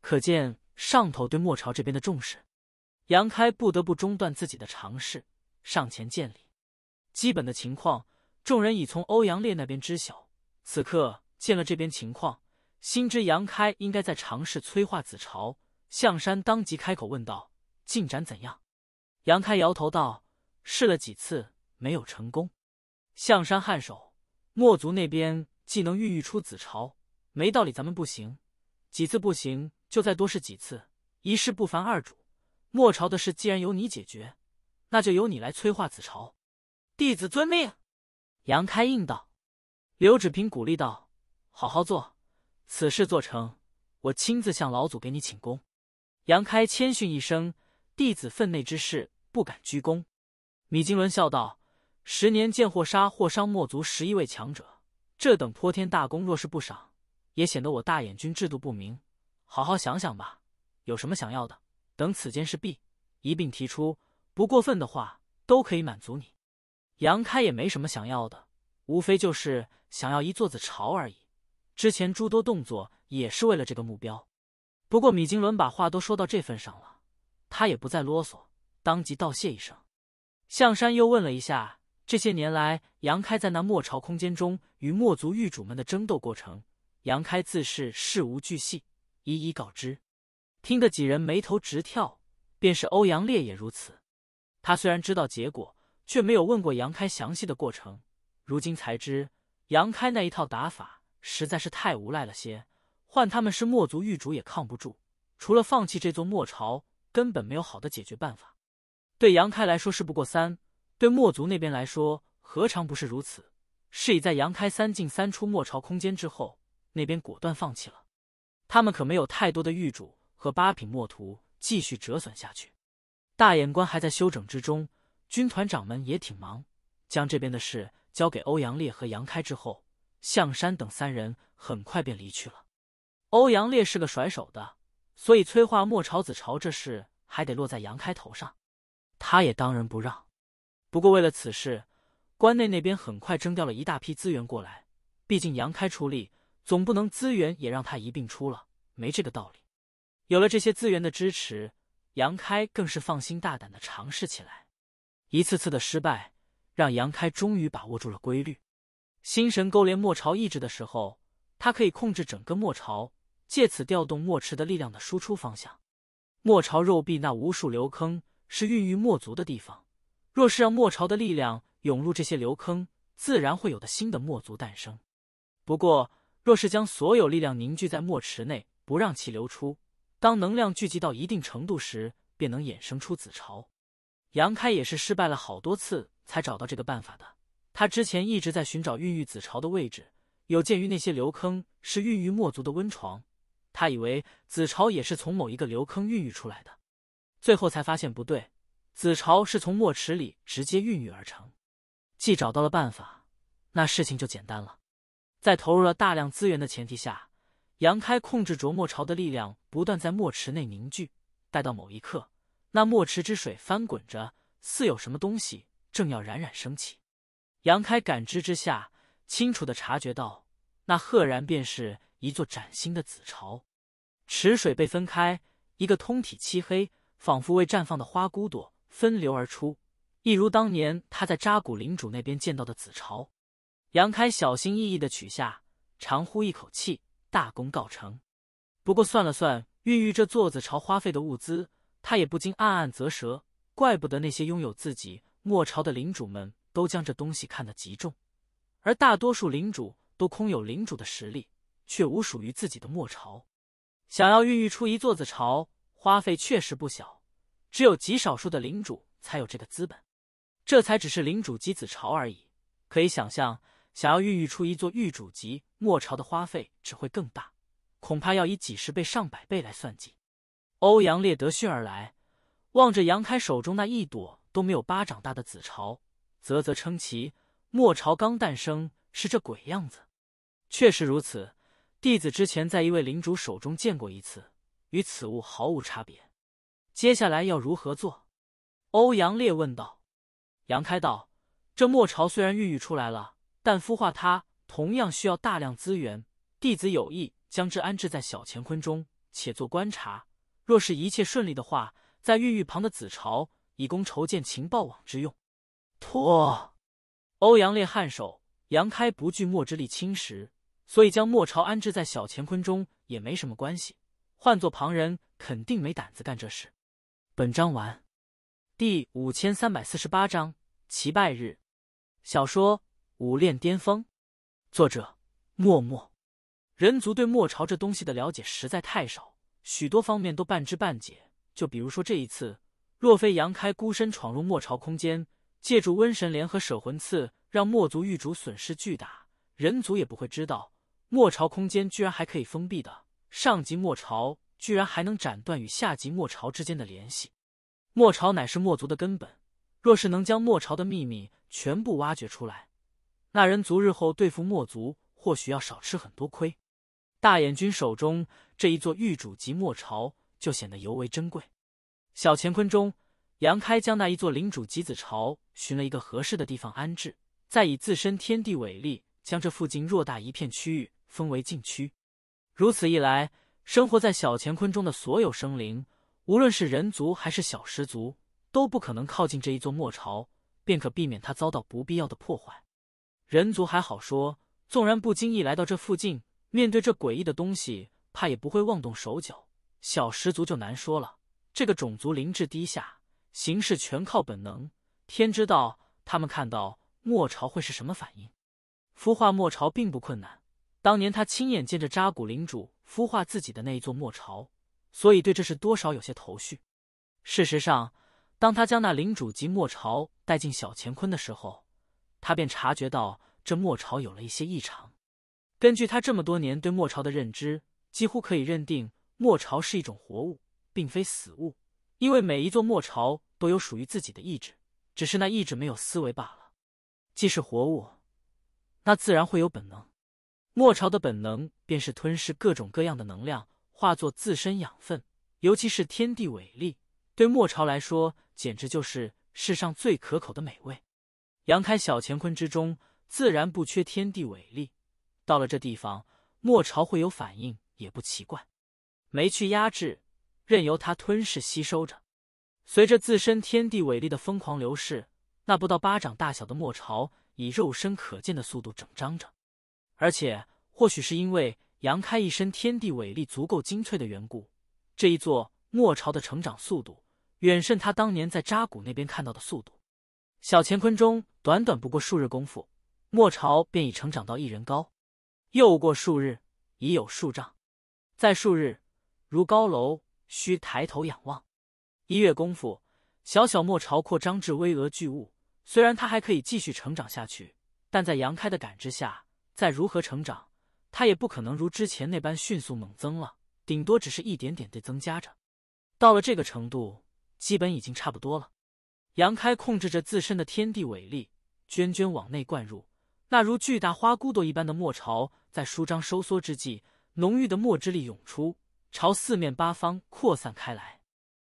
可见上头对莫朝这边的重视。杨开不得不中断自己的尝试，上前见礼。基本的情况，众人已从欧阳烈那边知晓，此刻见了这边情况。心知杨开应该在尝试催化子朝，向山当即开口问道：“进展怎样？”杨开摇头道：“试了几次，没有成功。”向山颔首：“墨族那边既能孕育出子朝，没道理咱们不行。几次不行，就再多试几次。一事不凡二主。墨朝的事既然由你解决，那就由你来催化子朝。”弟子遵命。”杨开应道。刘志平鼓励道：“好好做。”此事做成，我亲自向老祖给你请功。杨开谦逊一声：“弟子分内之事，不敢居功。”米金伦笑道：“十年间或杀或伤墨族十一位强者，这等泼天大功若是不赏，也显得我大眼军制度不明。好好想想吧，有什么想要的，等此间事毕一并提出，不过分的话都可以满足你。”杨开也没什么想要的，无非就是想要一座子巢而已。之前诸多动作也是为了这个目标，不过米金伦把话都说到这份上了，他也不再啰嗦，当即道谢一声。向山又问了一下这些年来杨开在那墨朝空间中与墨族狱主们的争斗过程，杨开自是事无巨细，一一告知，听得几人眉头直跳，便是欧阳烈也如此。他虽然知道结果，却没有问过杨开详细的过程，如今才知杨开那一套打法。实在是太无赖了些，换他们是墨族狱主也抗不住，除了放弃这座墨朝，根本没有好的解决办法。对杨开来说事不过三，对墨族那边来说何尝不是如此？是以在杨开三进三出墨朝空间之后，那边果断放弃了。他们可没有太多的狱主和八品墨徒继续折损下去。大眼关还在休整之中，军团长们也挺忙，将这边的事交给欧阳烈和杨开之后。向山等三人很快便离去了。欧阳烈是个甩手的，所以催化莫朝子朝这事还得落在杨开头上，他也当仁不让。不过为了此事，关内那边很快征调了一大批资源过来。毕竟杨开出力，总不能资源也让他一并出了，没这个道理。有了这些资源的支持，杨开更是放心大胆的尝试起来。一次次的失败，让杨开终于把握住了规律。心神勾连墨潮意志的时候，它可以控制整个墨潮，借此调动墨池的力量的输出方向。墨潮肉壁那无数流坑是孕育墨族的地方，若是让墨潮的力量涌入这些流坑，自然会有的新的墨族诞生。不过，若是将所有力量凝聚在墨池内，不让其流出，当能量聚集到一定程度时，便能衍生出子潮。杨开也是失败了好多次才找到这个办法的。他之前一直在寻找孕育子潮的位置，有鉴于那些流坑是孕育墨族的温床，他以为子潮也是从某一个流坑孕育出来的，最后才发现不对，子潮是从墨池里直接孕育而成。既找到了办法，那事情就简单了。在投入了大量资源的前提下，杨开控制着墨潮的力量不断在墨池内凝聚，待到某一刻，那墨池之水翻滚着，似有什么东西正要冉冉升起。杨开感知之下，清楚的察觉到，那赫然便是一座崭新的子巢。池水被分开，一个通体漆黑、仿佛未绽放的花骨朵分流而出，一如当年他在扎古领主那边见到的子巢。杨开小心翼翼的取下，长呼一口气，大功告成。不过算了算孕育这座子巢花费的物资，他也不禁暗暗啧舌，怪不得那些拥有自己末朝的领主们。都将这东西看得极重，而大多数领主都空有领主的实力，却无属于自己的末朝。想要孕育出一座子朝，花费确实不小，只有极少数的领主才有这个资本。这才只是领主级子朝而已，可以想象，想要孕育出一座御主级末朝的花费只会更大，恐怕要以几十倍、上百倍来算计。欧阳烈得讯而来，望着杨开手中那一朵都没有巴掌大的子朝。啧啧称奇，末朝刚诞生是这鬼样子，确实如此。弟子之前在一位领主手中见过一次，与此物毫无差别。接下来要如何做？欧阳烈问道。杨开道：“这末朝虽然孕育出来了，但孵化它同样需要大量资源。弟子有意将之安置在小乾坤中，且做观察。若是一切顺利的话，在孕育旁的子朝，以供筹建情报网之用。”托欧阳烈颔首，杨开不惧墨之力侵蚀，所以将墨朝安置在小乾坤中也没什么关系。换做旁人，肯定没胆子干这事。本章完。第五千三百四十八章齐拜日。小说《武炼巅峰》，作者：默默。人族对墨朝这东西的了解实在太少，许多方面都半知半解。就比如说这一次，若非杨开孤身闯入墨朝空间。借助瘟神莲和舍魂刺，让墨族狱主损失巨大，人族也不会知道墨朝空间居然还可以封闭的，上级墨朝居然还能斩断与下级墨朝之间的联系。墨朝乃是墨族的根本，若是能将墨朝的秘密全部挖掘出来，那人族日后对付墨族或许要少吃很多亏。大眼君手中这一座狱主级墨朝就显得尤为珍贵。小乾坤中。杨开将那一座领主集子巢寻了一个合适的地方安置，再以自身天地为例，将这附近偌大一片区域分为禁区。如此一来，生活在小乾坤中的所有生灵，无论是人族还是小石族，都不可能靠近这一座末巢，便可避免它遭到不必要的破坏。人族还好说，纵然不经意来到这附近，面对这诡异的东西，怕也不会妄动手脚。小石族就难说了，这个种族灵智低下。行事全靠本能，天知道他们看到莫朝会是什么反应。孵化莫朝并不困难，当年他亲眼见着扎古领主孵化自己的那一座莫朝，所以对这是多少有些头绪。事实上，当他将那领主及莫朝带进小乾坤的时候，他便察觉到这莫朝有了一些异常。根据他这么多年对莫朝的认知，几乎可以认定莫朝是一种活物，并非死物。因为每一座末朝都有属于自己的意志，只是那意志没有思维罢了。既是活物，那自然会有本能。末朝的本能便是吞噬各种各样的能量，化作自身养分。尤其是天地伟力，对末朝来说，简直就是世上最可口的美味。杨开小乾坤之中自然不缺天地伟力，到了这地方，末朝会有反应也不奇怪。没去压制。任由它吞噬吸收着，随着自身天地伟力的疯狂流逝，那不到巴掌大小的末朝以肉身可见的速度整张着。而且，或许是因为杨开一身天地伟力足够精粹的缘故，这一座末朝的成长速度远胜他当年在扎古那边看到的速度。小乾坤中，短短不过数日功夫，末朝便已成长到一人高；又过数日，已有数丈；再数日，如高楼。需抬头仰望，一月功夫，小小墨潮扩张至巍峨巨物。虽然它还可以继续成长下去，但在杨开的感知下，再如何成长，它也不可能如之前那般迅速猛增了。顶多只是一点点的增加着。到了这个程度，基本已经差不多了。杨开控制着自身的天地伟力，涓涓往内灌入。那如巨大花骨朵一般的墨潮在舒张收缩之际，浓郁的墨之力涌出。朝四面八方扩散开来。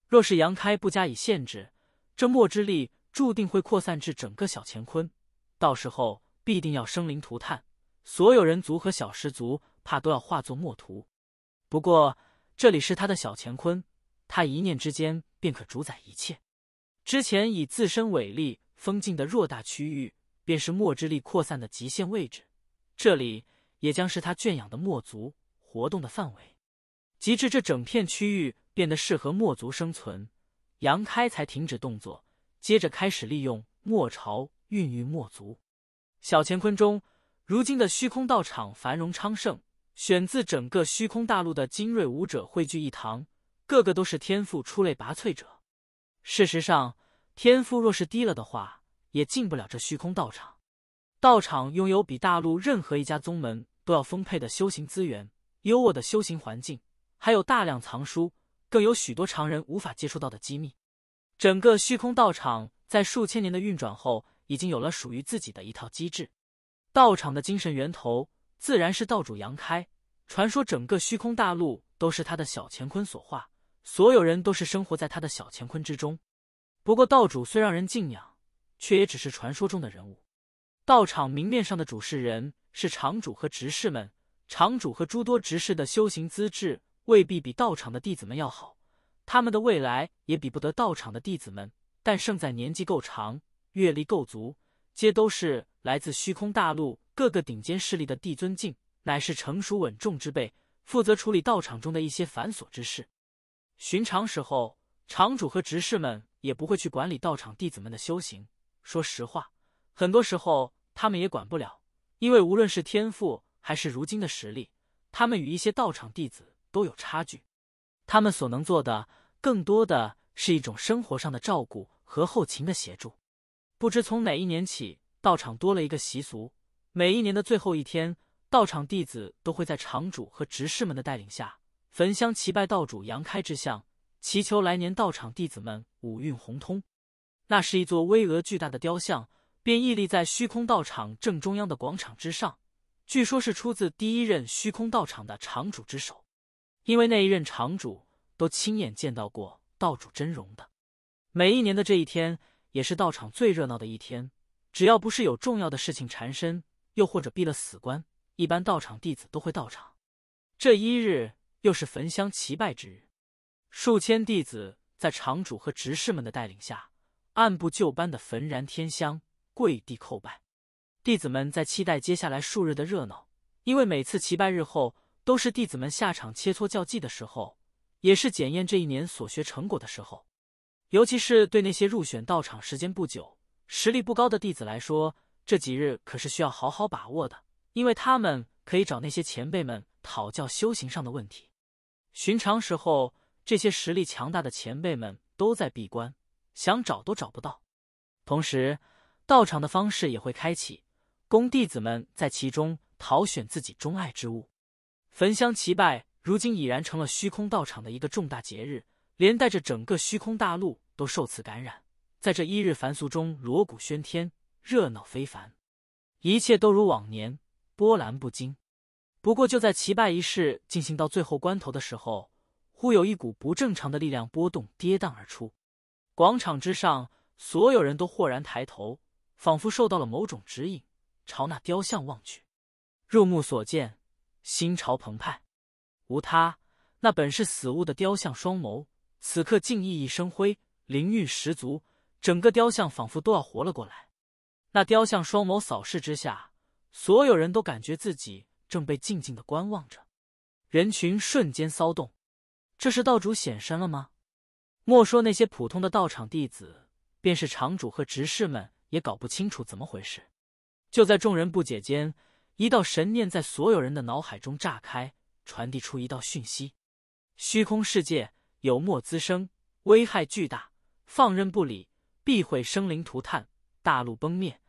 若是杨开不加以限制，这墨之力注定会扩散至整个小乾坤，到时候必定要生灵涂炭，所有人族和小氏族怕都要化作墨徒。不过这里是他的小乾坤，他一念之间便可主宰一切。之前以自身伟力封禁的偌大区域，便是墨之力扩散的极限位置，这里也将是他圈养的墨族活动的范围。及至这整片区域变得适合墨族生存，杨开才停止动作，接着开始利用墨潮孕育墨族。小乾坤中，如今的虚空道场繁荣昌盛，选自整个虚空大陆的精锐武者汇聚一堂，个个都是天赋出类拔萃者。事实上，天赋若是低了的话，也进不了这虚空道场。道场拥有比大陆任何一家宗门都要丰沛的修行资源，优渥的修行环境。还有大量藏书，更有许多常人无法接触到的机密。整个虚空道场在数千年的运转后，已经有了属于自己的一套机制。道场的精神源头自然是道主杨开，传说整个虚空大陆都是他的小乾坤所化，所有人都是生活在他的小乾坤之中。不过道主虽让人敬仰，却也只是传说中的人物。道场明面上的主事人是场主和执事们，场主和诸多执事的修行资质。未必比道场的弟子们要好，他们的未来也比不得道场的弟子们，但胜在年纪够长，阅历够足。皆都是来自虚空大陆各个顶尖势力的帝尊境，乃是成熟稳重之辈，负责处理道场中的一些繁琐之事。寻常时候，场主和执事们也不会去管理道场弟子们的修行。说实话，很多时候他们也管不了，因为无论是天赋还是如今的实力，他们与一些道场弟子。都有差距，他们所能做的更多的是一种生活上的照顾和后勤的协助。不知从哪一年起，道场多了一个习俗：每一年的最后一天，道场弟子都会在场主和执事们的带领下焚香祈拜道主阳开之象，祈求来年道场弟子们五运鸿通。那是一座巍峨巨大的雕像，便屹立在虚空道场正中央的广场之上，据说是出自第一任虚空道场的场主之手。因为那一任场主都亲眼见到过道主真容的，每一年的这一天也是道场最热闹的一天。只要不是有重要的事情缠身，又或者毙了死关，一般道场弟子都会到场。这一日又是焚香祈拜之日，数千弟子在场主和执事们的带领下，按部就班的焚燃天香，跪地叩拜。弟子们在期待接下来数日的热闹，因为每次祈拜日后。都是弟子们下场切磋教技的时候，也是检验这一年所学成果的时候。尤其是对那些入选道场时间不久、实力不高的弟子来说，这几日可是需要好好把握的，因为他们可以找那些前辈们讨教修行上的问题。寻常时候，这些实力强大的前辈们都在闭关，想找都找不到。同时，道场的方式也会开启，供弟子们在其中淘选自己钟爱之物。焚香祈拜，如今已然成了虚空道场的一个重大节日，连带着整个虚空大陆都受此感染。在这一日凡俗中，锣鼓喧天，热闹非凡，一切都如往年波澜不惊。不过，就在齐拜仪式进行到最后关头的时候，忽有一股不正常的力量波动跌宕而出。广场之上，所有人都豁然抬头，仿佛受到了某种指引，朝那雕像望去。入目所见。心潮澎湃，无他，那本是死物的雕像双眸，此刻竟熠熠生辉，灵韵十足，整个雕像仿佛都要活了过来。那雕像双眸扫视之下，所有人都感觉自己正被静静的观望着。人群瞬间骚动，这是道主显身了吗？莫说那些普通的道场弟子，便是场主和执事们也搞不清楚怎么回事。就在众人不解间。一道神念在所有人的脑海中炸开，传递出一道讯息：虚空世界有魔滋生，危害巨大，放任不理必毁生灵涂炭，大陆崩灭。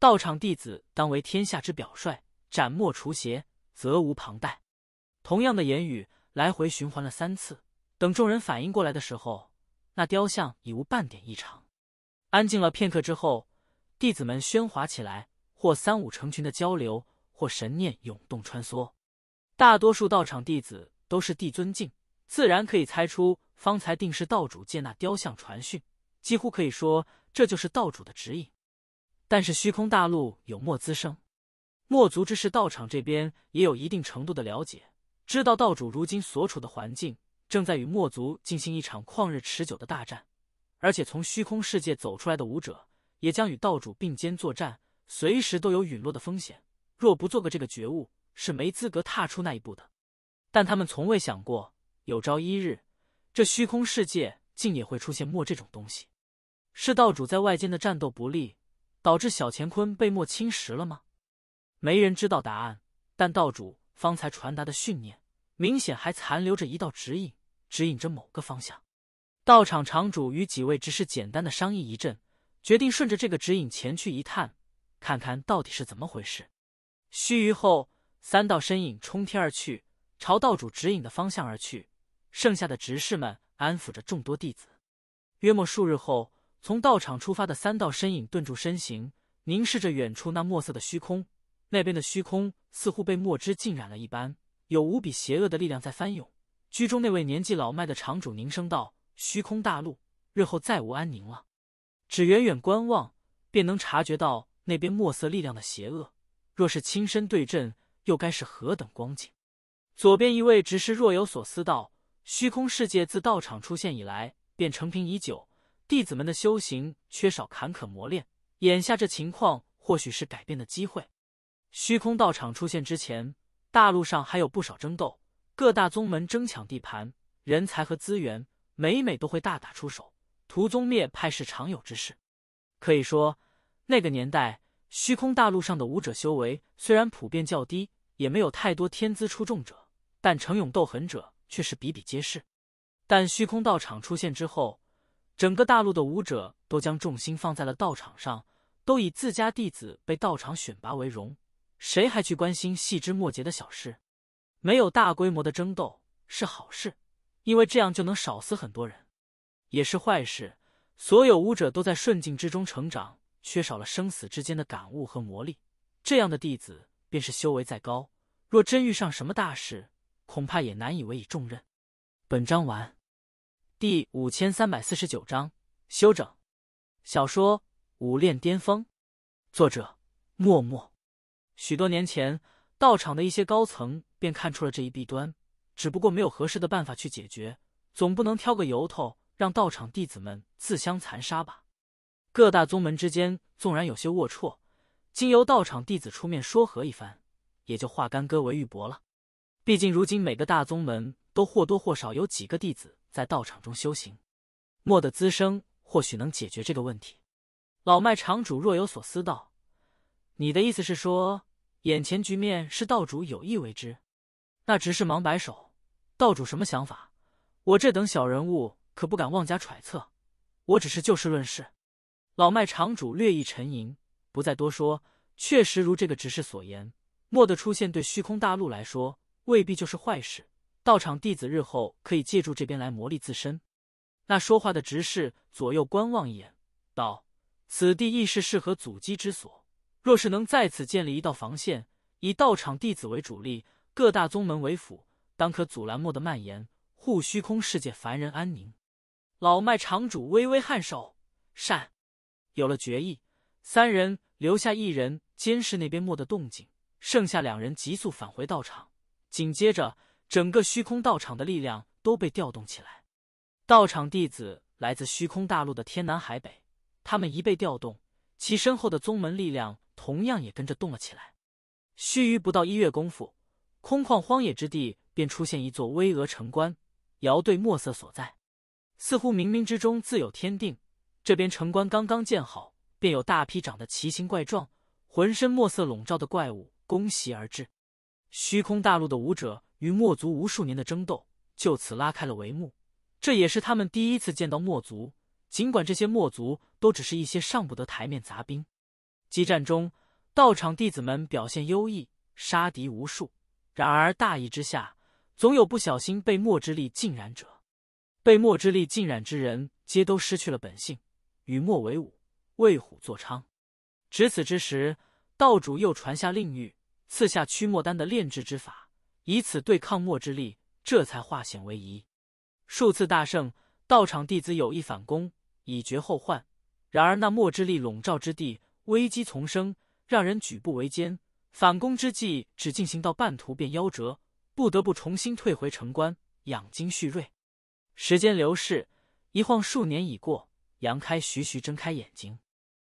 道场弟子当为天下之表率，斩魔除邪，责无旁贷。同样的言语来回循环了三次。等众人反应过来的时候，那雕像已无半点异常。安静了片刻之后，弟子们喧哗起来，或三五成群的交流。或神念涌动穿梭，大多数道场弟子都是地尊境，自然可以猜出方才定是道主借那雕像传讯，几乎可以说这就是道主的指引。但是虚空大陆有墨资生，墨族之事道场这边也有一定程度的了解，知道道主如今所处的环境正在与墨族进行一场旷日持久的大战，而且从虚空世界走出来的武者也将与道主并肩作战，随时都有陨落的风险。若不做个这个觉悟，是没资格踏出那一步的。但他们从未想过，有朝一日，这虚空世界竟也会出现墨这种东西。是道主在外间的战斗不利，导致小乾坤被墨侵蚀了吗？没人知道答案。但道主方才传达的训念，明显还残留着一道指引，指引着某个方向。道场场主与几位只是简单的商议一阵，决定顺着这个指引前去一探，看看到底是怎么回事。须臾后，三道身影冲天而去，朝道主指引的方向而去。剩下的执事们安抚着众多弟子。约莫数日后，从道场出发的三道身影顿住身形，凝视着远处那墨色的虚空。那边的虚空似乎被墨汁浸染了一般，有无比邪恶的力量在翻涌。居中那位年纪老迈的场主凝声道：“虚空大陆日后再无安宁了，只远远观望便能察觉到那边墨色力量的邪恶。”若是亲身对阵，又该是何等光景？左边一位执事若有所思道：“虚空世界自道场出现以来，便成平已久，弟子们的修行缺少坎坷磨练。眼下这情况，或许是改变的机会。虚空道场出现之前，大陆上还有不少争斗，各大宗门争抢地盘、人才和资源，每每都会大打出手，屠宗灭派是常有之事。可以说，那个年代。”虚空大陆上的武者修为虽然普遍较低，也没有太多天资出众者，但成勇斗狠者却是比比皆是。但虚空道场出现之后，整个大陆的武者都将重心放在了道场上，都以自家弟子被道场选拔为荣，谁还去关心细枝末节的小事？没有大规模的争斗是好事，因为这样就能少死很多人；也是坏事，所有武者都在顺境之中成长。缺少了生死之间的感悟和磨砺，这样的弟子便是修为再高，若真遇上什么大事，恐怕也难以委以重任。本章完。第五千三百四十九章休整。小说《武炼巅峰》，作者：默默。许多年前，道场的一些高层便看出了这一弊端，只不过没有合适的办法去解决，总不能挑个由头让道场弟子们自相残杀吧。各大宗门之间纵然有些龌龊，经由道场弟子出面说和一番，也就化干戈为玉帛了。毕竟如今每个大宗门都或多或少有几个弟子在道场中修行，莫的滋生或许能解决这个问题。老麦场主若有所思道：“你的意思是说，眼前局面是道主有意为之？”那只是忙摆手：“道主什么想法？我这等小人物可不敢妄加揣测，我只是就事论事。”老麦场主略一沉吟，不再多说。确实如这个执事所言，墨的出现对虚空大陆来说未必就是坏事。道场弟子日后可以借助这边来磨砺自身。那说话的执事左右观望一眼，道：“此地亦是适合阻击之所。若是能在此建立一道防线，以道场弟子为主力，各大宗门为辅，当可阻拦墨的蔓延，护虚空世界凡人安宁。”老麦场主微微颔首，善。有了决议，三人留下一人监视那边墨的动静，剩下两人急速返回道场。紧接着，整个虚空道场的力量都被调动起来。道场弟子来自虚空大陆的天南海北，他们一被调动，其身后的宗门力量同样也跟着动了起来。须臾不到一月功夫，空旷荒野之地便出现一座巍峨城关，遥对墨色所在，似乎冥冥之中自有天定。这边城关刚刚建好，便有大批长得奇形怪状、浑身墨色笼罩的怪物攻袭而至。虚空大陆的武者与墨族无数年的争斗就此拉开了帷幕。这也是他们第一次见到墨族。尽管这些墨族都只是一些上不得台面杂兵。激战中，道场弟子们表现优异，杀敌无数。然而大意之下，总有不小心被墨之力浸染者。被墨之力浸染之人，皆都失去了本性。与墨为伍，为虎作伥。值此之时，道主又传下令谕，赐下驱墨丹的炼制之法，以此对抗墨之力，这才化险为夷。数次大胜，道场弟子有意反攻，以绝后患。然而那墨之力笼罩之地，危机丛生，让人举步维艰。反攻之际，只进行到半途便夭折，不得不重新退回城关，养精蓄锐。时间流逝，一晃数年已过。杨开徐徐睁开眼睛，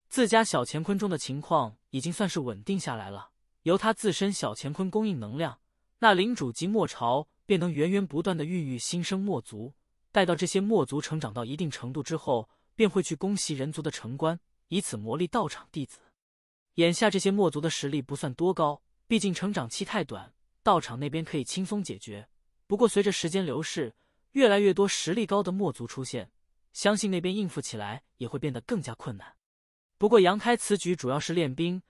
自家小乾坤中的情况已经算是稳定下来了。由他自身小乾坤供应能量，那领主级末朝便能源源不断的孕育新生末族。待到这些末族成长到一定程度之后，便会去攻袭人族的城关，以此磨砺道场弟子。眼下这些墨族的实力不算多高，毕竟成长期太短，道场那边可以轻松解决。不过随着时间流逝，越来越多实力高的墨族出现。相信那边应付起来也会变得更加困难。不过，杨开此举主要是练兵，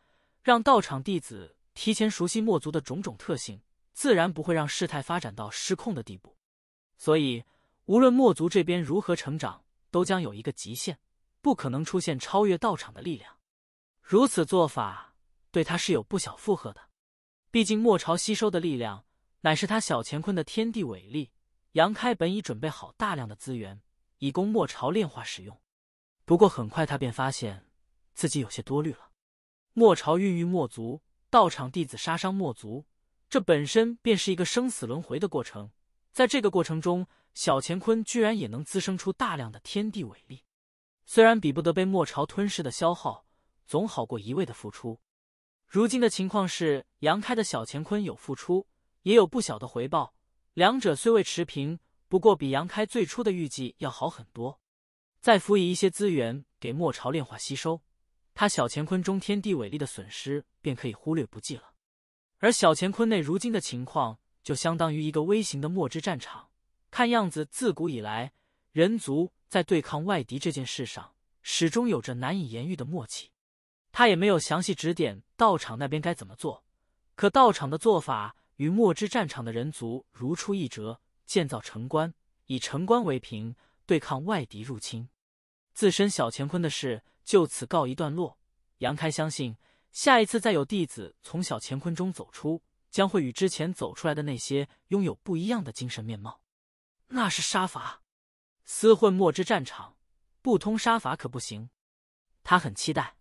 让道场弟子提前熟悉墨族的种种特性，自然不会让事态发展到失控的地步。所以，无论墨族这边如何成长，都将有一个极限，不可能出现超越道场的力量。如此做法对他是有不小负荷的，毕竟墨朝吸收的力量乃是他小乾坤的天地伟力。杨开本已准备好大量的资源。以供墨朝炼化使用，不过很快他便发现，自己有些多虑了。墨朝孕育墨族，道场弟子杀伤墨族，这本身便是一个生死轮回的过程。在这个过程中，小乾坤居然也能滋生出大量的天地伟力，虽然比不得被墨朝吞噬的消耗，总好过一味的付出。如今的情况是，杨开的小乾坤有付出，也有不小的回报，两者虽未持平。不过比杨开最初的预计要好很多，再辅以一些资源给末朝炼化吸收，他小乾坤中天地伟力的损失便可以忽略不计了。而小乾坤内如今的情况，就相当于一个微型的墨之战场。看样子，自古以来，人族在对抗外敌这件事上，始终有着难以言喻的默契。他也没有详细指点道场那边该怎么做，可道场的做法与墨之战场的人族如出一辙。建造城关，以城关为凭，对抗外敌入侵。自身小乾坤的事就此告一段落。杨开相信，下一次再有弟子从小乾坤中走出，将会与之前走出来的那些拥有不一样的精神面貌。那是杀伐，厮混莫之战场，不通杀伐可不行。他很期待，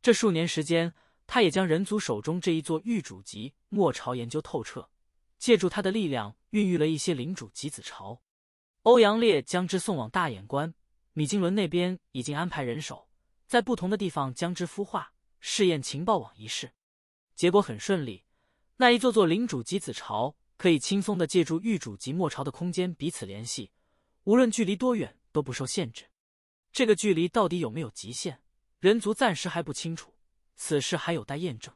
这数年时间，他也将人族手中这一座玉主级莫朝研究透彻，借助他的力量。孕育了一些领主及子朝。欧阳烈将之送往大眼关，米金伦那边已经安排人手，在不同的地方将之孵化试验情报网一事，结果很顺利。那一座座领主及子朝可以轻松的借助域主及末朝的空间彼此联系，无论距离多远都不受限制。这个距离到底有没有极限，人族暂时还不清楚，此事还有待验证。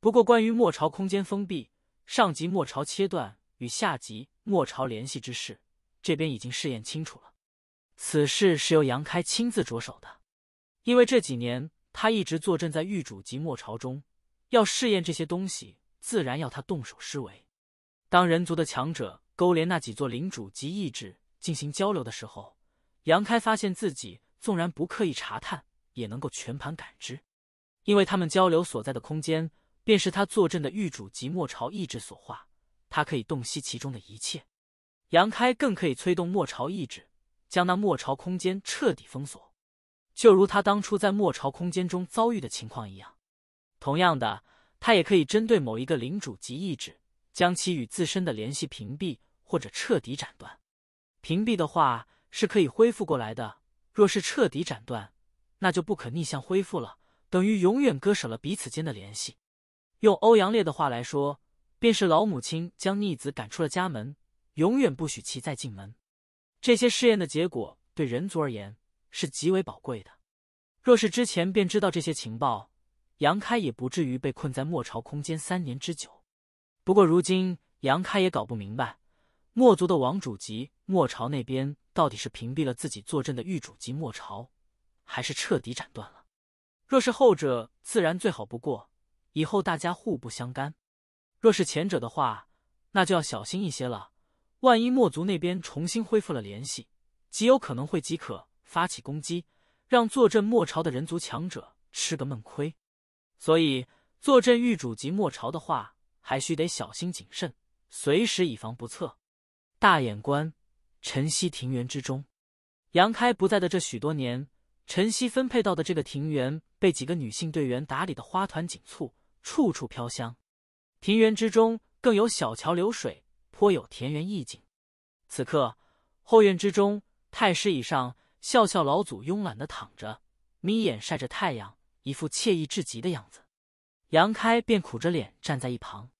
不过关于末朝空间封闭，上级末朝切断。与下级末朝联系之事，这边已经试验清楚了。此事是由杨开亲自着手的，因为这几年他一直坐镇在狱主级末朝中，要试验这些东西，自然要他动手施为。当人族的强者勾连那几座领主级意志进行交流的时候，杨开发现自己纵然不刻意查探，也能够全盘感知，因为他们交流所在的空间，便是他坐镇的狱主级末朝意志所化。他可以洞悉其中的一切，杨开更可以催动末朝意志，将那末朝空间彻底封锁，就如他当初在末朝空间中遭遇的情况一样。同样的，他也可以针对某一个领主及意志，将其与自身的联系屏蔽或者彻底斩断。屏蔽的话是可以恢复过来的，若是彻底斩断，那就不可逆向恢复了，等于永远割舍了彼此间的联系。用欧阳烈的话来说。便是老母亲将逆子赶出了家门，永远不许其再进门。这些试验的结果对人族而言是极为宝贵的。若是之前便知道这些情报，杨开也不至于被困在莫朝空间三年之久。不过如今杨开也搞不明白，墨族的王主级墨朝那边到底是屏蔽了自己坐镇的玉主级墨朝，还是彻底斩断了？若是后者，自然最好不过，以后大家互不相干。若是前者的话，那就要小心一些了。万一墨族那边重新恢复了联系，极有可能会即可发起攻击，让坐镇墨朝的人族强者吃个闷亏。所以，坐镇狱主级墨朝的话，还需得小心谨慎，随时以防不测。大眼观，晨曦庭园之中，杨开不在的这许多年，晨曦分配到的这个庭园被几个女性队员打理的花团锦簇，处处飘香。庭园之中更有小桥流水，颇有田园意境。此刻后院之中，太师椅上，笑笑老祖慵懒的躺着，眯眼晒着太阳，一副惬意至极的样子。杨开便苦着脸站在一旁。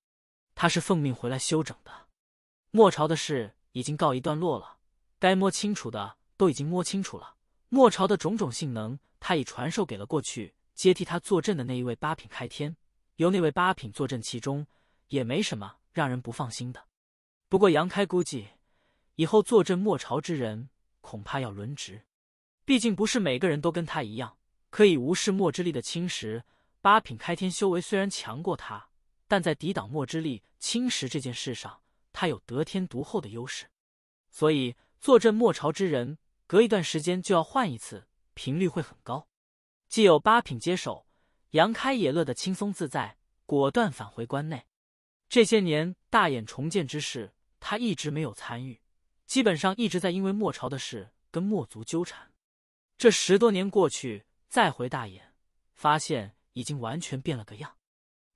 他是奉命回来休整的。莫朝的事已经告一段落了，该摸清楚的都已经摸清楚了。莫朝的种种性能，他已传授给了过去接替他坐镇的那一位八品开天。由那位八品坐镇其中也没什么让人不放心的。不过杨开估计，以后坐镇末朝之人恐怕要轮值，毕竟不是每个人都跟他一样可以无视末之力的侵蚀。八品开天修为虽然强过他，但在抵挡末之力侵蚀这件事上，他有得天独厚的优势。所以坐镇末朝之人隔一段时间就要换一次，频率会很高。既有八品接手。杨开也乐得轻松自在，果断返回关内。这些年大眼重建之事，他一直没有参与，基本上一直在因为莫朝的事跟莫族纠缠。这十多年过去，再回大眼，发现已经完全变了个样。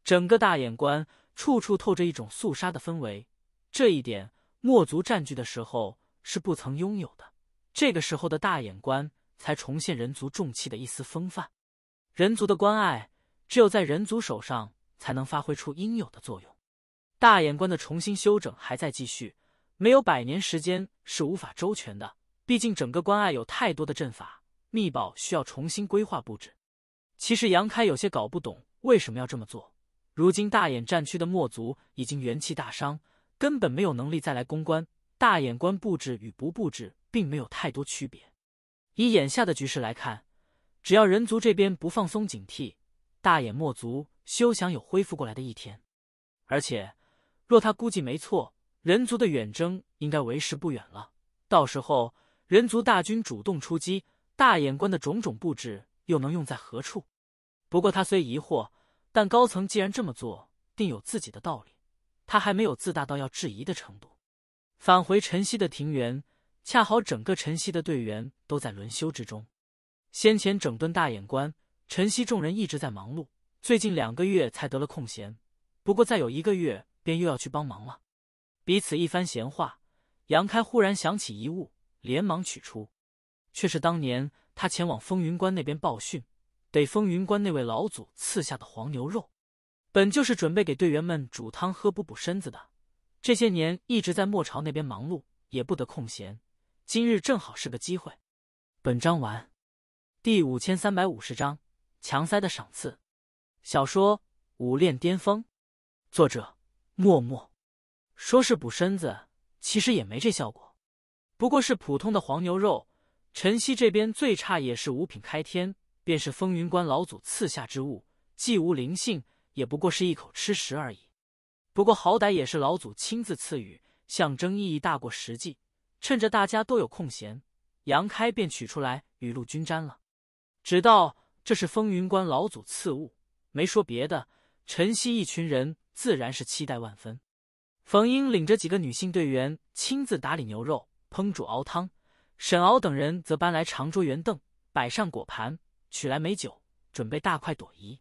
整个大眼关处处透着一种肃杀的氛围，这一点墨族占据的时候是不曾拥有的。这个时候的大眼关，才重现人族重器的一丝风范。人族的关爱，只有在人族手上才能发挥出应有的作用。大眼关的重新修整还在继续，没有百年时间是无法周全的。毕竟整个关爱有太多的阵法秘宝需要重新规划布置。其实杨开有些搞不懂为什么要这么做。如今大眼战区的墨族已经元气大伤，根本没有能力再来攻关。大眼关布置与不布置并没有太多区别。以眼下的局势来看。只要人族这边不放松警惕，大眼墨族休想有恢复过来的一天。而且，若他估计没错，人族的远征应该为时不远了。到时候，人族大军主动出击，大眼关的种种布置又能用在何处？不过，他虽疑惑，但高层既然这么做，定有自己的道理。他还没有自大到要质疑的程度。返回晨曦的庭园，恰好整个晨曦的队员都在轮休之中。先前整顿大眼关，晨曦众人一直在忙碌，最近两个月才得了空闲。不过再有一个月，便又要去帮忙了。彼此一番闲话，杨开忽然想起一物，连忙取出，却是当年他前往风云关那边报讯，得风云关那位老祖赐下的黄牛肉。本就是准备给队员们煮汤喝，补补身子的。这些年一直在莫朝那边忙碌，也不得空闲。今日正好是个机会。本章完。第五千三百五十章强塞的赏赐。小说《武炼巅峰》，作者：默默。说是补身子，其实也没这效果，不过是普通的黄牛肉。晨曦这边最差也是五品开天，便是风云关老祖赐下之物，既无灵性，也不过是一口吃食而已。不过好歹也是老祖亲自赐予，象征意义大过实际。趁着大家都有空闲，杨开便取出来，雨露均沾了。只道这是风云关老祖赐物，没说别的。晨曦一群人自然是期待万分。冯英领着几个女性队员亲自打理牛肉、烹煮熬汤，沈敖等人则搬来长桌圆凳，摆上果盘，取来美酒，准备大快朵颐。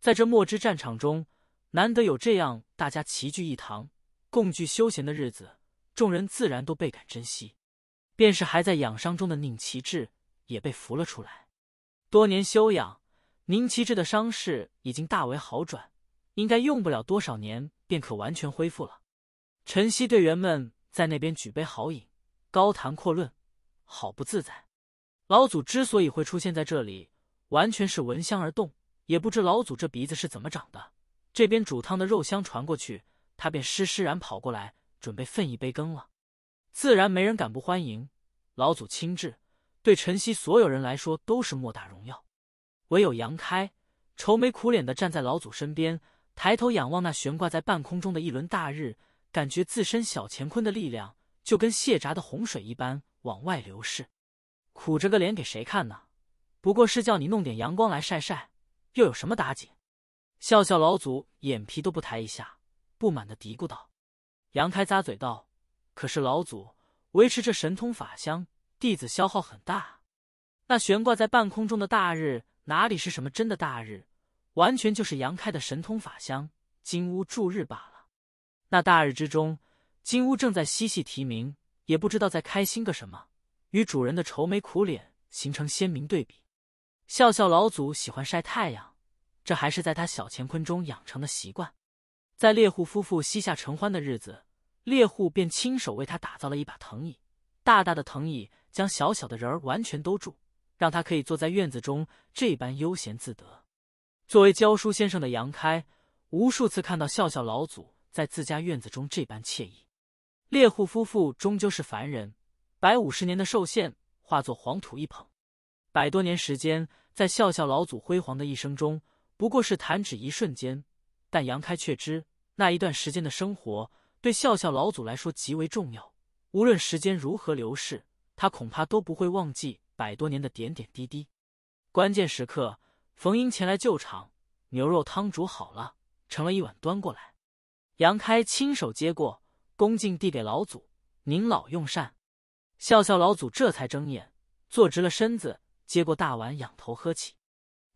在这莫汁战场中，难得有这样大家齐聚一堂、共聚休闲的日子，众人自然都倍感珍惜。便是还在养伤中的宁奇志也被扶了出来。多年修养，宁奇志的伤势已经大为好转，应该用不了多少年便可完全恢复了。晨曦队员们在那边举杯豪饮，高谈阔论，好不自在。老祖之所以会出现在这里，完全是闻香而动，也不知老祖这鼻子是怎么长的。这边煮汤的肉香传过去，他便施施然跑过来，准备分一杯羹了。自然没人敢不欢迎。老祖亲至。对晨曦所有人来说都是莫大荣耀，唯有杨开愁眉苦脸的站在老祖身边，抬头仰望那悬挂在半空中的一轮大日，感觉自身小乾坤的力量就跟泄闸的洪水一般往外流逝，苦着个脸给谁看呢？不过是叫你弄点阳光来晒晒，又有什么打紧？笑笑老祖眼皮都不抬一下，不满的嘀咕道：“杨开，咂嘴道，可是老祖维持着神通法相。”弟子消耗很大，那悬挂在半空中的大日哪里是什么真的大日，完全就是杨开的神通法相金乌助日罢了。那大日之中，金乌正在嬉戏啼鸣，也不知道在开心个什么，与主人的愁眉苦脸形成鲜明对比。笑笑老祖喜欢晒太阳，这还是在他小乾坤中养成的习惯。在猎户夫妇膝下承欢的日子，猎户便亲手为他打造了一把藤椅。大大的藤椅将小小的人儿完全兜住，让他可以坐在院子中这般悠闲自得。作为教书先生的杨开，无数次看到笑笑老祖在自家院子中这般惬意。猎户夫妇终究是凡人，百五十年的寿限化作黄土一捧。百多年时间，在笑笑老祖辉煌的一生中不过是弹指一瞬间，但杨开却知那一段时间的生活对笑笑老祖来说极为重要。无论时间如何流逝，他恐怕都不会忘记百多年的点点滴滴。关键时刻，冯英前来救场，牛肉汤煮好了，盛了一碗端过来。杨开亲手接过，恭敬递给老祖：“您老用膳。”笑笑老祖这才睁眼，坐直了身子，接过大碗，仰头喝起。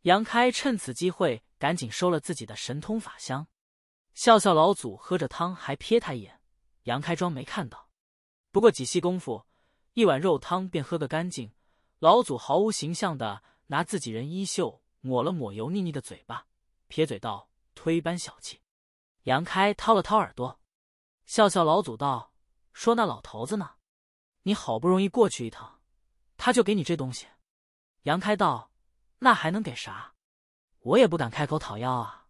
杨开趁此机会，赶紧收了自己的神通法香。笑笑老祖喝着汤，还瞥他一眼，杨开装没看到。不过几息功夫，一碗肉汤便喝个干净。老祖毫无形象的拿自己人衣袖抹了抹油腻腻的嘴巴，撇嘴道：“推班小气。”杨开掏了掏耳朵，笑笑老祖道：“说那老头子呢？你好不容易过去一趟，他就给你这东西。”杨开道：“那还能给啥？我也不敢开口讨要啊。”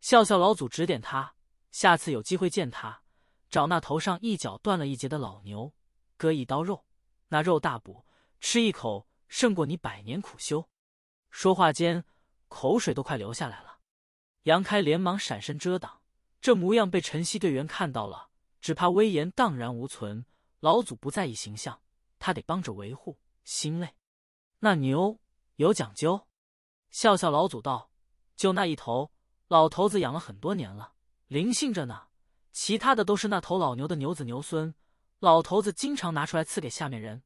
笑笑老祖指点他：“下次有机会见他。”找那头上一脚断了一截的老牛，割一刀肉，那肉大补，吃一口胜过你百年苦修。说话间，口水都快流下来了。杨开连忙闪身遮挡，这模样被晨曦队员看到了，只怕威严荡然无存。老祖不在意形象，他得帮着维护，心累。那牛有讲究，笑笑老祖道：“就那一头，老头子养了很多年了，灵性着呢。”其他的都是那头老牛的牛子牛孙，老头子经常拿出来赐给下面人，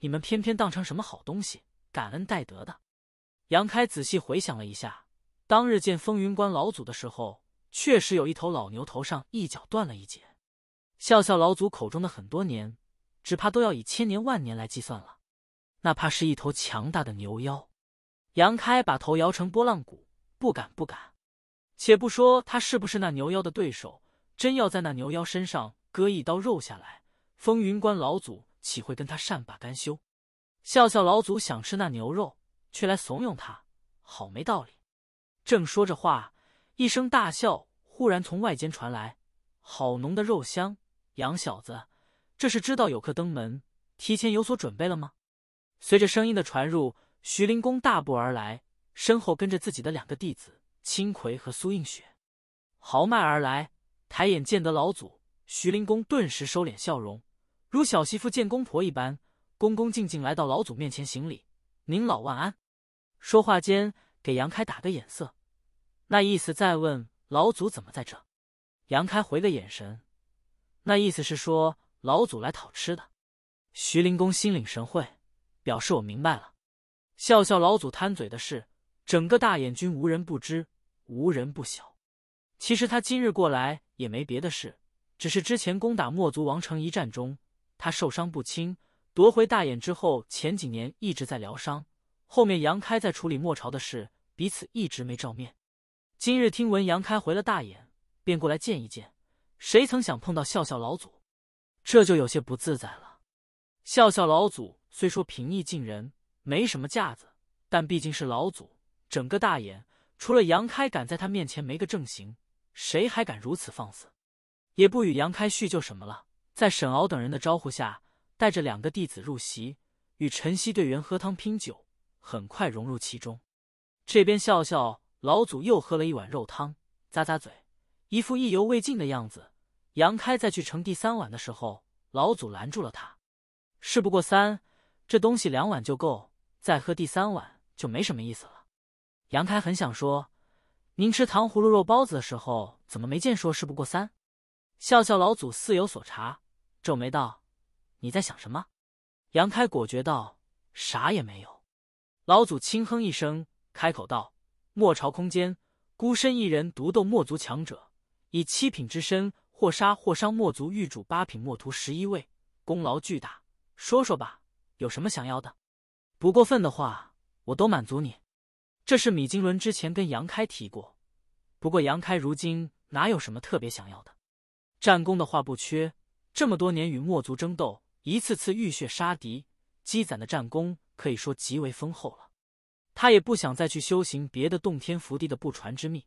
你们偏偏当成什么好东西，感恩戴德的。杨开仔细回想了一下，当日见风云关老祖的时候，确实有一头老牛头上一脚断了一截。笑笑老祖口中的很多年，只怕都要以千年万年来计算了。那怕是一头强大的牛妖，杨开把头摇成波浪鼓，不敢不敢。且不说他是不是那牛妖的对手。真要在那牛妖身上割一刀肉下来，风云关老祖岂会跟他善罢甘休？笑笑老祖想吃那牛肉，却来怂恿他，好没道理。正说着话，一声大笑忽然从外间传来，好浓的肉香！杨小子，这是知道有客登门，提前有所准备了吗？随着声音的传入，徐灵公大步而来，身后跟着自己的两个弟子青葵和苏映雪，豪迈而来。抬眼见得老祖，徐灵公顿时收敛笑容，如小媳妇见公婆一般，恭恭敬敬来到老祖面前行礼：“您老万安。”说话间给杨开打个眼色，那意思再问老祖怎么在这。杨开回个眼神，那意思是说老祖来讨吃的。徐灵公心领神会，表示我明白了。笑笑老祖贪嘴的事，整个大眼军无人不知，无人不晓。其实他今日过来。也没别的事，只是之前攻打墨族王城一战中，他受伤不轻。夺回大眼之后，前几年一直在疗伤。后面杨开在处理墨朝的事，彼此一直没照面。今日听闻杨开回了大眼，便过来见一见。谁曾想碰到笑笑老祖，这就有些不自在了。笑笑老祖虽说平易近人，没什么架子，但毕竟是老祖，整个大眼除了杨开，敢在他面前没个正形。谁还敢如此放肆？也不与杨开叙旧什么了。在沈敖等人的招呼下，带着两个弟子入席，与晨曦队员喝汤拼酒，很快融入其中。这边笑笑老祖又喝了一碗肉汤，咂咂嘴，一副意犹未尽的样子。杨开再去盛第三碗的时候，老祖拦住了他：“事不过三，这东西两碗就够，再喝第三碗就没什么意思了。”杨开很想说。您吃糖葫芦、肉包子的时候，怎么没见说事不过三？笑笑老祖似有所察，皱眉道：“你在想什么？”杨开果决道：“啥也没有。”老祖轻哼一声，开口道：“末朝空间，孤身一人独斗墨族强者，以七品之身，或杀或伤墨族御主、八品墨徒十一位，功劳巨大。说说吧，有什么想要的？不过分的话，我都满足你。”这是米金伦之前跟杨开提过，不过杨开如今哪有什么特别想要的？战功的话不缺，这么多年与墨族争斗，一次次浴血杀敌，积攒的战功可以说极为丰厚了。他也不想再去修行别的洞天福地的不传之秘，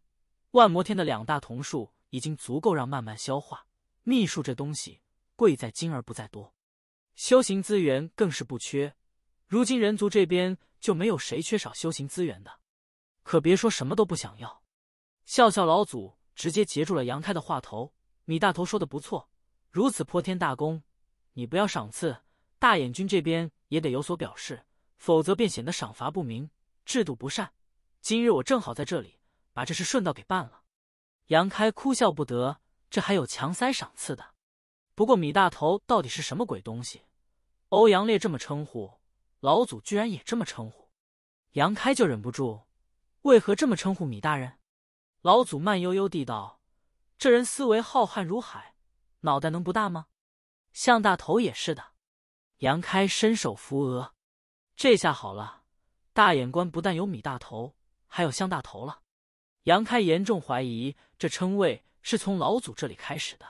万魔天的两大铜术已经足够让慢慢消化。秘术这东西贵在精而不在多，修行资源更是不缺，如今人族这边就没有谁缺少修行资源的。可别说什么都不想要，笑笑老祖直接截住了杨开的话头。米大头说的不错，如此破天大功，你不要赏赐，大眼君这边也得有所表示，否则便显得赏罚不明，制度不善。今日我正好在这里，把这事顺道给办了。杨开哭笑不得，这还有强塞赏赐的。不过米大头到底是什么鬼东西？欧阳烈这么称呼，老祖居然也这么称呼，杨开就忍不住。为何这么称呼米大人？老祖慢悠悠地道：“这人思维浩瀚如海，脑袋能不大吗？向大头也是的。”杨开伸手扶额，这下好了，大眼官不但有米大头，还有向大头了。杨开严重怀疑这称谓是从老祖这里开始的。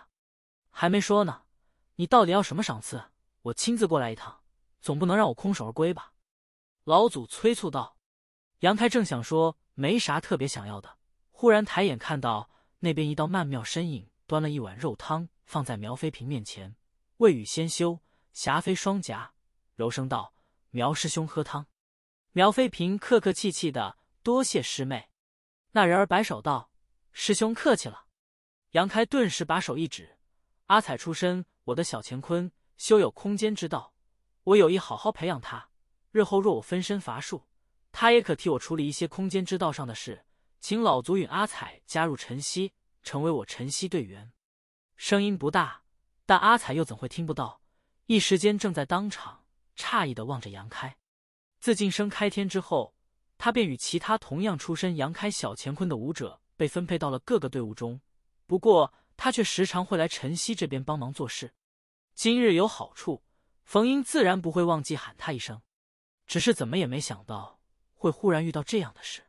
还没说呢，你到底要什么赏赐？我亲自过来一趟，总不能让我空手而归吧？老祖催促道。杨开正想说没啥特别想要的，忽然抬眼看到那边一道曼妙身影端了一碗肉汤放在苗飞平面前，未雨先修，霞飞双颊，柔声道：“苗师兄，喝汤。”苗飞平客客气气的多谢师妹。那人儿摆手道：“师兄客气了。”杨开顿时把手一指：“阿彩出身我的小乾坤，修有空间之道，我有意好好培养他。日后若我分身乏术。”他也可替我处理一些空间之道上的事，请老祖与阿彩加入晨曦，成为我晨曦队员。声音不大，但阿彩又怎会听不到？一时间正在当场诧异的望着杨开。自晋升开天之后，他便与其他同样出身杨开小乾坤的武者被分配到了各个队伍中。不过他却时常会来晨曦这边帮忙做事。今日有好处，冯英自然不会忘记喊他一声。只是怎么也没想到。会忽然遇到这样的事，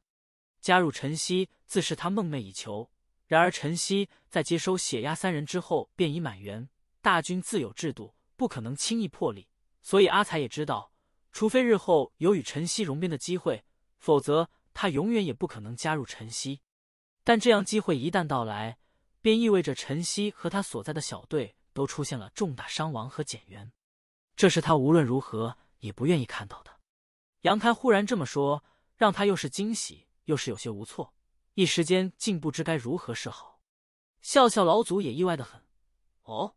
加入晨曦自是他梦寐以求。然而晨曦在接收血压三人之后便已满员，大军自有制度，不可能轻易破例。所以阿才也知道，除非日后有与晨曦融编的机会，否则他永远也不可能加入晨曦。但这样机会一旦到来，便意味着晨曦和他所在的小队都出现了重大伤亡和减员，这是他无论如何也不愿意看到的。杨开忽然这么说，让他又是惊喜又是有些无措，一时间竟不知该如何是好。笑笑老祖也意外的很：“哦，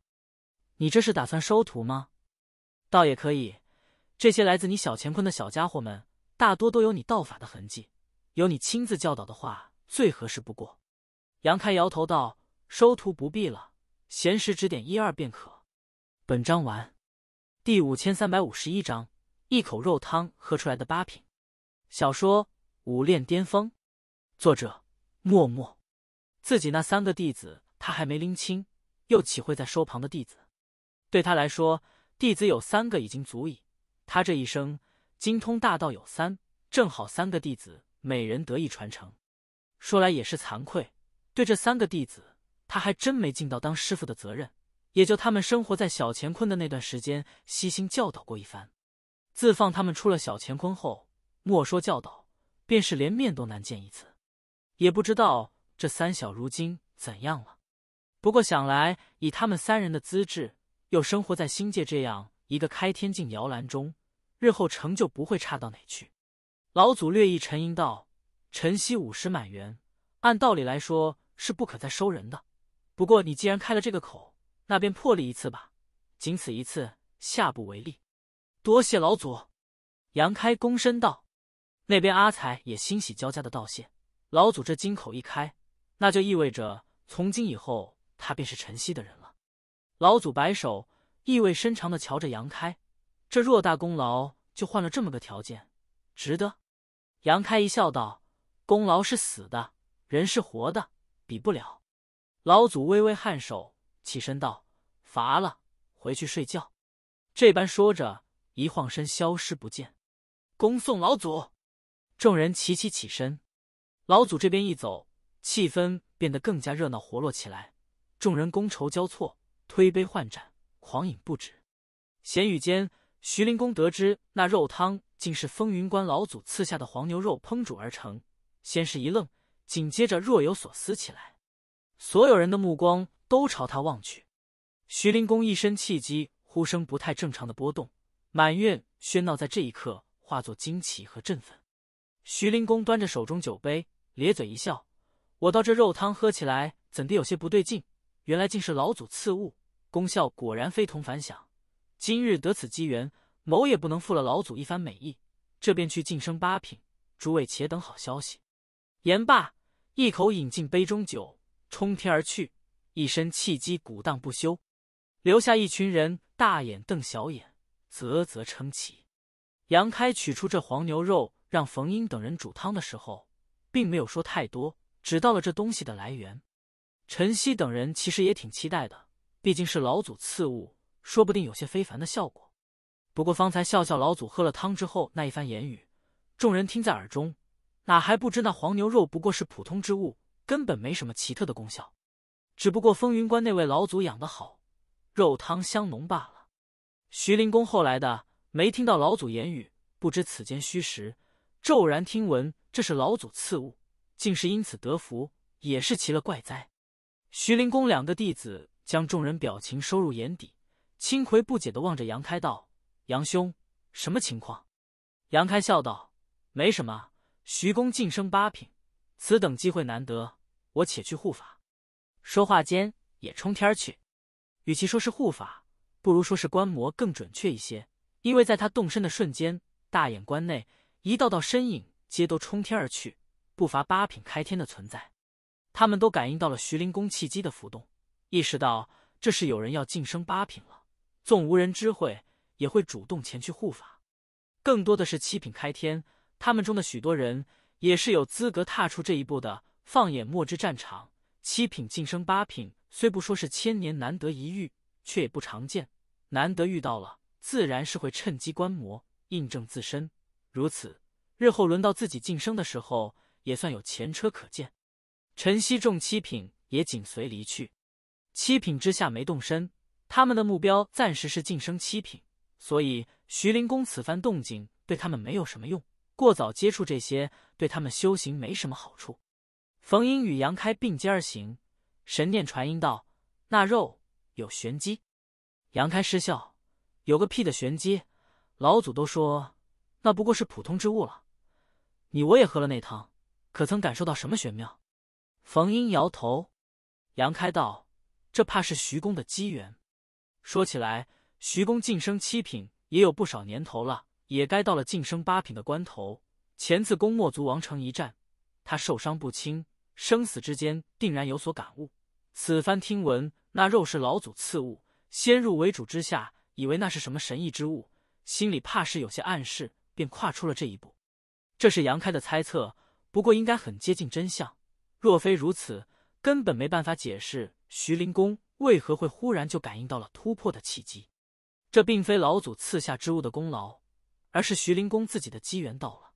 你这是打算收徒吗？倒也可以，这些来自你小乾坤的小家伙们，大多都有你道法的痕迹，有你亲自教导的话，最合适不过。”杨开摇头道：“收徒不必了，闲时指点一二便可。”本章完。第五千三百五十一章。一口肉汤喝出来的八品小说《武练巅峰》，作者默默。自己那三个弟子他还没拎清，又岂会在收旁的弟子？对他来说，弟子有三个已经足矣。他这一生精通大道有三，正好三个弟子每人得以传承。说来也是惭愧，对这三个弟子，他还真没尽到当师傅的责任。也就他们生活在小乾坤的那段时间，悉心教导过一番。自放他们出了小乾坤后，莫说教导，便是连面都难见一次。也不知道这三小如今怎样了。不过想来，以他们三人的资质，又生活在星界这样一个开天境摇篮中，日后成就不会差到哪去。老祖略一沉吟道：“晨曦五十满员，按道理来说是不可再收人的。不过你既然开了这个口，那便破例一次吧，仅此一次，下不为例。”多谢老祖，杨开躬身道。那边阿才也欣喜交加的道谢。老祖这金口一开，那就意味着从今以后他便是晨曦的人了。老祖摆手，意味深长的瞧着杨开。这偌大功劳，就换了这么个条件，值得？杨开一笑道：“功劳是死的，人是活的，比不了。”老祖微微颔首，起身道：“乏了，回去睡觉。”这般说着。一晃身，消失不见。恭送老祖！众人齐齐起身。老祖这边一走，气氛变得更加热闹活络起来。众人觥筹交错，推杯换盏，狂饮不止。闲语间，徐灵公得知那肉汤竟是风云关老祖赐下的黄牛肉烹煮而成，先是一愣，紧接着若有所思起来。所有人的目光都朝他望去。徐灵公一身气机呼声不太正常的波动。满院喧闹在这一刻化作惊奇和振奋。徐灵公端着手中酒杯，咧嘴一笑：“我倒这肉汤喝起来怎地有些不对劲？原来竟是老祖赐物，功效果然非同凡响。今日得此机缘，某也不能负了老祖一番美意，这便去晋升八品。诸位且等好消息。”言罢，一口饮尽杯中酒，冲天而去，一身气机鼓荡不休，留下一群人大眼瞪小眼。啧啧称奇，杨开取出这黄牛肉，让冯英等人煮汤的时候，并没有说太多，只道了这东西的来源。陈曦等人其实也挺期待的，毕竟是老祖赐物，说不定有些非凡的效果。不过方才笑笑老祖喝了汤之后那一番言语，众人听在耳中，哪还不知那黄牛肉不过是普通之物，根本没什么奇特的功效，只不过风云关那位老祖养得好，肉汤香浓罢了。徐灵公后来的没听到老祖言语，不知此间虚实。骤然听闻这是老祖赐物，竟是因此得福，也是奇了怪哉。徐灵公两个弟子将众人表情收入眼底，青葵不解地望着杨开道：“杨兄，什么情况？”杨开笑道：“没什么，徐公晋升八品，此等机会难得，我且去护法。”说话间也冲天去。与其说是护法。不如说是观摩更准确一些，因为在他动身的瞬间，大眼关内一道道身影皆都冲天而去，不乏八品开天的存在。他们都感应到了徐灵公气机的浮动，意识到这是有人要晋升八品了，纵无人知会，也会主动前去护法。更多的是七品开天，他们中的许多人也是有资格踏出这一步的。放眼墨之战场，七品晋升八品虽不说是千年难得一遇，却也不常见。难得遇到了，自然是会趁机观摩，印证自身。如此，日后轮到自己晋升的时候，也算有前车可鉴。陈曦中七品也紧随离去，七品之下没动身。他们的目标暂时是晋升七品，所以徐灵公此番动静对他们没有什么用。过早接触这些，对他们修行没什么好处。冯英与杨开并肩而行，神念传音道：“那肉有玄机。”杨开失笑：“有个屁的玄机！老祖都说那不过是普通之物了。你我也喝了那汤，可曾感受到什么玄妙？”冯英摇头。杨开道：“这怕是徐公的机缘。说起来，徐公晋升七品也有不少年头了，也该到了晋升八品的关头。前次攻墨族王城一战，他受伤不轻，生死之间定然有所感悟。此番听闻那肉是老祖赐物。”先入为主之下，以为那是什么神异之物，心里怕是有些暗示，便跨出了这一步。这是杨开的猜测，不过应该很接近真相。若非如此，根本没办法解释徐灵公为何会忽然就感应到了突破的契机。这并非老祖赐下之物的功劳，而是徐灵公自己的机缘到了。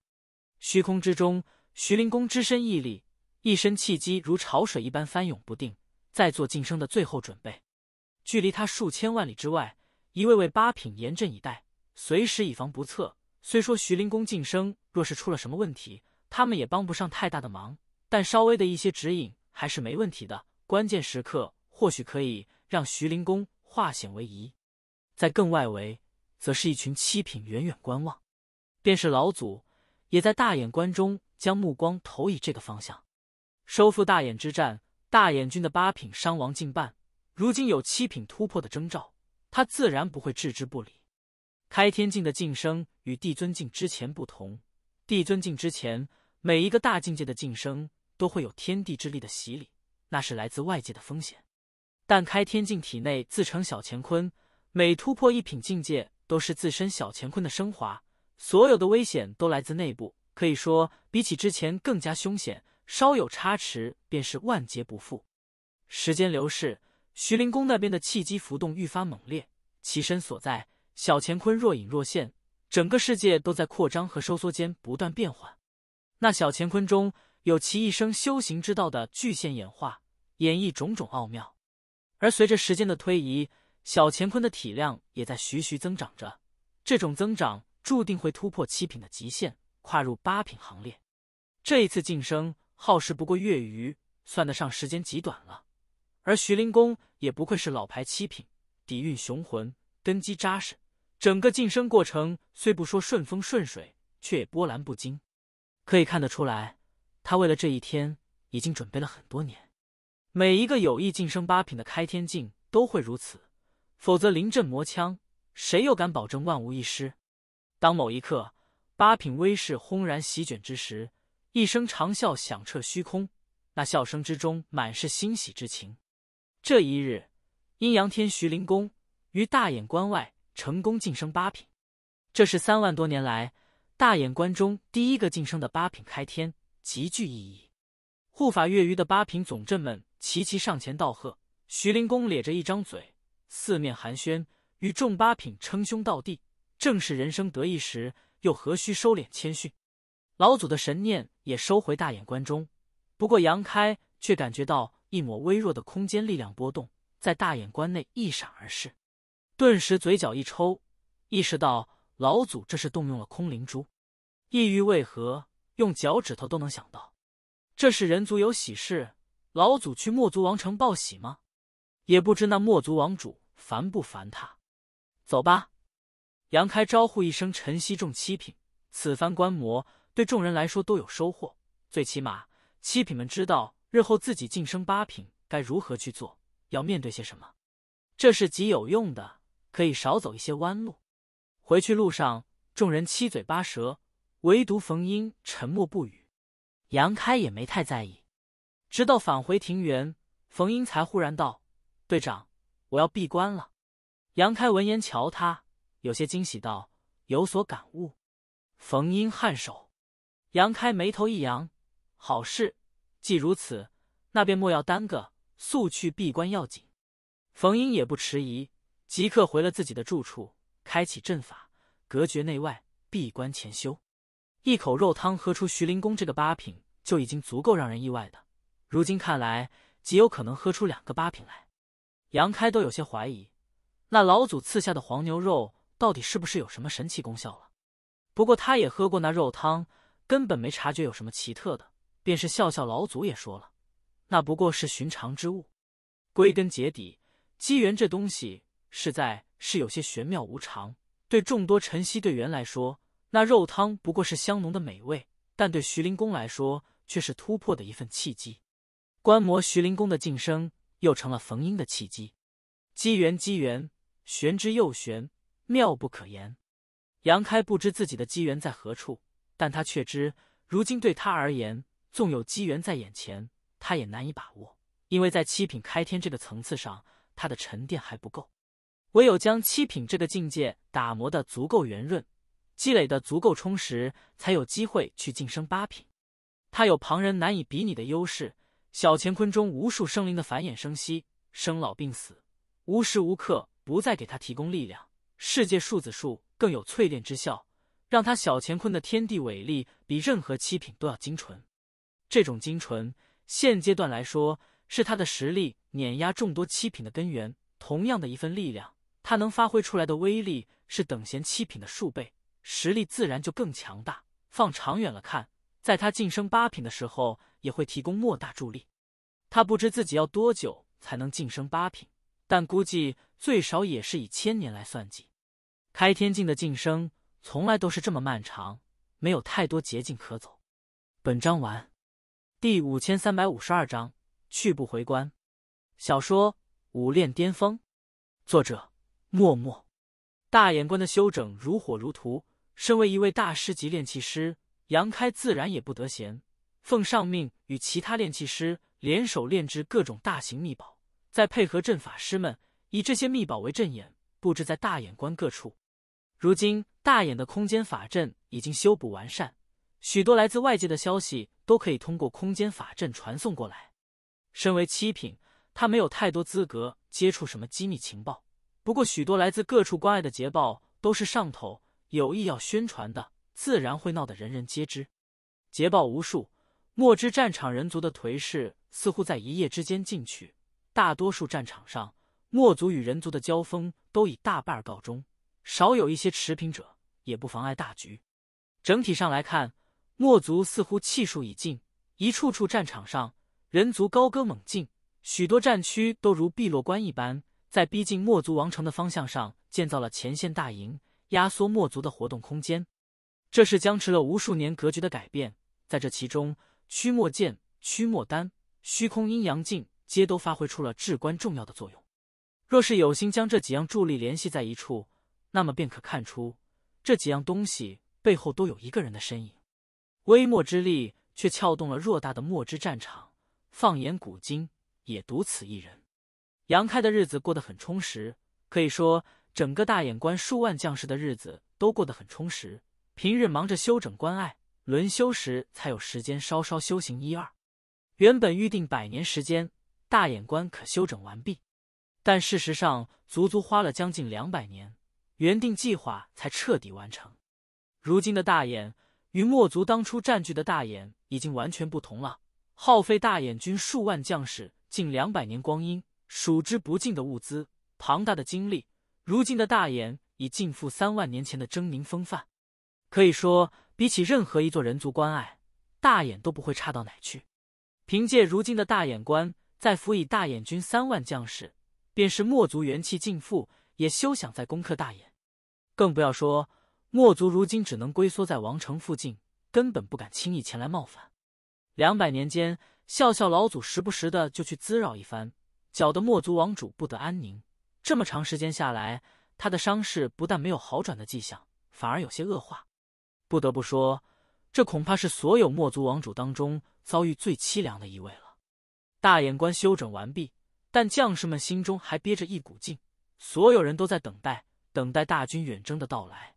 虚空之中，徐灵公只身屹立，一身气机如潮水一般翻涌不定，在做晋升的最后准备。距离他数千万里之外，一位位八品严阵以待，随时以防不测。虽说徐灵公晋升若是出了什么问题，他们也帮不上太大的忙，但稍微的一些指引还是没问题的。关键时刻，或许可以让徐灵公化险为夷。在更外围，则是一群七品远远观望，便是老祖也在大眼关中将目光投以这个方向。收复大眼之战，大眼军的八品伤亡近半。如今有七品突破的征兆，他自然不会置之不理。开天境的晋升与帝尊境之前不同，帝尊境之前每一个大境界的晋升都会有天地之力的洗礼，那是来自外界的风险。但开天境体内自成小乾坤，每突破一品境界都是自身小乾坤的升华，所有的危险都来自内部，可以说比起之前更加凶险，稍有差池便是万劫不复。时间流逝。徐灵公那边的气机浮动愈发猛烈，其身所在小乾坤若隐若现，整个世界都在扩张和收缩间不断变换。那小乾坤中有其一生修行之道的巨线演化，演绎种种奥妙。而随着时间的推移，小乾坤的体量也在徐徐增长着。这种增长注定会突破七品的极限，跨入八品行列。这一次晋升耗时不过月余，算得上时间极短了。而徐灵公也不愧是老牌七品，底蕴雄浑，根基扎实。整个晋升过程虽不说顺风顺水，却也波澜不惊。可以看得出来，他为了这一天已经准备了很多年。每一个有意晋升八品的开天境都会如此，否则临阵磨枪，谁又敢保证万无一失？当某一刻八品威势轰然席卷之时，一声长啸响彻虚空，那笑声之中满是欣喜之情。这一日，阴阳天徐灵公于大眼关外成功晋升八品，这是三万多年来大眼关中第一个晋升的八品开天，极具意义。护法越余的八品总镇们齐齐上前道贺，徐灵公咧着一张嘴，四面寒暄，与众八品称兄道弟。正是人生得意时，又何须收敛谦逊？老祖的神念也收回大眼关中，不过杨开却感觉到。一抹微弱的空间力量波动在大眼关内一闪而逝，顿时嘴角一抽，意识到老祖这是动用了空灵珠，意欲为何？用脚趾头都能想到，这是人族有喜事，老祖去墨族王城报喜吗？也不知那墨族王主烦不烦他。走吧，杨开招呼一声。晨曦众七品，此番观摩对众人来说都有收获，最起码七品们知道。日后自己晋升八品该如何去做？要面对些什么？这是极有用的，可以少走一些弯路。回去路上，众人七嘴八舌，唯独冯英沉默不语。杨开也没太在意。直到返回庭园，冯英才忽然道：“队长，我要闭关了。”杨开闻言，瞧他有些惊喜道：“有所感悟？”冯英颔首。杨开眉头一扬：“好事。”既如此，那便莫要耽搁，速去闭关要紧。冯英也不迟疑，即刻回了自己的住处，开启阵法，隔绝内外，闭关潜修。一口肉汤喝出徐灵公这个八品，就已经足够让人意外的，如今看来，极有可能喝出两个八品来。杨开都有些怀疑，那老祖赐下的黄牛肉到底是不是有什么神奇功效了？不过他也喝过那肉汤，根本没察觉有什么奇特的。便是笑笑老祖也说了，那不过是寻常之物。归根结底，机缘这东西实在是有些玄妙无常。对众多晨曦队员来说，那肉汤不过是香浓的美味；但对徐灵公来说，却是突破的一份契机。观摩徐灵公的晋升，又成了冯英的契机。机缘，机缘，玄之又玄，妙不可言。杨开不知自己的机缘在何处，但他却知，如今对他而言。纵有机缘在眼前，他也难以把握，因为在七品开天这个层次上，他的沉淀还不够。唯有将七品这个境界打磨的足够圆润，积累的足够充实，才有机会去晋升八品。他有旁人难以比拟的优势：小乾坤中无数生灵的繁衍生息、生老病死，无时无刻不再给他提供力量。世界树子树更有淬炼之效，让他小乾坤的天地伟力比任何七品都要精纯。这种精纯，现阶段来说是他的实力碾压众多七品的根源。同样的一份力量，他能发挥出来的威力是等闲七品的数倍，实力自然就更强大。放长远了看，在他晋升八品的时候，也会提供莫大助力。他不知自己要多久才能晋升八品，但估计最少也是以千年来算计。开天境的晋升从来都是这么漫长，没有太多捷径可走。本章完。第五千三百五十二章去不回关。小说《武炼巅峰》，作者：默默。大眼关的修整如火如荼，身为一位大师级炼器师，杨开自然也不得闲，奉上命与其他炼器师联手炼制各种大型秘宝，再配合阵法师们，以这些秘宝为阵眼，布置在大眼关各处。如今，大眼的空间法阵已经修补完善，许多来自外界的消息。都可以通过空间法阵传送过来。身为七品，他没有太多资格接触什么机密情报。不过，许多来自各处关隘的捷报，都是上头有意要宣传的，自然会闹得人人皆知。捷报无数，莫知战场人族的颓势似乎在一夜之间进去。大多数战场上，墨族与人族的交锋都以大半告终，少有一些持平者，也不妨碍大局。整体上来看。墨族似乎气数已尽，一处处战场上，人族高歌猛进，许多战区都如碧落关一般，在逼近墨族王城的方向上建造了前线大营，压缩墨族的活动空间。这是僵持了无数年格局的改变，在这其中，驱魔剑、驱魔丹、虚空阴阳镜，皆都发挥出了至关重要的作用。若是有心将这几样助力联系在一处，那么便可看出，这几样东西背后都有一个人的身影。微末之力却撬动了偌大的墨之战场。放眼古今，也独此一人。杨开的日子过得很充实，可以说整个大眼关数万将士的日子都过得很充实。平日忙着修整关隘，轮休时才有时间稍稍修行一二。原本预定百年时间，大眼关可修整完毕，但事实上足足花了将近两百年，原定计划才彻底完成。如今的大眼。与墨族当初占据的大眼已经完全不同了，耗费大眼军数万将士近两百年光阴，数之不尽的物资，庞大的精力。如今的大眼已尽复三万年前的狰狞风范，可以说比起任何一座人族关隘，大眼都不会差到哪去。凭借如今的大眼关，再辅以大眼军三万将士，便是墨族元气尽覆，也休想再攻克大眼，更不要说。墨族如今只能龟缩在王城附近，根本不敢轻易前来冒犯。两百年间，笑笑老祖时不时的就去滋扰一番，搅得墨族王主不得安宁。这么长时间下来，他的伤势不但没有好转的迹象，反而有些恶化。不得不说，这恐怕是所有墨族王主当中遭遇最凄凉的一位了。大眼观休整完毕，但将士们心中还憋着一股劲，所有人都在等待，等待大军远征的到来。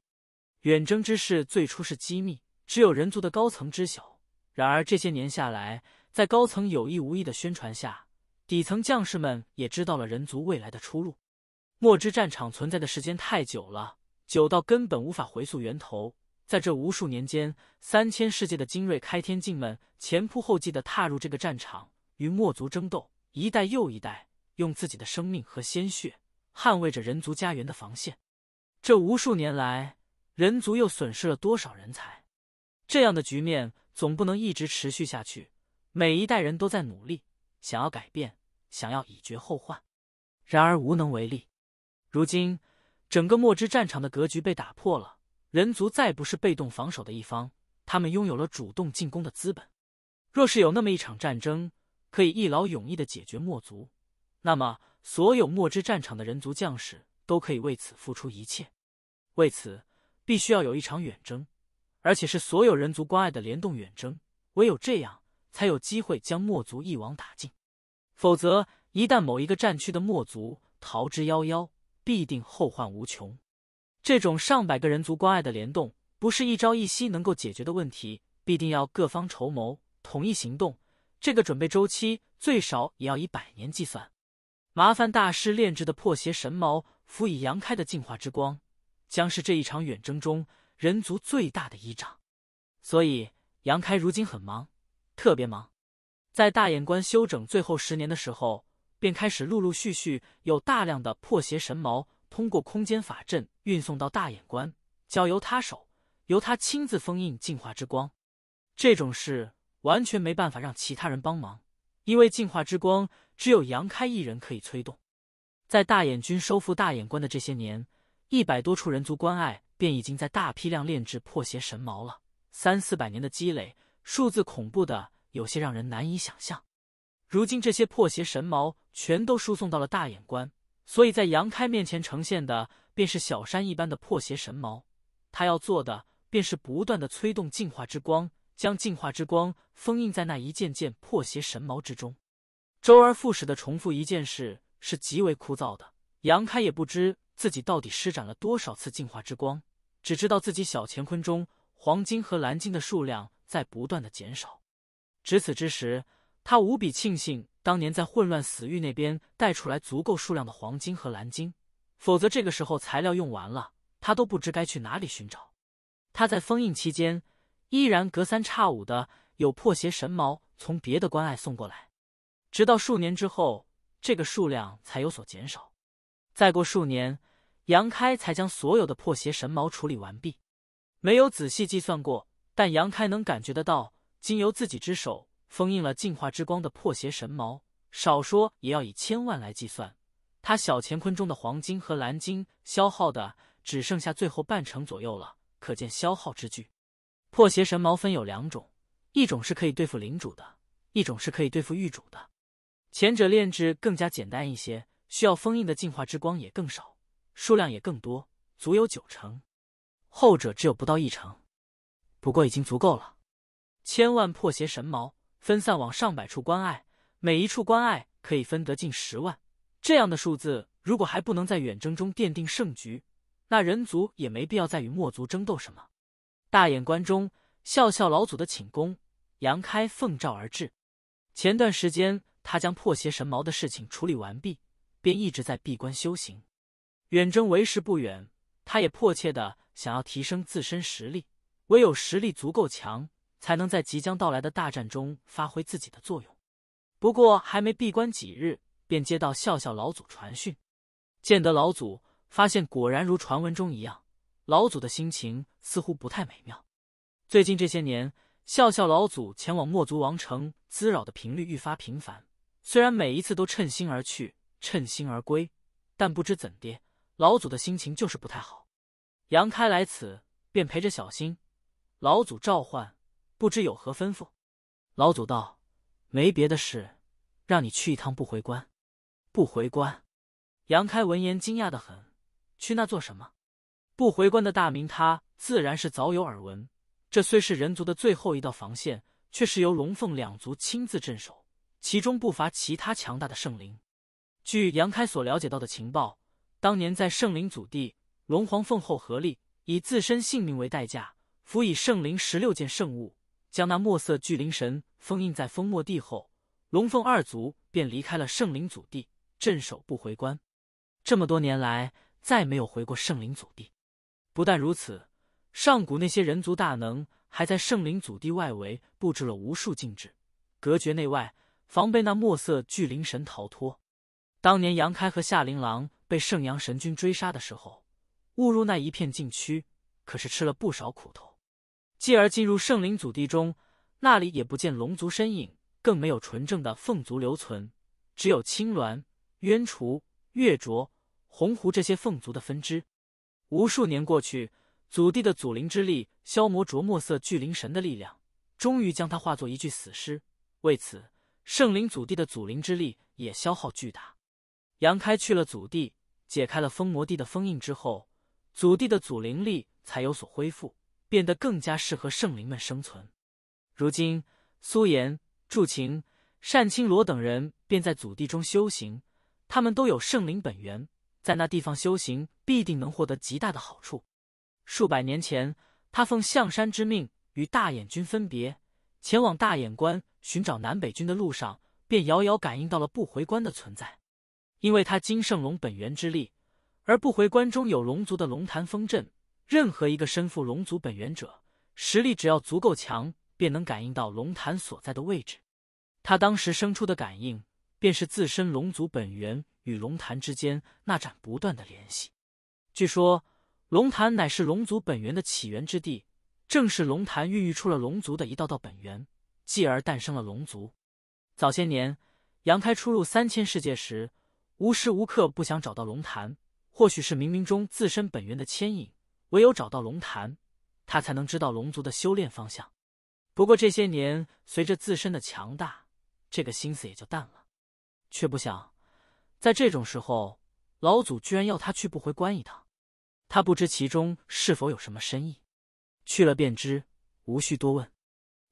远征之事最初是机密，只有人族的高层知晓。然而这些年下来，在高层有意无意的宣传下，底层将士们也知道了人族未来的出路。墨之战场存在的时间太久了，久到根本无法回溯源头。在这无数年间，三千世界的精锐开天境们前仆后继的踏入这个战场，与墨族争斗，一代又一代，用自己的生命和鲜血捍卫着人族家园的防线。这无数年来，人族又损失了多少人才？这样的局面总不能一直持续下去。每一代人都在努力，想要改变，想要以绝后患，然而无能为力。如今，整个墨之战场的格局被打破了，人族再不是被动防守的一方，他们拥有了主动进攻的资本。若是有那么一场战争可以一劳永逸的解决墨族，那么所有墨之战场的人族将士都可以为此付出一切。为此。必须要有一场远征，而且是所有人族关爱的联动远征。唯有这样，才有机会将墨族一网打尽。否则，一旦某一个战区的墨族逃之夭夭，必定后患无穷。这种上百个人族关爱的联动，不是一朝一夕能够解决的问题，必定要各方筹谋，统一行动。这个准备周期最少也要以百年计算。麻烦大师炼制的破邪神矛，辅以杨开的净化之光。将是这一场远征中人族最大的依仗，所以杨开如今很忙，特别忙。在大眼关休整最后十年的时候，便开始陆陆续续有大量的破邪神矛通过空间法阵运送到大眼关，交由他手，由他亲自封印净化之光。这种事完全没办法让其他人帮忙，因为净化之光只有杨开一人可以催动。在大眼军收复大眼关的这些年。一百多处人族关隘便已经在大批量炼制破邪神矛了，三四百年的积累，数字恐怖的有些让人难以想象。如今这些破邪神矛全都输送到了大眼关，所以在杨开面前呈现的便是小山一般的破邪神矛。他要做的便是不断的催动进化之光，将进化之光封印在那一件件破邪神矛之中。周而复始的重复一件事是极为枯燥的，杨开也不知。自己到底施展了多少次进化之光？只知道自己小乾坤中黄金和蓝金的数量在不断的减少。值此之时，他无比庆幸当年在混乱死域那边带出来足够数量的黄金和蓝金，否则这个时候材料用完了，他都不知该去哪里寻找。他在封印期间，依然隔三差五的有破邪神矛从别的关隘送过来，直到数年之后，这个数量才有所减少。再过数年，杨开才将所有的破邪神矛处理完毕。没有仔细计算过，但杨开能感觉得到，经由自己之手封印了净化之光的破邪神矛，少说也要以千万来计算。他小乾坤中的黄金和蓝金消耗的只剩下最后半成左右了，可见消耗之巨。破邪神矛分有两种，一种是可以对付领主的，一种是可以对付狱主的。前者炼制更加简单一些。需要封印的进化之光也更少，数量也更多，足有九成，后者只有不到一成，不过已经足够了。千万破邪神矛分散往上百处关隘，每一处关隘可以分得近十万，这样的数字如果还不能在远征中奠定胜局，那人族也没必要再与墨族争斗什么。大眼关中，笑笑老祖的寝宫，杨开奉召而至。前段时间，他将破邪神矛的事情处理完毕。便一直在闭关修行，远征为时不远，他也迫切的想要提升自身实力，唯有实力足够强，才能在即将到来的大战中发挥自己的作用。不过还没闭关几日，便接到笑笑老祖传讯，见得老祖发现果然如传闻中一样，老祖的心情似乎不太美妙。最近这些年，笑笑老祖前往墨族王城滋扰的频率愈发频繁，虽然每一次都趁心而去。趁兴而归，但不知怎的，老祖的心情就是不太好。杨开来此，便陪着小新。老祖召唤，不知有何吩咐？老祖道：“没别的事，让你去一趟不回关。”不回关？杨开闻言惊讶的很，去那做什么？不回关的大名，他自然是早有耳闻。这虽是人族的最后一道防线，却是由龙凤两族亲自镇守，其中不乏其他强大的圣灵。据杨开所了解到的情报，当年在圣灵祖地，龙皇凤后合力以自身性命为代价，辅以圣灵十六件圣物，将那墨色巨灵神封印在封魔地后，龙凤二族便离开了圣灵祖地，镇守不回关。这么多年来，再没有回过圣灵祖地。不但如此，上古那些人族大能还在圣灵祖地外围布置了无数禁制，隔绝内外，防备那墨色巨灵神逃脱。当年杨开和夏琳郎被圣阳神君追杀的时候，误入那一片禁区，可是吃了不少苦头。继而进入圣灵祖地中，那里也不见龙族身影，更没有纯正的凤族留存，只有青鸾、渊雏、月卓、鸿鹄这些凤族的分支。无数年过去，祖地的祖灵之力消磨着墨色巨灵神的力量，终于将他化作一具死尸。为此，圣灵祖地的祖灵之力也消耗巨大。杨开去了祖地，解开了封魔帝的封印之后，祖地的祖灵力才有所恢复，变得更加适合圣灵们生存。如今，苏岩、祝晴、单青罗等人便在祖地中修行，他们都有圣灵本源，在那地方修行必定能获得极大的好处。数百年前，他奉象山之命与大眼军分别，前往大眼关寻找南北军的路上，便遥遥感应到了不回关的存在。因为他金圣龙本源之力，而不回关中有龙族的龙潭风阵。任何一个身负龙族本源者，实力只要足够强，便能感应到龙潭所在的位置。他当时生出的感应，便是自身龙族本源与龙潭之间那盏不断的联系。据说，龙潭乃是龙族本源的起源之地，正是龙潭孕育出了龙族的一道道本源，继而诞生了龙族。早些年，杨开出入三千世界时。无时无刻不想找到龙潭，或许是冥冥中自身本源的牵引，唯有找到龙潭，他才能知道龙族的修炼方向。不过这些年，随着自身的强大，这个心思也就淡了。却不想，在这种时候，老祖居然要他去不回关一趟。他不知其中是否有什么深意，去了便知，无需多问。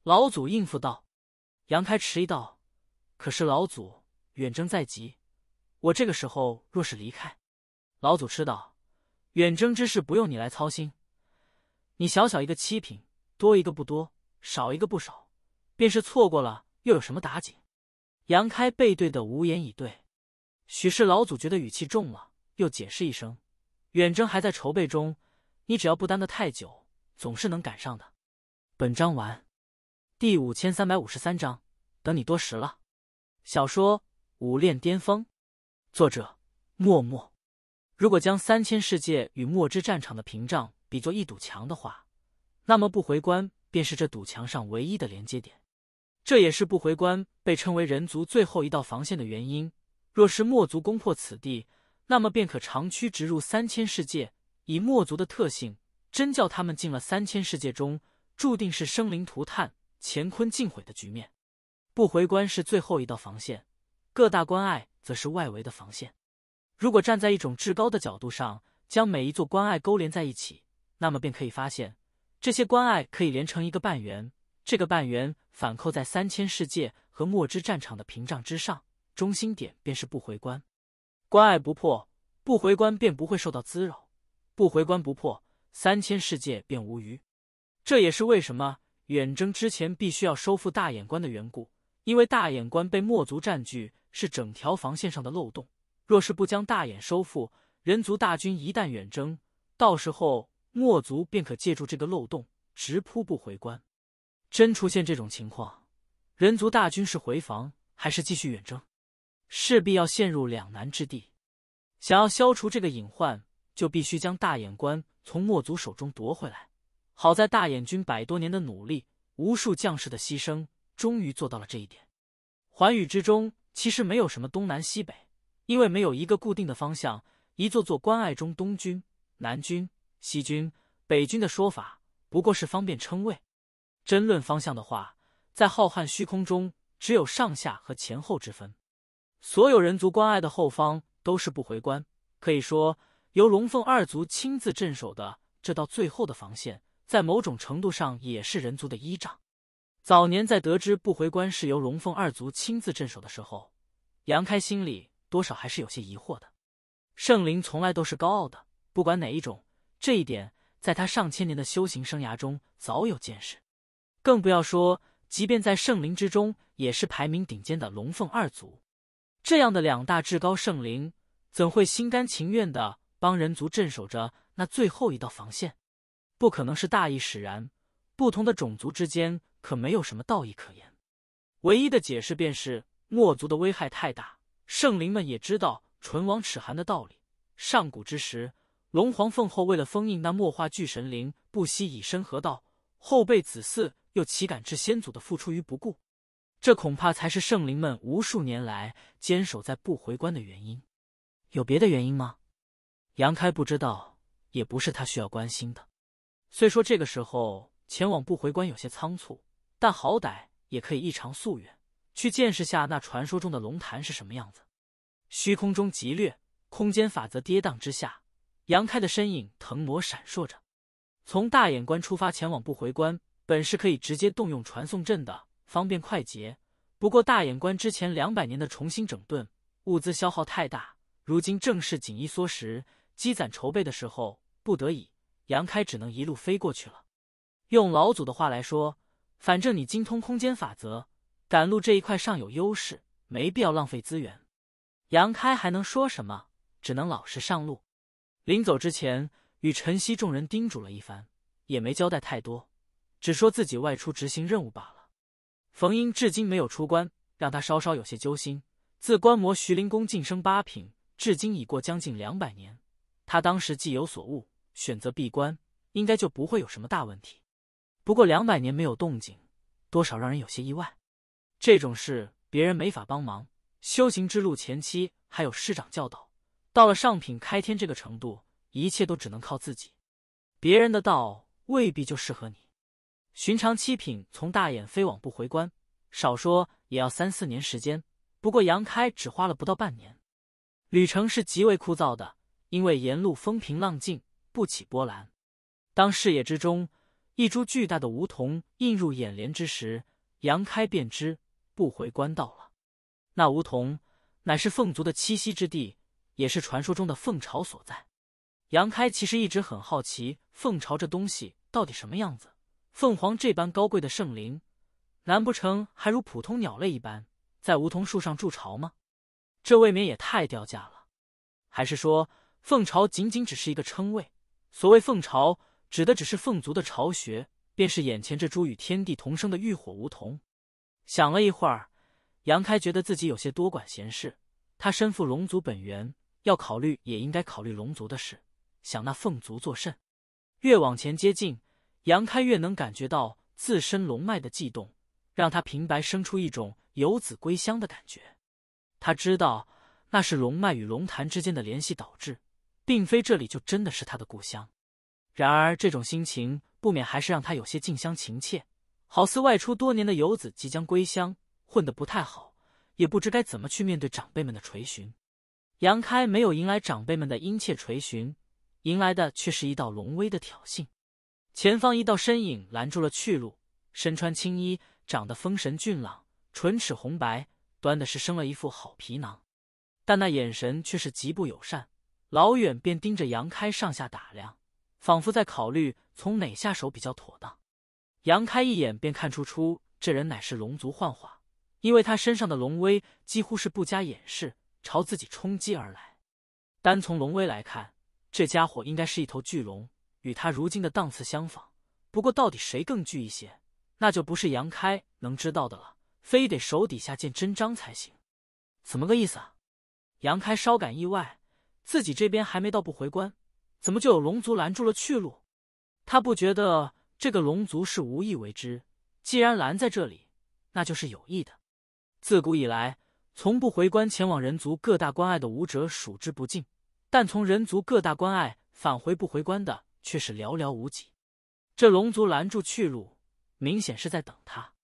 老祖应付道。杨开迟疑道：“可是老祖远征在即。”我这个时候若是离开，老祖知道远征之事不用你来操心。你小小一个七品，多一个不多，少一个不少，便是错过了又有什么打紧？杨开背对的无言以对。许是老祖觉得语气重了，又解释一声：“远征还在筹备中，你只要不耽搁太久，总是能赶上的。”本章完。第五千三百五十三章，等你多时了。小说《武炼巅峰》。作者默默，如果将三千世界与墨之战场的屏障比作一堵墙的话，那么不回关便是这堵墙上唯一的连接点。这也是不回关被称为人族最后一道防线的原因。若是墨族攻破此地，那么便可长驱直入三千世界。以墨族的特性，真叫他们进了三千世界中，注定是生灵涂炭、乾坤尽毁的局面。不回关是最后一道防线，各大关隘。则是外围的防线。如果站在一种至高的角度上，将每一座关隘勾连在一起，那么便可以发现，这些关隘可以连成一个半圆。这个半圆反扣在三千世界和墨之战场的屏障之上，中心点便是不回关。关隘不破，不回关便不会受到滋扰；不回关不破，三千世界便无余。这也是为什么远征之前必须要收复大眼关的缘故。因为大眼关被墨族占据。是整条防线上的漏洞，若是不将大眼收复，人族大军一旦远征，到时候墨族便可借助这个漏洞直扑不回关。真出现这种情况，人族大军是回防还是继续远征，势必要陷入两难之地。想要消除这个隐患，就必须将大眼关从墨族手中夺回来。好在大眼军百多年的努力，无数将士的牺牲，终于做到了这一点。寰宇之中。其实没有什么东南西北，因为没有一个固定的方向。一座座关隘中，东军、南军、西军、北军的说法，不过是方便称谓。争论方向的话，在浩瀚虚空中，只有上下和前后之分。所有人族关隘的后方都是不回关，可以说，由龙凤二族亲自镇守的这道最后的防线，在某种程度上也是人族的依仗。早年在得知不回关是由龙凤二族亲自镇守的时候，杨开心里多少还是有些疑惑的。圣灵从来都是高傲的，不管哪一种，这一点在他上千年的修行生涯中早有见识。更不要说，即便在圣灵之中，也是排名顶尖的龙凤二族，这样的两大至高圣灵，怎会心甘情愿的帮人族镇守着那最后一道防线？不可能是大义使然，不同的种族之间。可没有什么道义可言，唯一的解释便是墨族的危害太大。圣灵们也知道唇亡齿寒的道理。上古之时，龙皇凤后为了封印那墨化巨神灵，不惜以身合道，后辈子嗣又岂敢置先祖的付出于不顾？这恐怕才是圣灵们无数年来坚守在不回关的原因。有别的原因吗？杨开不知道，也不是他需要关心的。虽说这个时候前往不回关有些仓促。但好歹也可以一偿夙愿，去见识下那传说中的龙潭是什么样子。虚空中极掠，空间法则跌宕之下，杨开的身影腾挪闪烁着。从大眼关出发前往不回关，本是可以直接动用传送阵的，方便快捷。不过大眼关之前两百年的重新整顿，物资消耗太大，如今正是紧衣缩食、积攒筹备的时候，不得已，杨开只能一路飞过去了。用老祖的话来说。反正你精通空间法则，赶路这一块尚有优势，没必要浪费资源。杨开还能说什么？只能老实上路。临走之前，与晨曦众人叮嘱了一番，也没交代太多，只说自己外出执行任务罢了。冯英至今没有出关，让他稍稍有些揪心。自观摩徐灵公晋升八品至今，已过将近两百年，他当时既有所悟，选择闭关，应该就不会有什么大问题。不过两百年没有动静，多少让人有些意外。这种事别人没法帮忙。修行之路前期还有师长教导，到了上品开天这个程度，一切都只能靠自己。别人的道未必就适合你。寻常七品从大眼飞往不回关，少说也要三四年时间。不过杨开只花了不到半年。旅程是极为枯燥的，因为沿路风平浪静，不起波澜。当视野之中。一株巨大的梧桐映入眼帘之时，杨开便知不回官道了。那梧桐乃是凤族的栖息之地，也是传说中的凤巢所在。杨开其实一直很好奇，凤巢这东西到底什么样子？凤凰这般高贵的圣灵，难不成还如普通鸟类一般，在梧桐树上筑巢吗？这未免也太掉价了。还是说，凤巢仅仅只是一个称谓？所谓凤巢。指的只是凤族的巢穴，便是眼前这株与天地同生的浴火梧桐。想了一会儿，杨开觉得自己有些多管闲事。他身负龙族本源，要考虑也应该考虑龙族的事，想那凤族作甚？越往前接近，杨开越能感觉到自身龙脉的悸动，让他平白生出一种游子归乡的感觉。他知道那是龙脉与龙潭之间的联系导致，并非这里就真的是他的故乡。然而，这种心情不免还是让他有些近乡情怯，好似外出多年的游子即将归乡，混得不太好，也不知该怎么去面对长辈们的垂询。杨开没有迎来长辈们的殷切垂询，迎来的却是一道龙威的挑衅。前方一道身影拦住了去路，身穿青衣，长得风神俊朗，唇齿红白，端的是生了一副好皮囊，但那眼神却是极不友善，老远便盯着杨开上下打量。仿佛在考虑从哪下手比较妥当。杨开一眼便看出出这人乃是龙族幻化，因为他身上的龙威几乎是不加掩饰朝自己冲击而来。单从龙威来看，这家伙应该是一头巨龙，与他如今的档次相仿。不过到底谁更巨一些，那就不是杨开能知道的了，非得手底下见真章才行。怎么个意思？啊？杨开稍感意外，自己这边还没到不回关。怎么就有龙族拦住了去路？他不觉得这个龙族是无意为之，既然拦在这里，那就是有意的。自古以来，从不回关前往人族各大关隘的武者数之不尽，但从人族各大关隘返回不回关的却是寥寥无几。这龙族拦住去路，明显是在等他。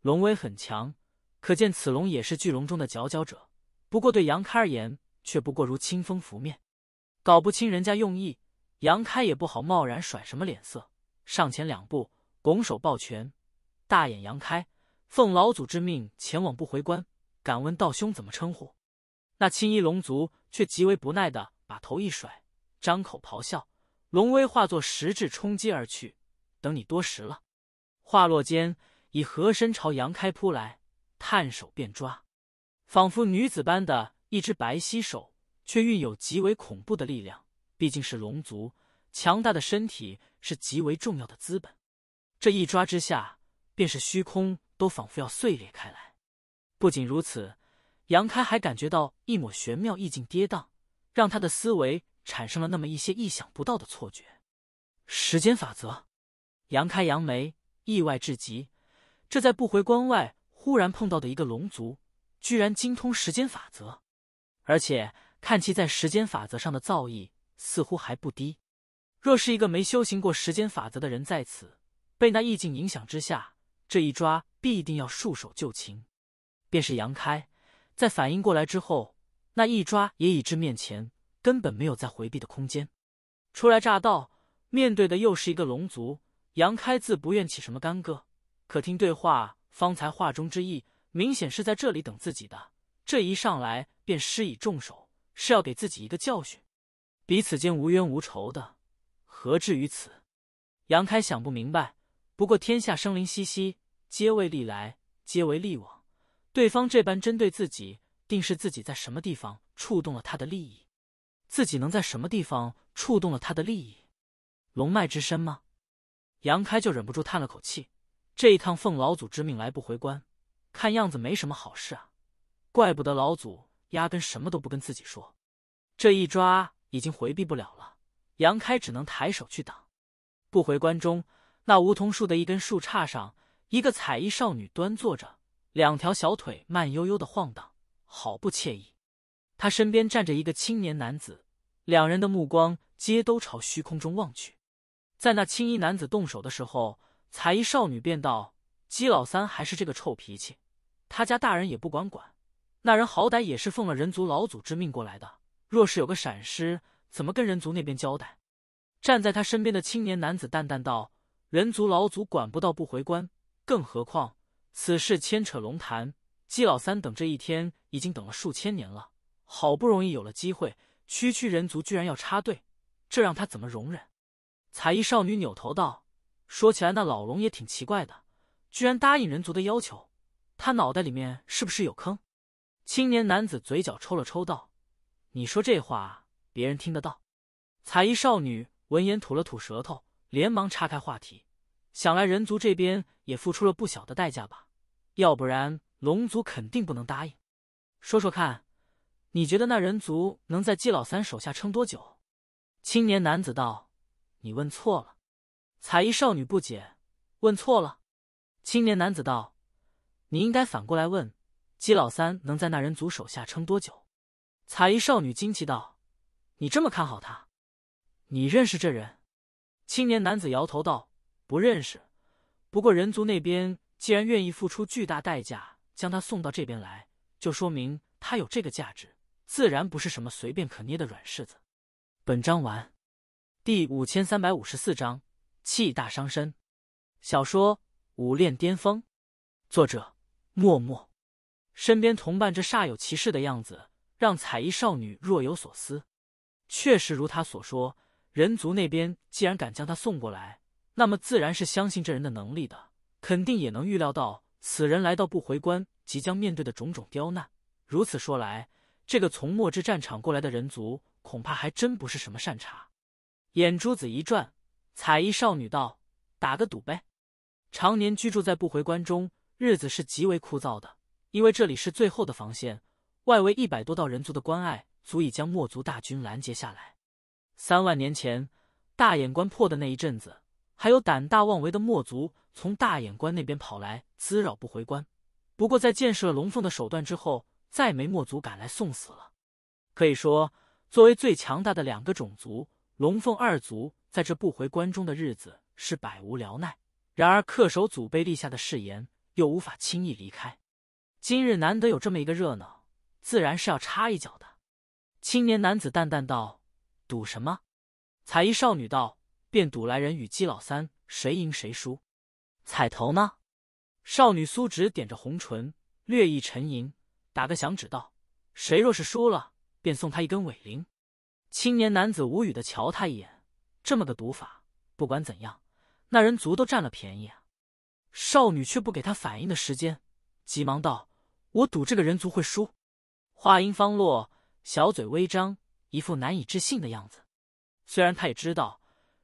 龙威很强，可见此龙也是巨龙中的佼佼者。不过对杨开而言，却不过如清风拂面。搞不清人家用意，杨开也不好贸然甩什么脸色，上前两步，拱手抱拳。大眼杨开奉老祖之命前往不回关，敢问道兄怎么称呼？那青衣龙族却极为不耐的把头一甩，张口咆哮，龙威化作实质冲击而去。等你多时了。话落间，以和身朝杨开扑来，探手便抓，仿佛女子般的一只白皙手。却蕴有极为恐怖的力量，毕竟是龙族，强大的身体是极为重要的资本。这一抓之下，便是虚空都仿佛要碎裂开来。不仅如此，杨开还感觉到一抹玄妙意境跌宕，让他的思维产生了那么一些意想不到的错觉。时间法则，杨开扬眉，意外至极。这在不回关外忽然碰到的一个龙族，居然精通时间法则，而且。看其在时间法则上的造诣似乎还不低，若是一个没修行过时间法则的人在此被那意境影响之下，这一抓必定要束手就擒。便是杨开在反应过来之后，那一抓也已至面前，根本没有再回避的空间。初来乍到，面对的又是一个龙族，杨开自不愿起什么干戈，可听对话方才话中之意，明显是在这里等自己的，这一上来便施以重手。是要给自己一个教训，彼此间无冤无仇的，何至于此？杨开想不明白。不过天下生灵兮兮，皆为利来，皆为利往，对方这般针对自己，定是自己在什么地方触动了他的利益。自己能在什么地方触动了他的利益？龙脉之身吗？杨开就忍不住叹了口气。这一趟奉老祖之命来不回关，看样子没什么好事啊！怪不得老祖压根什么都不跟自己说。这一抓已经回避不了了，杨开只能抬手去挡。不回关中，那梧桐树的一根树杈上，一个彩衣少女端坐着，两条小腿慢悠悠的晃荡，好不惬意。她身边站着一个青年男子，两人的目光皆都朝虚空中望去。在那青衣男子动手的时候，彩衣少女便道：“姬老三还是这个臭脾气，他家大人也不管管。那人好歹也是奉了人族老祖之命过来的。”若是有个闪失，怎么跟人族那边交代？站在他身边的青年男子淡淡道：“人族老祖管不到，不回关，更何况此事牵扯龙潭，姬老三等这一天已经等了数千年了，好不容易有了机会，区区人族居然要插队，这让他怎么容忍？”彩衣少女扭头道：“说起来，那老龙也挺奇怪的，居然答应人族的要求，他脑袋里面是不是有坑？”青年男子嘴角抽了抽道。你说这话，别人听得到。彩衣少女闻言吐了吐舌头，连忙岔开话题。想来人族这边也付出了不小的代价吧，要不然龙族肯定不能答应。说说看，你觉得那人族能在姬老三手下撑多久？青年男子道：“你问错了。”彩衣少女不解：“问错了？”青年男子道：“你应该反过来问，姬老三能在那人族手下撑多久？”彩衣少女惊奇道：“你这么看好他？你认识这人？”青年男子摇头道：“不认识。不过人族那边既然愿意付出巨大代价将他送到这边来，就说明他有这个价值，自然不是什么随便可捏的软柿子。”本章完。第五千三百五十四章气大伤身。小说《武炼巅峰》，作者：默默。身边同伴这煞有其事的样子。让彩衣少女若有所思。确实如他所说，人族那边既然敢将他送过来，那么自然是相信这人的能力的，肯定也能预料到此人来到不回关即将面对的种种刁难。如此说来，这个从末之战场过来的人族，恐怕还真不是什么善茬。眼珠子一转，彩衣少女道：“打个赌呗。”常年居住在不回关中，日子是极为枯燥的，因为这里是最后的防线。外围一百多道人族的关爱，足以将墨族大军拦截下来。三万年前，大眼关破的那一阵子，还有胆大妄为的墨族从大眼关那边跑来滋扰不回关。不过在见识了龙凤的手段之后，再没墨族赶来送死了。可以说，作为最强大的两个种族，龙凤二族在这不回关中的日子是百无聊赖。然而恪守祖辈立下的誓言，又无法轻易离开。今日难得有这么一个热闹。自然是要插一脚的，青年男子淡淡道：“赌什么？”彩衣少女道：“便赌来人与姬老三谁赢谁输。”彩头呢？少女苏芷点着红唇，略一沉吟，打个响指道：“谁若是输了，便送他一根尾铃。”青年男子无语的瞧他一眼，这么个赌法，不管怎样，那人族都占了便宜啊！少女却不给他反应的时间，急忙道：“我赌这个人族会输。”话音方落，小嘴微张，一副难以置信的样子。虽然他也知道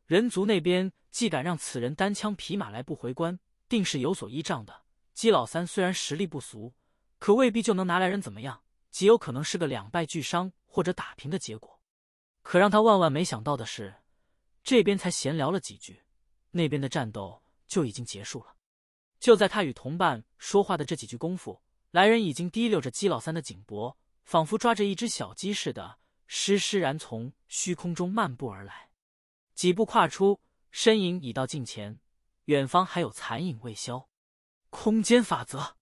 人族那边既敢让此人单枪匹马来不回关，定是有所依仗的。姬老三虽然实力不俗，可未必就能拿来人怎么样，极有可能是个两败俱伤或者打平的结果。可让他万万没想到的是，这边才闲聊了几句，那边的战斗就已经结束了。就在他与同伴说话的这几句功夫，来人已经提溜着姬老三的颈脖。仿佛抓着一只小鸡似的，施施然从虚空中漫步而来，几步跨出，身影已到近前，远方还有残影未消。空间法则，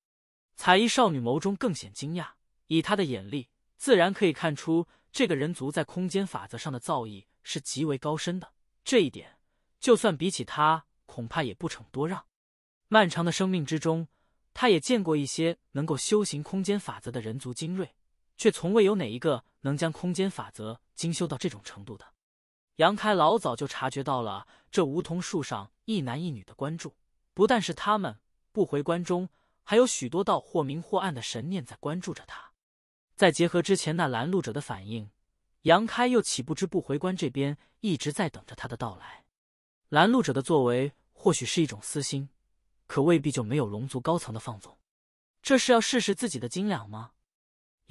彩衣少女眸中更显惊讶。以她的眼力，自然可以看出这个人族在空间法则上的造诣是极为高深的。这一点，就算比起她，恐怕也不逞多让。漫长的生命之中，她也见过一些能够修行空间法则的人族精锐。却从未有哪一个能将空间法则精修到这种程度的。杨开老早就察觉到了这梧桐树上一男一女的关注，不但是他们不回关中，还有许多道或明或暗的神念在关注着他。再结合之前那拦路者的反应，杨开又岂不知不回关这边一直在等着他的到来？拦路者的作为或许是一种私心，可未必就没有龙族高层的放纵。这是要试试自己的斤两吗？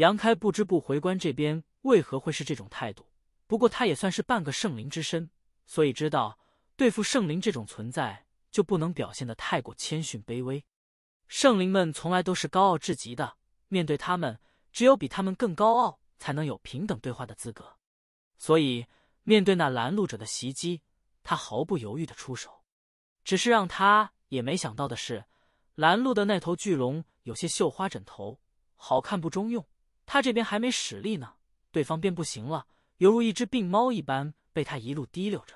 杨开不知不回关这边为何会是这种态度？不过他也算是半个圣灵之身，所以知道对付圣灵这种存在，就不能表现的太过谦逊卑微。圣灵们从来都是高傲至极的，面对他们，只有比他们更高傲，才能有平等对话的资格。所以面对那拦路者的袭击，他毫不犹豫的出手。只是让他也没想到的是，拦路的那头巨龙有些绣花枕头，好看不中用。他这边还没使力呢，对方便不行了，犹如一只病猫一般被他一路提溜着。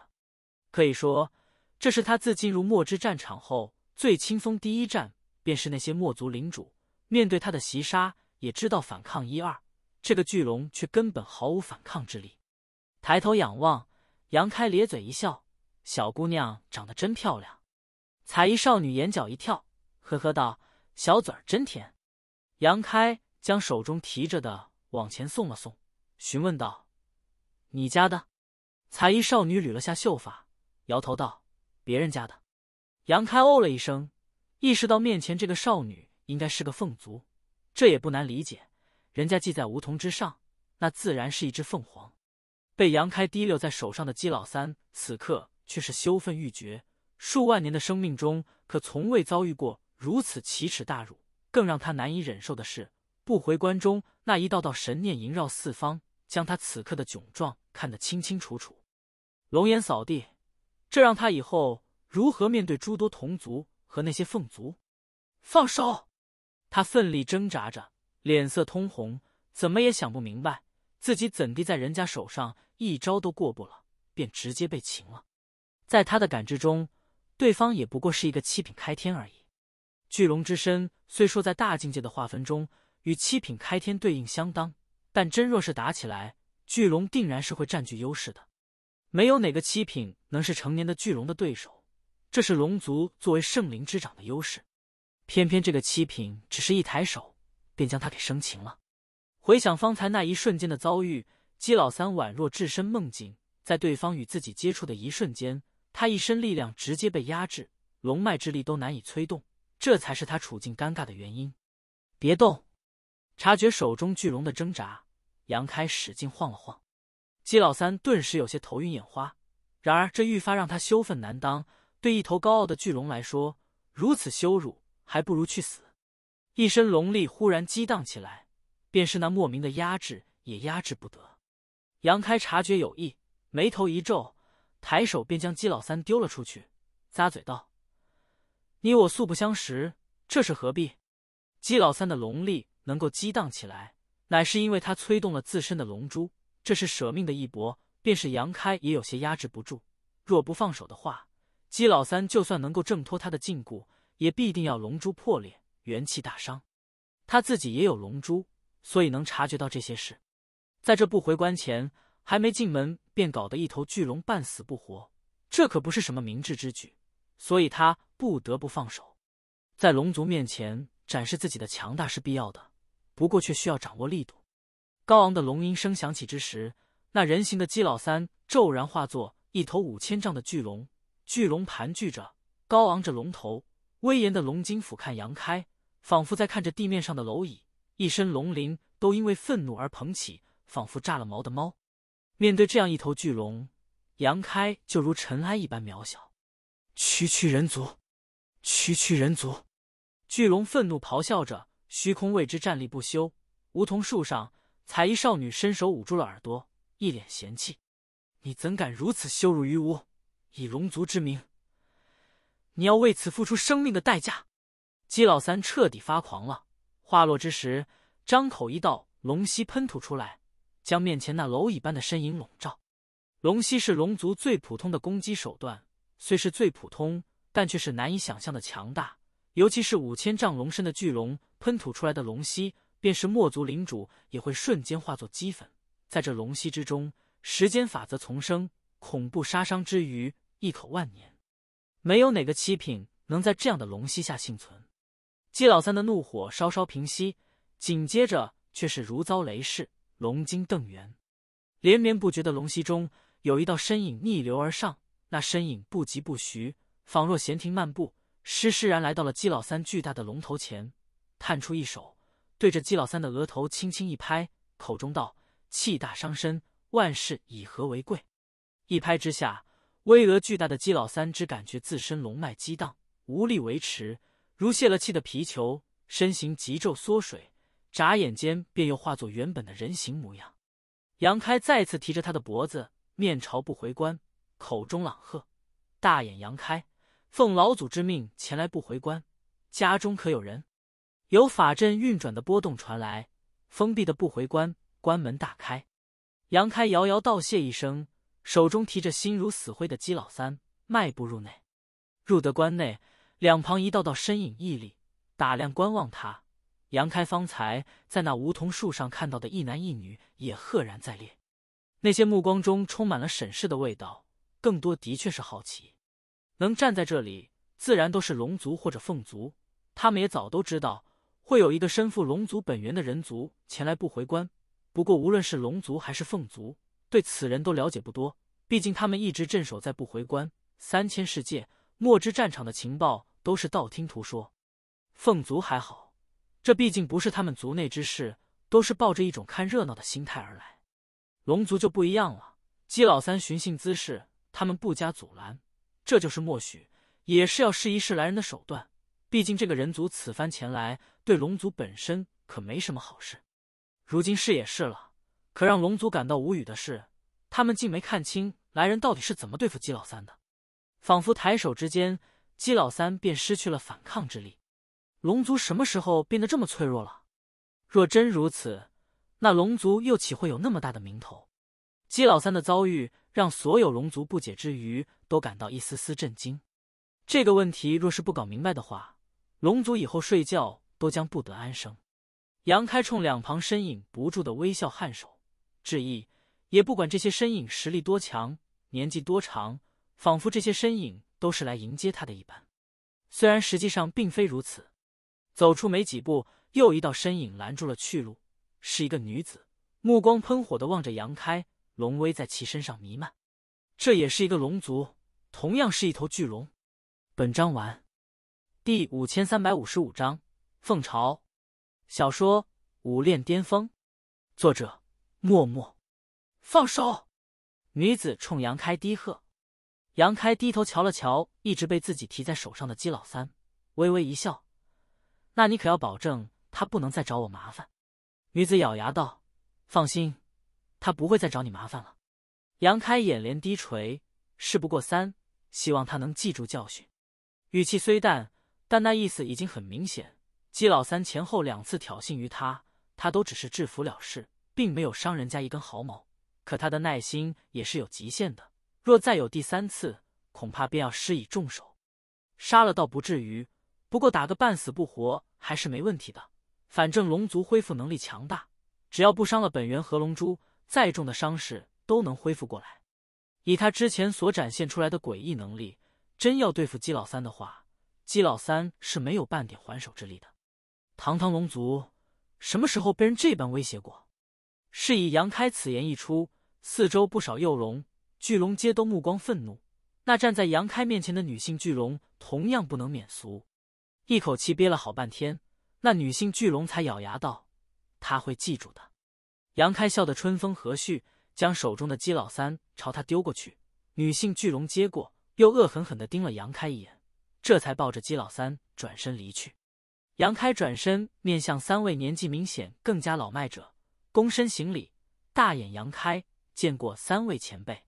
可以说，这是他自进入墨之战场后最轻松第一战。便是那些墨族领主面对他的袭杀，也知道反抗一二。这个巨龙却根本毫无反抗之力。抬头仰望，杨开咧嘴一笑：“小姑娘长得真漂亮。”彩衣少女眼角一跳，呵呵道：“小嘴儿真甜。”杨开。将手中提着的往前送了送，询问道：“你家的？”彩衣少女捋了下秀发，摇头道：“别人家的。”杨开哦了一声，意识到面前这个少女应该是个凤族，这也不难理解，人家系在梧桐之上，那自然是一只凤凰。被杨开滴溜在手上的姬老三此刻却是羞愤欲绝，数万年的生命中可从未遭遇过如此奇耻大辱，更让他难以忍受的是。不回关中，那一道道神念萦绕四方，将他此刻的窘状看得清清楚楚。龙颜扫地，这让他以后如何面对诸多同族和那些凤族？放手！他奋力挣扎着，脸色通红，怎么也想不明白自己怎地在人家手上一招都过不了，便直接被擒了。在他的感知中，对方也不过是一个七品开天而已。巨龙之身虽说在大境界的划分中，与七品开天对应相当，但真若是打起来，巨龙定然是会占据优势的。没有哪个七品能是成年的巨龙的对手，这是龙族作为圣灵之长的优势。偏偏这个七品只是一抬手，便将他给生擒了。回想方才那一瞬间的遭遇，姬老三宛若置身梦境，在对方与自己接触的一瞬间，他一身力量直接被压制，龙脉之力都难以催动，这才是他处境尴尬的原因。别动。察觉手中巨龙的挣扎，杨开使劲晃了晃，姬老三顿时有些头晕眼花。然而这愈发让他羞愤难当。对一头高傲的巨龙来说，如此羞辱还不如去死。一身龙力忽然激荡起来，便是那莫名的压制也压制不得。杨开察觉有异，眉头一皱，抬手便将姬老三丢了出去，咂嘴道：“你我素不相识，这是何必？”姬老三的龙力。能够激荡起来，乃是因为他催动了自身的龙珠，这是舍命的一搏。便是杨开也有些压制不住。若不放手的话，姬老三就算能够挣脱他的禁锢，也必定要龙珠破裂，元气大伤。他自己也有龙珠，所以能察觉到这些事。在这不回关前，还没进门便搞得一头巨龙半死不活，这可不是什么明智之举。所以他不得不放手，在龙族面前展示自己的强大是必要的。不过却需要掌握力度。高昂的龙吟声响起之时，那人形的姬老三骤然化作一头五千丈的巨龙，巨龙盘踞着，高昂着龙头，威严的龙睛俯瞰杨开，仿佛在看着地面上的蝼蚁。一身龙鳞都因为愤怒而捧起，仿佛炸了毛的猫。面对这样一头巨龙，杨开就如尘埃一般渺小。区区人族，区区人族！巨龙愤怒咆哮着。虚空为之站立不休。梧桐树上，彩衣少女伸手捂住了耳朵，一脸嫌弃：“你怎敢如此羞辱于吾？以龙族之名，你要为此付出生命的代价！”姬老三彻底发狂了，话落之时，张口一道龙息喷吐出来，将面前那蝼蚁般的身影笼罩。龙息是龙族最普通的攻击手段，虽是最普通，但却是难以想象的强大，尤其是五千丈龙身的巨龙。喷吐出来的龙息，便是墨族领主也会瞬间化作齑粉。在这龙息之中，时间法则丛生，恐怖杀伤之余，一口万年，没有哪个七品能在这样的龙息下幸存。季老三的怒火稍稍平息，紧接着却是如遭雷噬，龙惊瞪圆。连绵不绝的龙息中，有一道身影逆流而上，那身影不疾不徐，仿若闲庭漫步，施施然来到了季老三巨大的龙头前。探出一手，对着姬老三的额头轻轻一拍，口中道：“气大伤身，万事以和为贵。”一拍之下，巍峨巨大的姬老三只感觉自身龙脉激荡，无力维持，如泄了气的皮球，身形急骤缩水，眨眼间便又化作原本的人形模样。杨开再次提着他的脖子，面朝不回关，口中朗喝：“大眼杨开，奉老祖之命前来不回关，家中可有人？”有法阵运转的波动传来，封闭的不回关关门大开。杨开遥遥道谢一声，手中提着心如死灰的姬老三，迈步入内。入得关内，两旁一道道身影屹立，打量观望他。杨开方才在那梧桐树上看到的一男一女，也赫然在列。那些目光中充满了审视的味道，更多的确是好奇。能站在这里，自然都是龙族或者凤族。他们也早都知道。会有一个身负龙族本源的人族前来不回关，不过无论是龙族还是凤族，对此人都了解不多，毕竟他们一直镇守在不回关，三千世界末知战场的情报都是道听途说。凤族还好，这毕竟不是他们族内之事，都是抱着一种看热闹的心态而来。龙族就不一样了，姬老三寻衅滋事，他们不加阻拦，这就是默许，也是要试一试来人的手段。毕竟这个人族此番前来，对龙族本身可没什么好事。如今是也是了，可让龙族感到无语的是，他们竟没看清来人到底是怎么对付姬老三的，仿佛抬手之间，姬老三便失去了反抗之力。龙族什么时候变得这么脆弱了？若真如此，那龙族又岂会有那么大的名头？姬老三的遭遇让所有龙族不解之余，都感到一丝丝震惊。这个问题若是不搞明白的话，龙族以后睡觉都将不得安生。杨开冲两旁身影不住的微笑颔首致意，也不管这些身影实力多强，年纪多长，仿佛这些身影都是来迎接他的一般。虽然实际上并非如此。走出没几步，又一道身影拦住了去路，是一个女子，目光喷火的望着杨开，龙威在其身上弥漫。这也是一个龙族，同样是一头巨龙。本章完。第五千三百五十五章凤巢。小说《武炼巅峰》，作者：默默。放手。女子冲杨开低喝。杨开低头瞧了瞧一直被自己提在手上的姬老三，微微一笑：“那你可要保证他不能再找我麻烦。”女子咬牙道：“放心，他不会再找你麻烦了。”杨开眼帘低垂，事不过三，希望他能记住教训。语气虽淡。但那意思已经很明显，姬老三前后两次挑衅于他，他都只是制服了事，并没有伤人家一根毫毛。可他的耐心也是有极限的，若再有第三次，恐怕便要施以重手，杀了倒不至于，不过打个半死不活还是没问题的。反正龙族恢复能力强大，只要不伤了本源和龙珠，再重的伤势都能恢复过来。以他之前所展现出来的诡异能力，真要对付姬老三的话。姬老三是没有半点还手之力的，堂堂龙族什么时候被人这般威胁过？是以杨开此言一出，四周不少幼龙、巨龙皆都目光愤怒。那站在杨开面前的女性巨龙同样不能免俗，一口气憋了好半天，那女性巨龙才咬牙道：“他会记住的。”杨开笑得春风和煦，将手中的姬老三朝他丢过去，女性巨龙接过，又恶狠狠地盯了杨开一眼。这才抱着姬老三转身离去。杨开转身面向三位年纪明显更加老迈者，躬身行礼。大眼杨开见过三位前辈。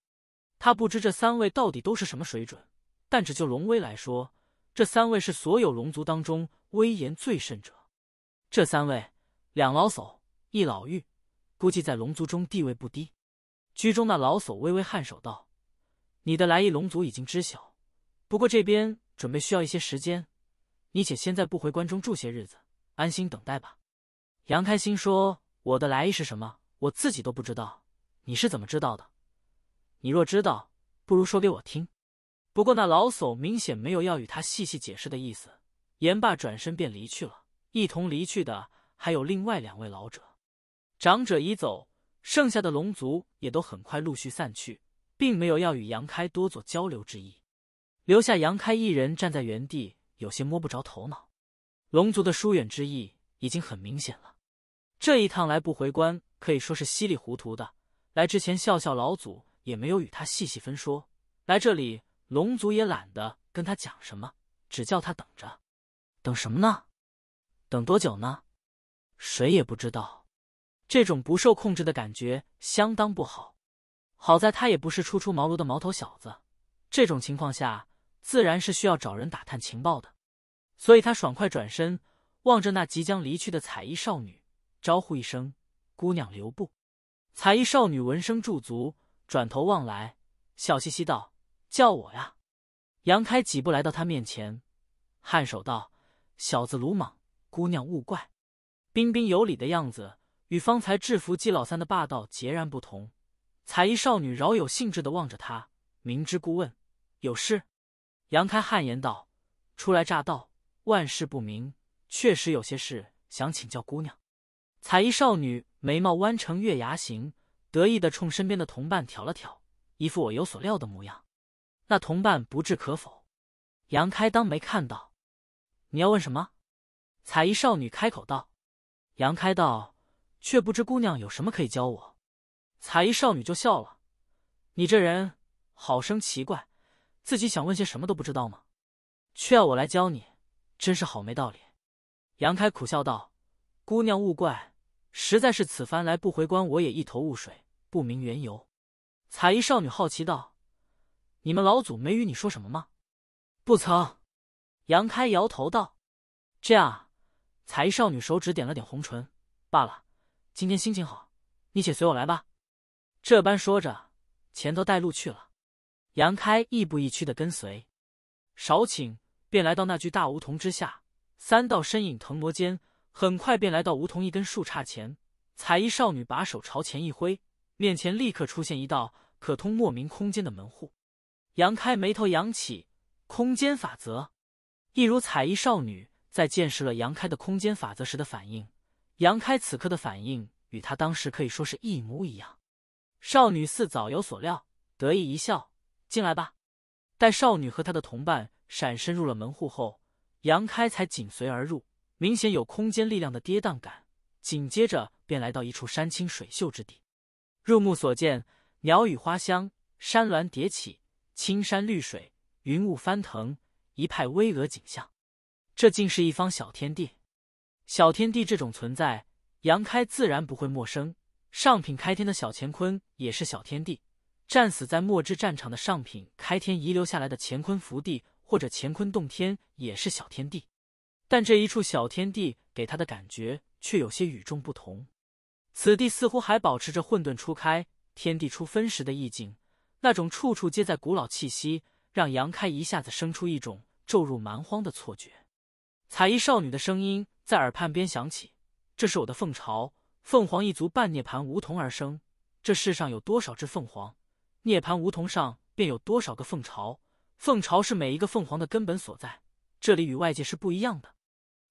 他不知这三位到底都是什么水准，但只就龙威来说，这三位是所有龙族当中威严最甚者。这三位，两老叟，一老妪，估计在龙族中地位不低。居中那老叟微微颔首道：“你的来意，龙族已经知晓。不过这边……”准备需要一些时间，你且先在不回关中住些日子，安心等待吧。杨开心说：“我的来意是什么，我自己都不知道，你是怎么知道的？你若知道，不如说给我听。”不过那老叟明显没有要与他细细解释的意思，言罢转身便离去了。一同离去的还有另外两位老者。长者已走，剩下的龙族也都很快陆续散去，并没有要与杨开多做交流之意。留下杨开一人站在原地，有些摸不着头脑。龙族的疏远之意已经很明显了。这一趟来不回关可以说是稀里糊涂的。来之前，笑笑老祖也没有与他细细分说。来这里，龙族也懒得跟他讲什么，只叫他等着。等什么呢？等多久呢？谁也不知道。这种不受控制的感觉相当不好。好在他也不是初出茅庐的毛头小子，这种情况下。自然是需要找人打探情报的，所以他爽快转身，望着那即将离去的彩衣少女，招呼一声：“姑娘留步。”彩衣少女闻声驻足，转头望来，笑嘻嘻道：“叫我呀。”杨开几步来到他面前，颔首道：“小子鲁莽，姑娘勿怪。”彬彬有礼的样子与方才制服季老三的霸道截然不同。彩衣少女饶有兴致的望着他，明知故问：“有事？”杨开汗颜道：“初来乍到，万事不明，确实有些事想请教姑娘。”彩衣少女眉毛弯成月牙形，得意的冲身边的同伴挑了挑，一副我有所料的模样。那同伴不置可否，杨开当没看到。你要问什么？彩衣少女开口道。杨开道：“却不知姑娘有什么可以教我。”彩衣少女就笑了：“你这人好生奇怪。”自己想问些什么都不知道吗？却要我来教你，真是好没道理。杨开苦笑道：“姑娘勿怪，实在是此番来不回关，我也一头雾水，不明缘由。”彩衣少女好奇道：“你们老祖没与你说什么吗？”“不曾。”杨开摇头道。“这样啊。”彩衣少女手指点了点红唇：“罢了，今天心情好，你且随我来吧。”这般说着，前头带路去了。杨开亦步亦趋的跟随，少顷便来到那具大梧桐之下。三道身影腾挪间，很快便来到梧桐一根树杈前。彩衣少女把手朝前一挥，面前立刻出现一道可通莫名空间的门户。杨开眉头扬起，空间法则，一如彩衣少女在见识了杨开的空间法则时的反应。杨开此刻的反应与他当时可以说是一模一样。少女似早有所料，得意一笑。进来吧。待少女和她的同伴闪身入了门户后，杨开才紧随而入，明显有空间力量的跌宕感。紧接着便来到一处山清水秀之地，入目所见，鸟语花香，山峦叠起，青山绿水，云雾翻腾，一派巍峨景象。这竟是一方小天地。小天地这种存在，杨开自然不会陌生。上品开天的小乾坤也是小天地。战死在末世战场的上品开天遗留下来的乾坤福地或者乾坤洞天也是小天地，但这一处小天地给他的感觉却有些与众不同。此地似乎还保持着混沌初开、天地初分时的意境，那种处处皆在古老气息，让杨开一下子生出一种骤入蛮荒的错觉。彩衣少女的声音在耳畔边响起：“这是我的凤巢，凤凰一族半涅槃梧桐而生，这世上有多少只凤凰？”涅槃梧桐上便有多少个凤巢？凤巢是每一个凤凰的根本所在，这里与外界是不一样的。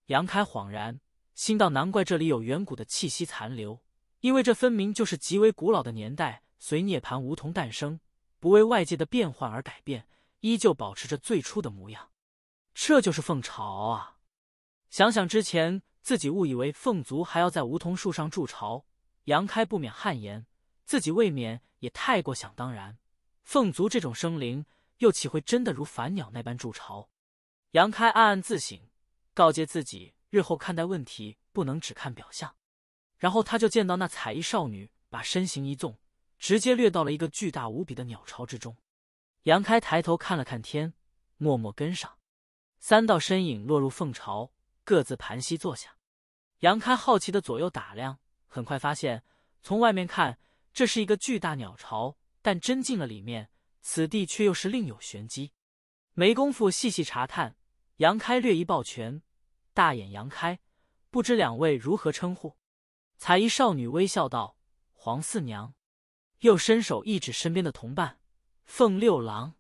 杨开恍然，心道：难怪这里有远古的气息残留，因为这分明就是极为古老的年代，随涅槃梧桐诞生，不为外界的变换而改变，依旧保持着最初的模样。这就是凤巢啊！想想之前自己误以为凤族还要在梧桐树上筑巢，杨开不免汗颜。自己未免也太过想当然，凤族这种生灵又岂会真的如凡鸟那般筑巢？杨开暗暗自省，告诫自己日后看待问题不能只看表象。然后他就见到那彩衣少女把身形一纵，直接掠到了一个巨大无比的鸟巢之中。杨开抬头看了看天，默默跟上。三道身影落入凤巢，各自盘膝坐下。杨开好奇的左右打量，很快发现从外面看。这是一个巨大鸟巢，但真进了里面，此地却又是另有玄机。没工夫细细查探，杨开略一抱拳，大眼杨开，不知两位如何称呼？彩衣少女微笑道：“黄四娘。”又伸手一指身边的同伴：“凤六郎。”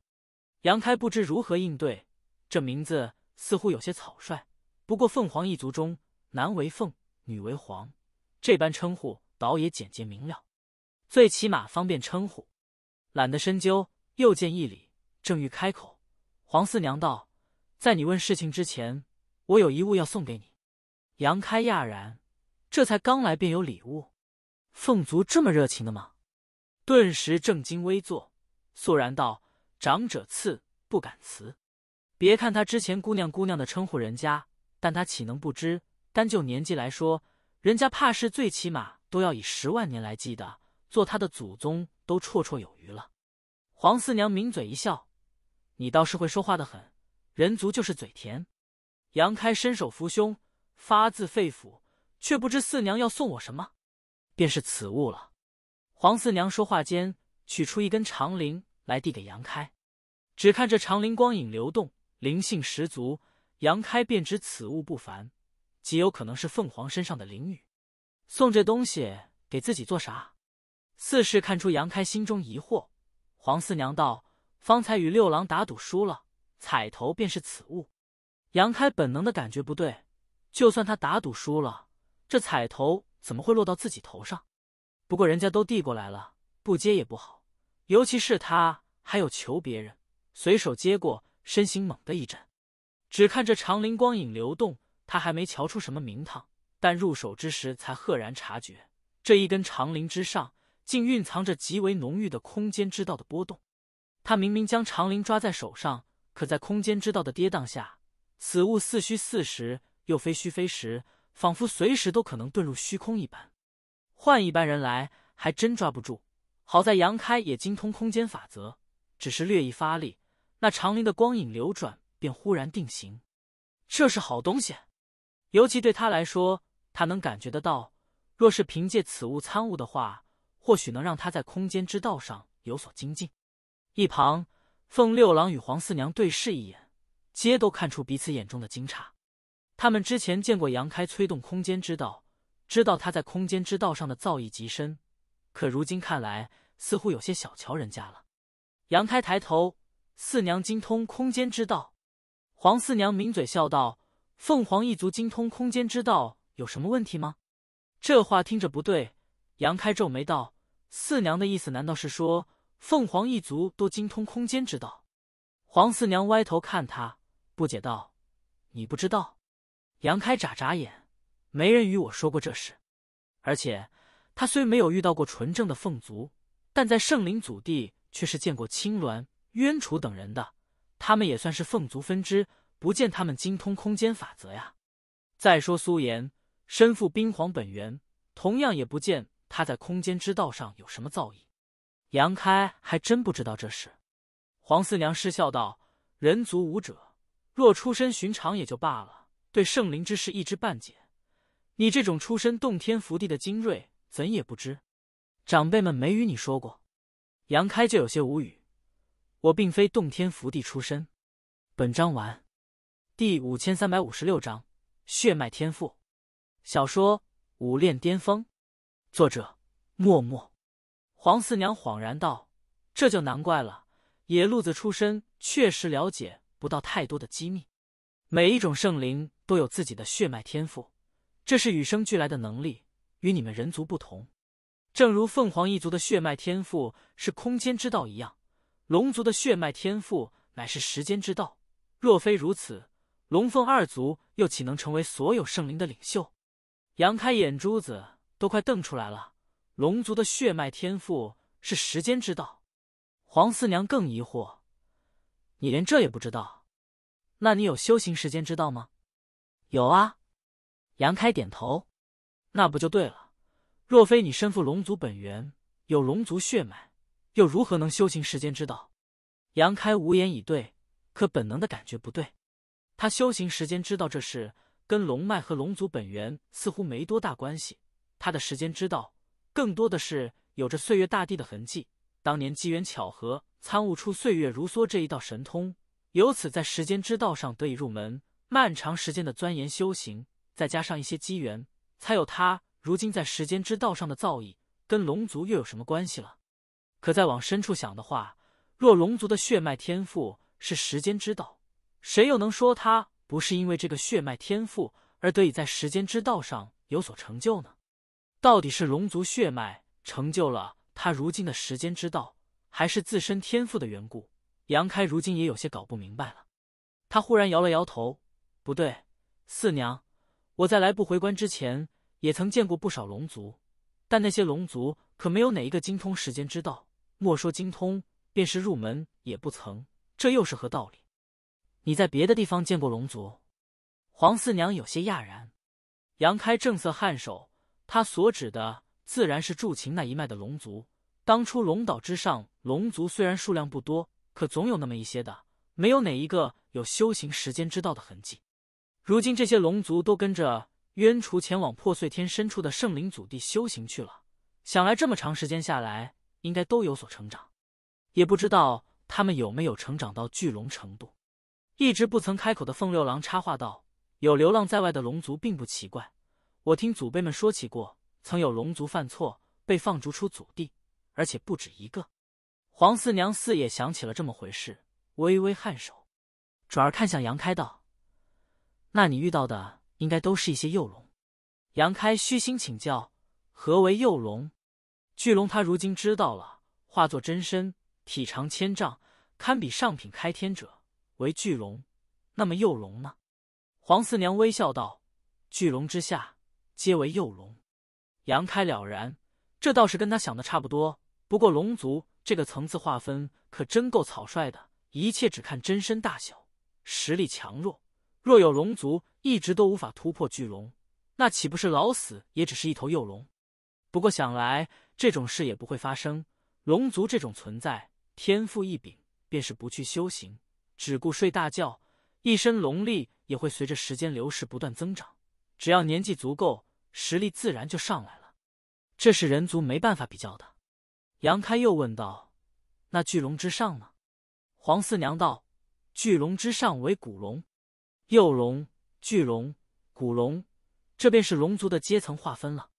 杨开不知如何应对，这名字似乎有些草率。不过凤凰一族中，男为凤，女为凰，这般称呼倒也简洁明了。最起码方便称呼，懒得深究。又见一礼，正欲开口，黄四娘道：“在你问事情之前，我有一物要送给你。”杨开讶然，这才刚来便有礼物，凤族这么热情的吗？顿时正襟危坐，肃然道：“长者赐，不敢辞。”别看他之前“姑娘”“姑娘”的称呼人家，但他岂能不知？单就年纪来说，人家怕是最起码都要以十万年来计的。做他的祖宗都绰绰有余了。黄四娘抿嘴一笑：“你倒是会说话的很，人族就是嘴甜。”杨开伸手扶胸，发自肺腑，却不知四娘要送我什么，便是此物了。黄四娘说话间，取出一根长绫来递给杨开。只看这长绫光影流动，灵性十足，杨开便知此物不凡，极有可能是凤凰身上的灵羽。送这东西给自己做啥？四是看出杨开心中疑惑，黄四娘道：“方才与六郎打赌输了，彩头便是此物。”杨开本能的感觉不对，就算他打赌输了，这彩头怎么会落到自己头上？不过人家都递过来了，不接也不好，尤其是他还有求别人，随手接过，身形猛地一震。只看这长林光影流动，他还没瞧出什么名堂，但入手之时才赫然察觉，这一根长林之上。竟蕴藏着极为浓郁的空间之道的波动。他明明将长林抓在手上，可在空间之道的跌宕下，此物似虚似实，又非虚非实，仿佛随时都可能遁入虚空一般。换一般人来，还真抓不住。好在杨开也精通空间法则，只是略一发力，那长林的光影流转便忽然定型。这是好东西，尤其对他来说，他能感觉得到，若是凭借此物参悟的话。或许能让他在空间之道上有所精进。一旁，凤六郎与黄四娘对视一眼，皆都看出彼此眼中的惊诧。他们之前见过杨开催动空间之道，知道他在空间之道上的造诣极深，可如今看来，似乎有些小瞧人家了。杨开抬头，四娘精通空间之道。黄四娘抿嘴笑道：“凤凰一族精通空间之道，有什么问题吗？”这话听着不对。杨开皱眉道。四娘的意思难道是说凤凰一族都精通空间之道？黄四娘歪头看他，不解道：“你不知道？”杨开眨眨眼，没人与我说过这事。而且他虽没有遇到过纯正的凤族，但在圣灵祖地却是见过青鸾、渊楚等人的，他们也算是凤族分支，不见他们精通空间法则呀。再说苏妍，身负冰皇本源，同样也不见。他在空间之道上有什么造诣？杨开还真不知道这事。黄四娘失笑道：“人族武者若出身寻常也就罢了，对圣灵之事一知半解。你这种出身洞天福地的精锐，怎也不知？长辈们没与你说过？”杨开就有些无语：“我并非洞天福地出身。”本章完。第五千三百五十六章血脉天赋。小说《武炼巅峰》。作者默默，黄四娘恍然道：“这就难怪了，野路子出身，确实了解不到太多的机密。每一种圣灵都有自己的血脉天赋，这是与生俱来的能力，与你们人族不同。正如凤凰一族的血脉天赋是空间之道一样，龙族的血脉天赋乃是时间之道。若非如此，龙凤二族又岂能成为所有圣灵的领袖？”扬开眼珠子。都快瞪出来了！龙族的血脉天赋是时间之道。黄四娘更疑惑：“你连这也不知道？那你有修行时间之道吗？”“有啊。”杨开点头。“那不就对了？若非你身负龙族本源，有龙族血脉，又如何能修行时间之道？”杨开无言以对，可本能的感觉不对。他修行时间知道这事，跟龙脉和龙族本源似乎没多大关系。他的时间之道，更多的是有着岁月大地的痕迹。当年机缘巧合，参悟出岁月如梭这一道神通，由此在时间之道上得以入门。漫长时间的钻研修行，再加上一些机缘，才有他如今在时间之道上的造诣。跟龙族又有什么关系了？可再往深处想的话，若龙族的血脉天赋是时间之道，谁又能说他不是因为这个血脉天赋而得以在时间之道上有所成就呢？到底是龙族血脉成就了他如今的时间之道，还是自身天赋的缘故？杨开如今也有些搞不明白了。他忽然摇了摇头：“不对，四娘，我在来不回关之前，也曾见过不少龙族，但那些龙族可没有哪一个精通时间之道，莫说精通，便是入门也不曾。这又是何道理？”你在别的地方见过龙族？黄四娘有些讶然。杨开正色颔首。他所指的自然是铸琴那一脉的龙族。当初龙岛之上，龙族虽然数量不多，可总有那么一些的，没有哪一个有修行时间之道的痕迹。如今这些龙族都跟着渊雏前往破碎天深处的圣灵祖地修行去了，想来这么长时间下来，应该都有所成长。也不知道他们有没有成长到巨龙程度。一直不曾开口的凤六郎插话道：“有流浪在外的龙族，并不奇怪。”我听祖辈们说起过，曾有龙族犯错被放逐出祖地，而且不止一个。黄四娘四也想起了这么回事，微微颔首，转而看向杨开道：“那你遇到的应该都是一些幼龙。”杨开虚心请教：“何为幼龙？”巨龙他如今知道了，化作真身，体长千丈，堪比上品开天者为巨龙。那么幼龙呢？黄四娘微笑道：“巨龙之下。”皆为幼龙，杨开了然，这倒是跟他想的差不多。不过龙族这个层次划分可真够草率的，一切只看真身大小、实力强弱。若有龙族一直都无法突破巨龙，那岂不是老死也只是一头幼龙？不过想来这种事也不会发生。龙族这种存在天赋异禀，便是不去修行，只顾睡大觉，一身龙力也会随着时间流逝不断增长。只要年纪足够。实力自然就上来了，这是人族没办法比较的。杨开又问道：“那巨龙之上呢？”黄四娘道：“巨龙之上为古龙、幼龙、巨龙、古龙，这便是龙族的阶层划分了。”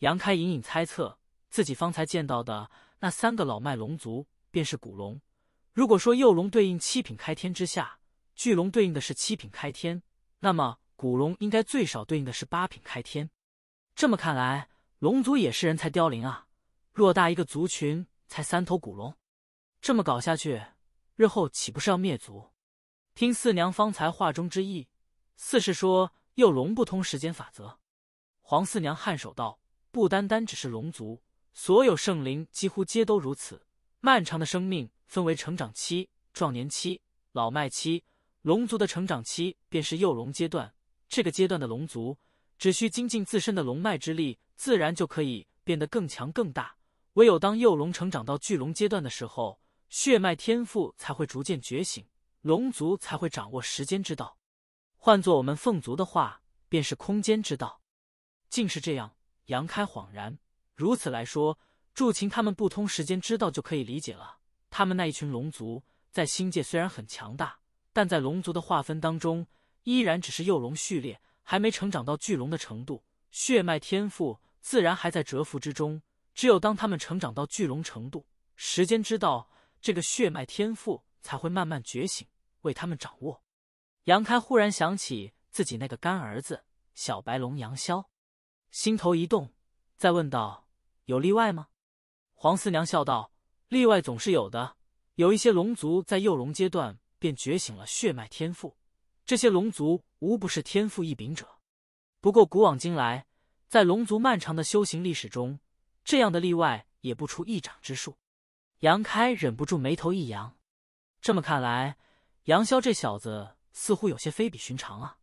杨开隐隐猜测，自己方才见到的那三个老迈龙族便是古龙。如果说幼龙对应七品开天之下，巨龙对应的是七品开天，那么古龙应该最少对应的是八品开天。这么看来，龙族也是人才凋零啊！偌大一个族群，才三头古龙，这么搞下去，日后岂不是要灭族？听四娘方才话中之意，似是说幼龙不通时间法则。黄四娘颔首道：“不单单只是龙族，所有圣灵几乎皆都如此。漫长的生命分为成长期、壮年期、老迈期。龙族的成长期便是幼龙阶段，这个阶段的龙族。”只需精进自身的龙脉之力，自然就可以变得更强更大。唯有当幼龙成长到巨龙阶段的时候，血脉天赋才会逐渐觉醒，龙族才会掌握时间之道。换做我们凤族的话，便是空间之道。竟是这样，杨开恍然。如此来说，祝琴他们不通时间之道就可以理解了。他们那一群龙族在星界虽然很强大，但在龙族的划分当中，依然只是幼龙序列。还没成长到巨龙的程度，血脉天赋自然还在蛰伏之中。只有当他们成长到巨龙程度，时间知道这个血脉天赋才会慢慢觉醒，为他们掌握。杨开忽然想起自己那个干儿子小白龙杨逍，心头一动，再问道：“有例外吗？”黄四娘笑道：“例外总是有的，有一些龙族在幼龙阶段便觉醒了血脉天赋，这些龙族。”无不是天赋异禀者，不过古往今来，在龙族漫长的修行历史中，这样的例外也不出一掌之数。杨开忍不住眉头一扬，这么看来，杨潇这小子似乎有些非比寻常啊！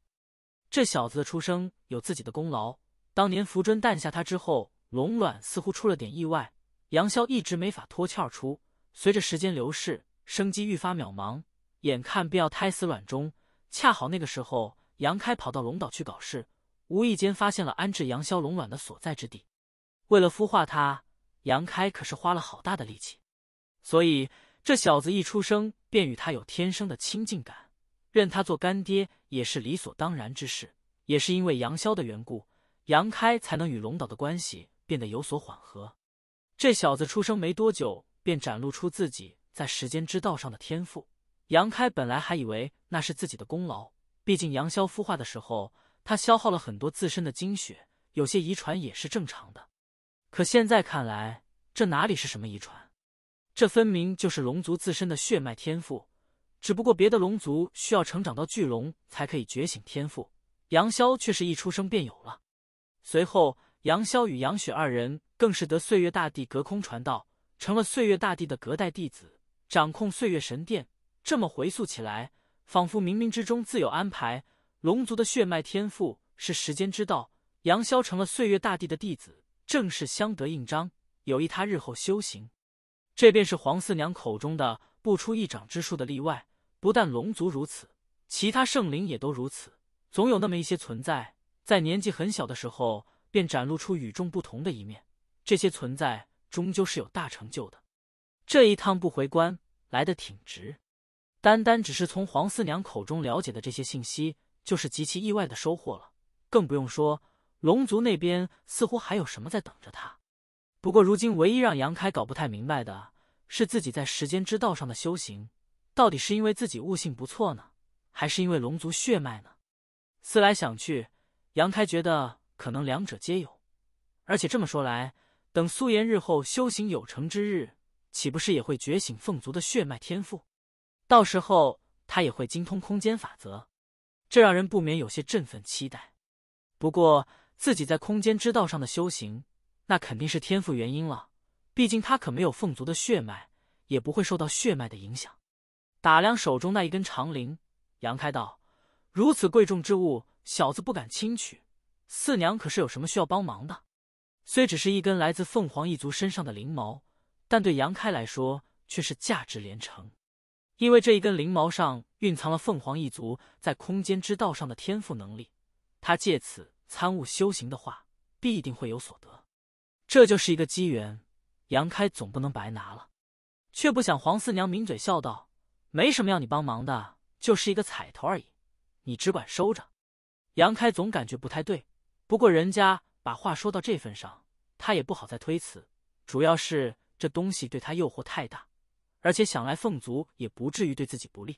这小子的出生有自己的功劳。当年福尊诞下他之后，龙卵似乎出了点意外，杨潇一直没法脱壳而出。随着时间流逝，生机愈发渺茫，眼看便要胎死卵中，恰好那个时候。杨开跑到龙岛去搞事，无意间发现了安置杨逍龙卵的所在之地。为了孵化它，杨开可是花了好大的力气。所以这小子一出生便与他有天生的亲近感，认他做干爹也是理所当然之事。也是因为杨潇的缘故，杨开才能与龙岛的关系变得有所缓和。这小子出生没多久，便展露出自己在时间之道上的天赋。杨开本来还以为那是自己的功劳。毕竟杨逍孵化的时候，他消耗了很多自身的精血，有些遗传也是正常的。可现在看来，这哪里是什么遗传？这分明就是龙族自身的血脉天赋。只不过别的龙族需要成长到巨龙才可以觉醒天赋，杨逍却是一出生便有了。随后，杨逍与杨雪二人更是得岁月大帝隔空传道，成了岁月大帝的隔代弟子，掌控岁月神殿。这么回溯起来。仿佛冥冥之中自有安排。龙族的血脉天赋是时间之道，杨逍成了岁月大帝的弟子，正是相得益彰，有益他日后修行。这便是黄四娘口中的不出一掌之术的例外。不但龙族如此，其他圣灵也都如此。总有那么一些存在，在年纪很小的时候便展露出与众不同的一面。这些存在终究是有大成就的。这一趟不回关，来的挺值。单单只是从黄四娘口中了解的这些信息，就是极其意外的收获了。更不用说龙族那边似乎还有什么在等着他。不过，如今唯一让杨开搞不太明白的是，自己在时间之道上的修行，到底是因为自己悟性不错呢，还是因为龙族血脉呢？思来想去，杨开觉得可能两者皆有。而且这么说来，等苏颜日后修行有成之日，岂不是也会觉醒凤族的血脉天赋？到时候他也会精通空间法则，这让人不免有些振奋期待。不过自己在空间之道上的修行，那肯定是天赋原因了。毕竟他可没有凤族的血脉，也不会受到血脉的影响。打量手中那一根长绫，杨开道：“如此贵重之物，小子不敢轻取。四娘可是有什么需要帮忙的？”虽只是一根来自凤凰一族身上的灵毛，但对杨开来说却是价值连城。因为这一根翎毛上蕴藏了凤凰一族在空间之道上的天赋能力，他借此参悟修行的话，必定会有所得。这就是一个机缘，杨开总不能白拿了。却不想黄四娘抿嘴笑道：“没什么要你帮忙的，就是一个彩头而已，你只管收着。”杨开总感觉不太对，不过人家把话说到这份上，他也不好再推辞。主要是这东西对他诱惑太大。而且想来凤族也不至于对自己不利，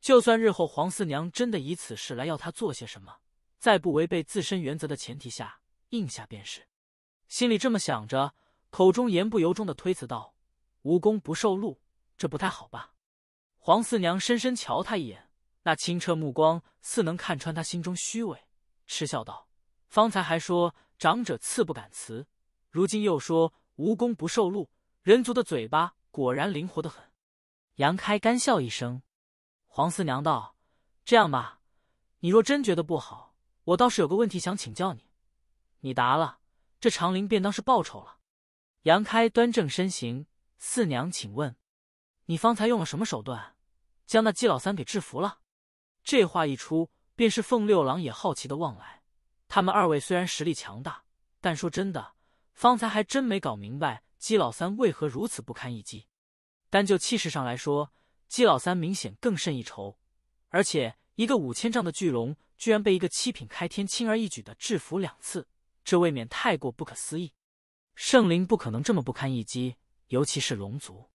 就算日后黄四娘真的以此事来要他做些什么，在不违背自身原则的前提下应下便是。心里这么想着，口中言不由衷的推辞道：“无功不受禄，这不太好吧？”黄四娘深深瞧他一眼，那清澈目光似能看穿他心中虚伪，嗤笑道：“方才还说长者赐不敢辞，如今又说无功不受禄，人族的嘴巴。”果然灵活的很，杨开干笑一声。黄四娘道：“这样吧，你若真觉得不好，我倒是有个问题想请教你。你答了，这长林便当是报酬了。”杨开端正身形，四娘，请问，你方才用了什么手段，将那季老三给制服了？这话一出，便是凤六郎也好奇的望来。他们二位虽然实力强大，但说真的，方才还真没搞明白姬老三为何如此不堪一击。单就气势上来说，姬老三明显更胜一筹。而且一个五千丈的巨龙，居然被一个七品开天轻而易举的制服两次，这未免太过不可思议。圣灵不可能这么不堪一击，尤其是龙族。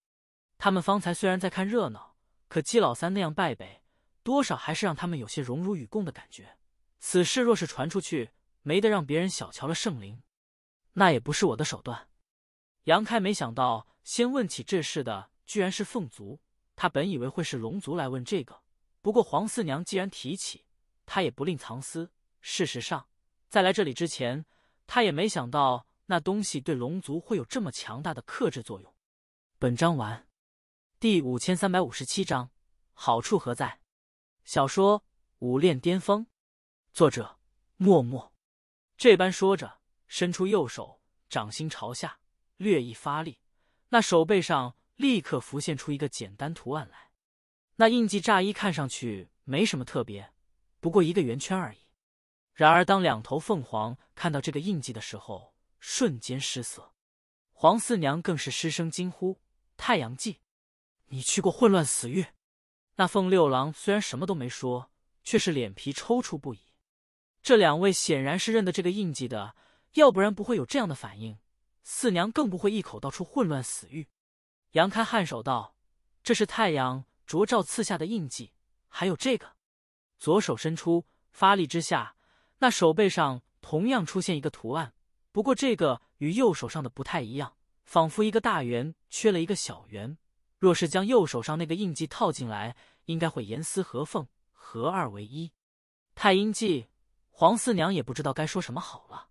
他们方才虽然在看热闹，可姬老三那样败北，多少还是让他们有些荣辱与共的感觉。此事若是传出去，没得让别人小瞧了圣灵，那也不是我的手段。杨开没想到，先问起这事的。居然是凤族，他本以为会是龙族来问这个。不过黄四娘既然提起，他也不吝藏私。事实上，在来这里之前，他也没想到那东西对龙族会有这么强大的克制作用。本章完。第五千三百五十七章好处何在？小说《武炼巅峰》，作者：默默。这般说着，伸出右手，掌心朝下，略一发力，那手背上。立刻浮现出一个简单图案来，那印记乍一看上去没什么特别，不过一个圆圈而已。然而，当两头凤凰看到这个印记的时候，瞬间失色；黄四娘更是失声惊呼：“太阳记，你去过混乱死域？”那凤六郎虽然什么都没说，却是脸皮抽搐不已。这两位显然是认得这个印记的，要不然不会有这样的反应。四娘更不会一口道出混乱死域。杨开颔首道：“这是太阳灼照赐下的印记，还有这个。”左手伸出，发力之下，那手背上同样出现一个图案，不过这个与右手上的不太一样，仿佛一个大圆缺了一个小圆。若是将右手上那个印记套进来，应该会严丝合缝，合二为一。太阴记，黄四娘也不知道该说什么好了，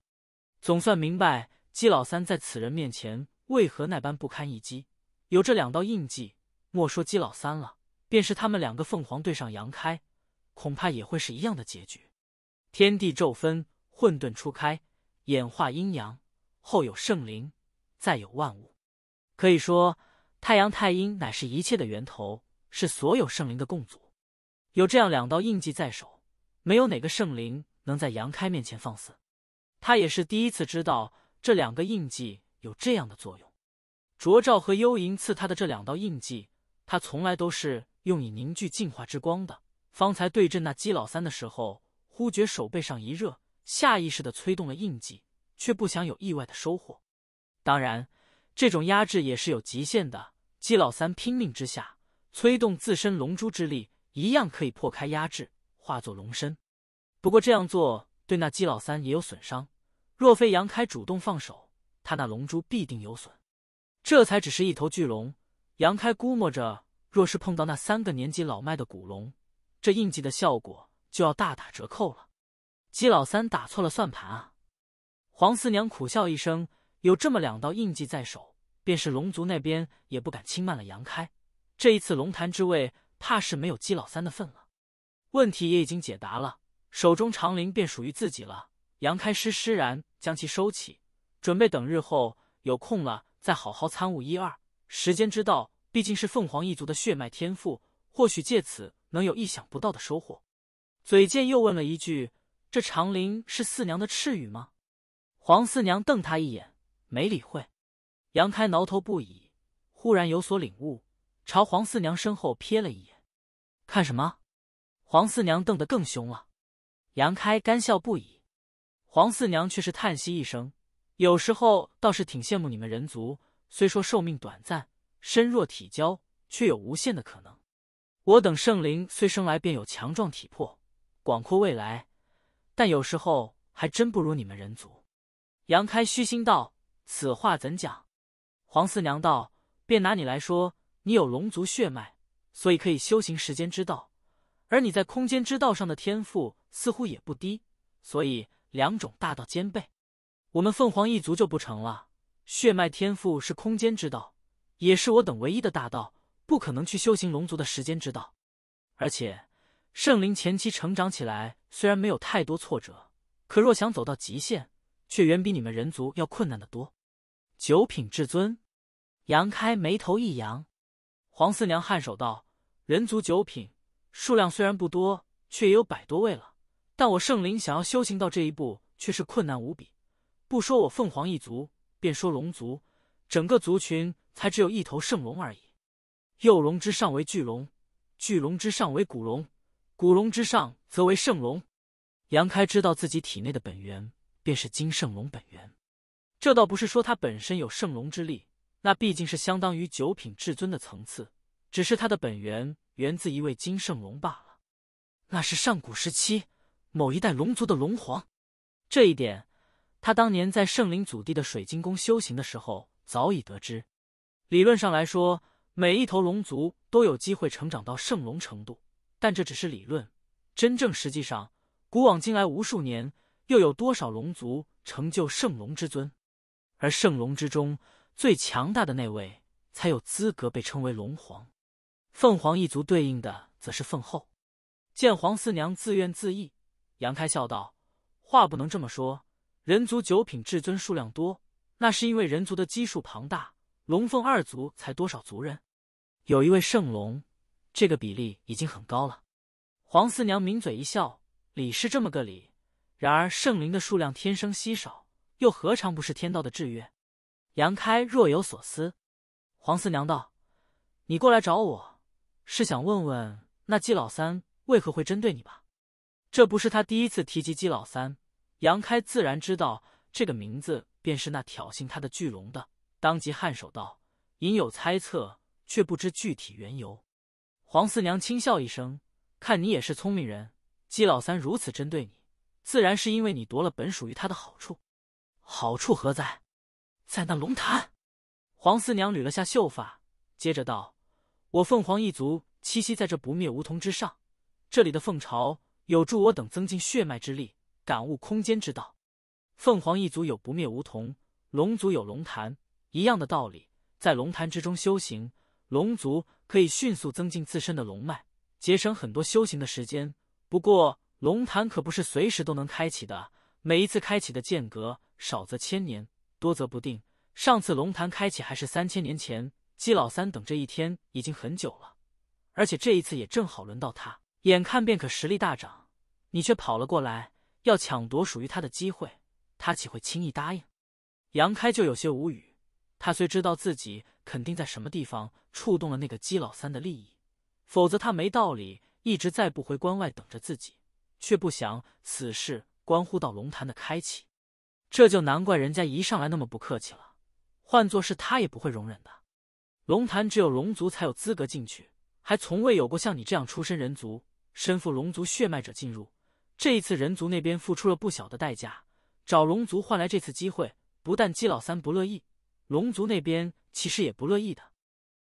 总算明白姬老三在此人面前为何那般不堪一击。有这两道印记，莫说姬老三了，便是他们两个凤凰对上杨开，恐怕也会是一样的结局。天地骤分，混沌初开，演化阴阳，后有圣灵，再有万物。可以说，太阳太阴乃是一切的源头，是所有圣灵的共祖。有这样两道印记在手，没有哪个圣灵能在杨开面前放肆。他也是第一次知道这两个印记有这样的作用。灼照和幽银赐他的这两道印记，他从来都是用以凝聚净化之光的。方才对阵那姬老三的时候，忽觉手背上一热，下意识的催动了印记，却不想有意外的收获。当然，这种压制也是有极限的。姬老三拼命之下，催动自身龙珠之力，一样可以破开压制，化作龙身。不过这样做对那姬老三也有损伤。若非杨开主动放手，他那龙珠必定有损。这才只是一头巨龙，杨开估摸着，若是碰到那三个年纪老迈的古龙，这印记的效果就要大打折扣了。姬老三打错了算盘啊！黄四娘苦笑一声，有这么两道印记在手，便是龙族那边也不敢轻慢了杨开。这一次龙潭之位，怕是没有姬老三的份了。问题也已经解答了，手中长绫便属于自己了。杨开施施然将其收起，准备等日后有空了。再好好参悟一二，时间之道毕竟是凤凰一族的血脉天赋，或许借此能有意想不到的收获。嘴贱又问了一句：“这长林是四娘的赤羽吗？”黄四娘瞪他一眼，没理会。杨开挠头不已，忽然有所领悟，朝黄四娘身后瞥了一眼，看什么？黄四娘瞪得更凶了。杨开干笑不已，黄四娘却是叹息一声。有时候倒是挺羡慕你们人族，虽说寿命短暂，身弱体娇，却有无限的可能。我等圣灵虽生来便有强壮体魄，广阔未来，但有时候还真不如你们人族。杨开虚心道：“此话怎讲？”黄四娘道：“便拿你来说，你有龙族血脉，所以可以修行时间之道，而你在空间之道上的天赋似乎也不低，所以两种大道兼备。”我们凤凰一族就不成了。血脉天赋是空间之道，也是我等唯一的大道，不可能去修行龙族的时间之道。而且，圣灵前期成长起来虽然没有太多挫折，可若想走到极限，却远比你们人族要困难得多。九品至尊，杨开眉头一扬，黄四娘颔首道：“人族九品数量虽然不多，却也有百多位了。但我圣灵想要修行到这一步，却是困难无比。”不说我凤凰一族，便说龙族，整个族群才只有一头圣龙而已。幼龙之上为巨龙，巨龙之上为古龙，古龙之上则为圣龙。杨开知道自己体内的本源便是金圣龙本源，这倒不是说他本身有圣龙之力，那毕竟是相当于九品至尊的层次，只是他的本源源自一位金圣龙罢了。那是上古时期某一代龙族的龙皇，这一点。他当年在圣灵祖地的水晶宫修行的时候，早已得知。理论上来说，每一头龙族都有机会成长到圣龙程度，但这只是理论。真正实际上，古往今来无数年，又有多少龙族成就圣龙之尊？而圣龙之中最强大的那位，才有资格被称为龙皇。凤凰一族对应的则是凤后。见黄四娘自怨自艾，杨开笑道：“话不能这么说。”人族九品至尊数量多，那是因为人族的基数庞大。龙凤二族才多少族人？有一位圣龙，这个比例已经很高了。黄四娘抿嘴一笑：“理是这么个理。”然而圣灵的数量天生稀少，又何尝不是天道的制约？杨开若有所思。黄四娘道：“你过来找我，是想问问那季老三为何会针对你吧？这不是他第一次提及季老三。”杨开自然知道这个名字便是那挑衅他的巨龙的，当即颔首道：“隐有猜测，却不知具体缘由。”黄四娘轻笑一声：“看你也是聪明人，姬老三如此针对你，自然是因为你夺了本属于他的好处。好处何在？在那龙潭。”黄四娘捋了下秀发，接着道：“我凤凰一族栖息在这不灭梧桐之上，这里的凤巢有助我等增进血脉之力。”感悟空间之道，凤凰一族有不灭梧桐，龙族有龙潭，一样的道理，在龙潭之中修行，龙族可以迅速增进自身的龙脉，节省很多修行的时间。不过，龙潭可不是随时都能开启的，每一次开启的间隔少则千年，多则不定。上次龙潭开启还是三千年前，姬老三等这一天已经很久了，而且这一次也正好轮到他，眼看便可实力大涨，你却跑了过来。要抢夺属于他的机会，他岂会轻易答应？杨开就有些无语。他虽知道自己肯定在什么地方触动了那个姬老三的利益，否则他没道理一直在不回关外等着自己。却不想此事关乎到龙潭的开启，这就难怪人家一上来那么不客气了。换作是他也不会容忍的。龙潭只有龙族才有资格进去，还从未有过像你这样出身人族、身负龙族血脉者进入。这一次，人族那边付出了不小的代价，找龙族换来这次机会，不但姬老三不乐意，龙族那边其实也不乐意的。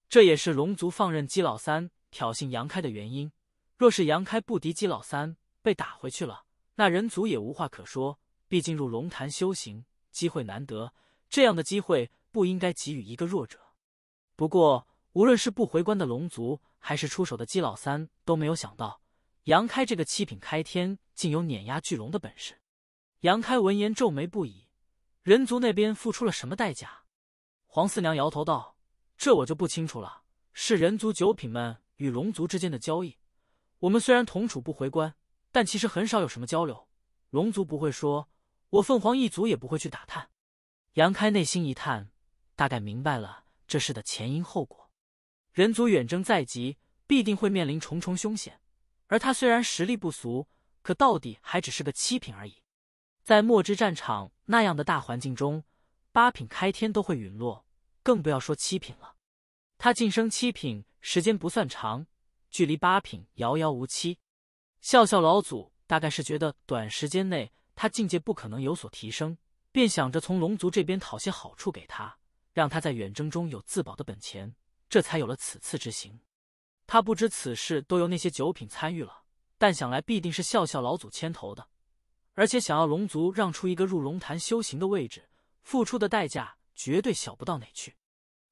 这也是龙族放任姬老三挑衅杨开的原因。若是杨开不敌姬老三被打回去了，那人族也无话可说。毕竟入龙潭修行机会难得，这样的机会不应该给予一个弱者。不过，无论是不回关的龙族，还是出手的姬老三，都没有想到。杨开这个七品开天竟有碾压巨龙的本事。杨开闻言皱眉不已。人族那边付出了什么代价？黄四娘摇头道：“这我就不清楚了。是人族九品们与龙族之间的交易。我们虽然同处不回关，但其实很少有什么交流。龙族不会说，我凤凰一族也不会去打探。”杨开内心一叹，大概明白了这事的前因后果。人族远征在即，必定会面临重重凶险。而他虽然实力不俗，可到底还只是个七品而已。在墨之战场那样的大环境中，八品开天都会陨落，更不要说七品了。他晋升七品时间不算长，距离八品遥遥无期。笑笑老祖大概是觉得短时间内他境界不可能有所提升，便想着从龙族这边讨些好处给他，让他在远征中有自保的本钱，这才有了此次之行。他不知此事都由那些九品参与了，但想来必定是笑笑老祖牵头的，而且想要龙族让出一个入龙潭修行的位置，付出的代价绝对小不到哪去。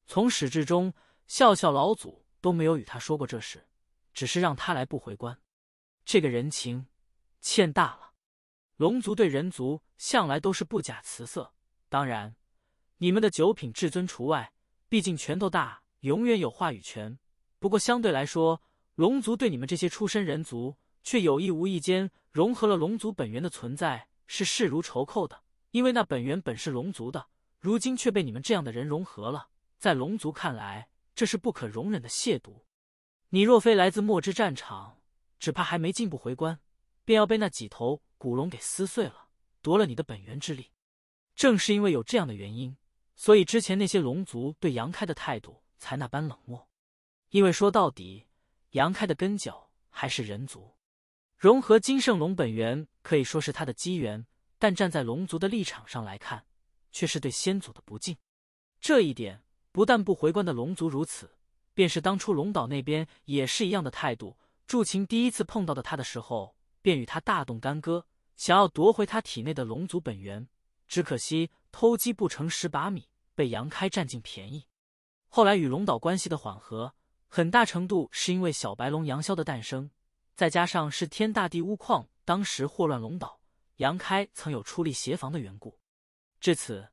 从始至终，笑笑老祖都没有与他说过这事，只是让他来不回关。这个人情欠大了。龙族对人族向来都是不假辞色，当然，你们的九品至尊除外，毕竟拳头大，永远有话语权。不过，相对来说，龙族对你们这些出身人族却有意无意间融合了龙族本源的存在是视如仇寇的，因为那本源本是龙族的，如今却被你们这样的人融合了，在龙族看来，这是不可容忍的亵渎。你若非来自墨之战场，只怕还没进不回关，便要被那几头古龙给撕碎了，夺了你的本源之力。正是因为有这样的原因，所以之前那些龙族对杨开的态度才那般冷漠。因为说到底，杨开的根脚还是人族，融合金圣龙本源可以说是他的机缘，但站在龙族的立场上来看，却是对先祖的不敬。这一点不但不回关的龙族如此，便是当初龙岛那边也是一样的态度。祝晴第一次碰到的他的时候，便与他大动干戈，想要夺回他体内的龙族本源，只可惜偷鸡不成蚀把米，被杨开占尽便宜。后来与龙岛关系的缓和。很大程度是因为小白龙杨逍的诞生，再加上是天大地乌矿当时祸乱龙岛，杨开曾有出力协防的缘故。至此，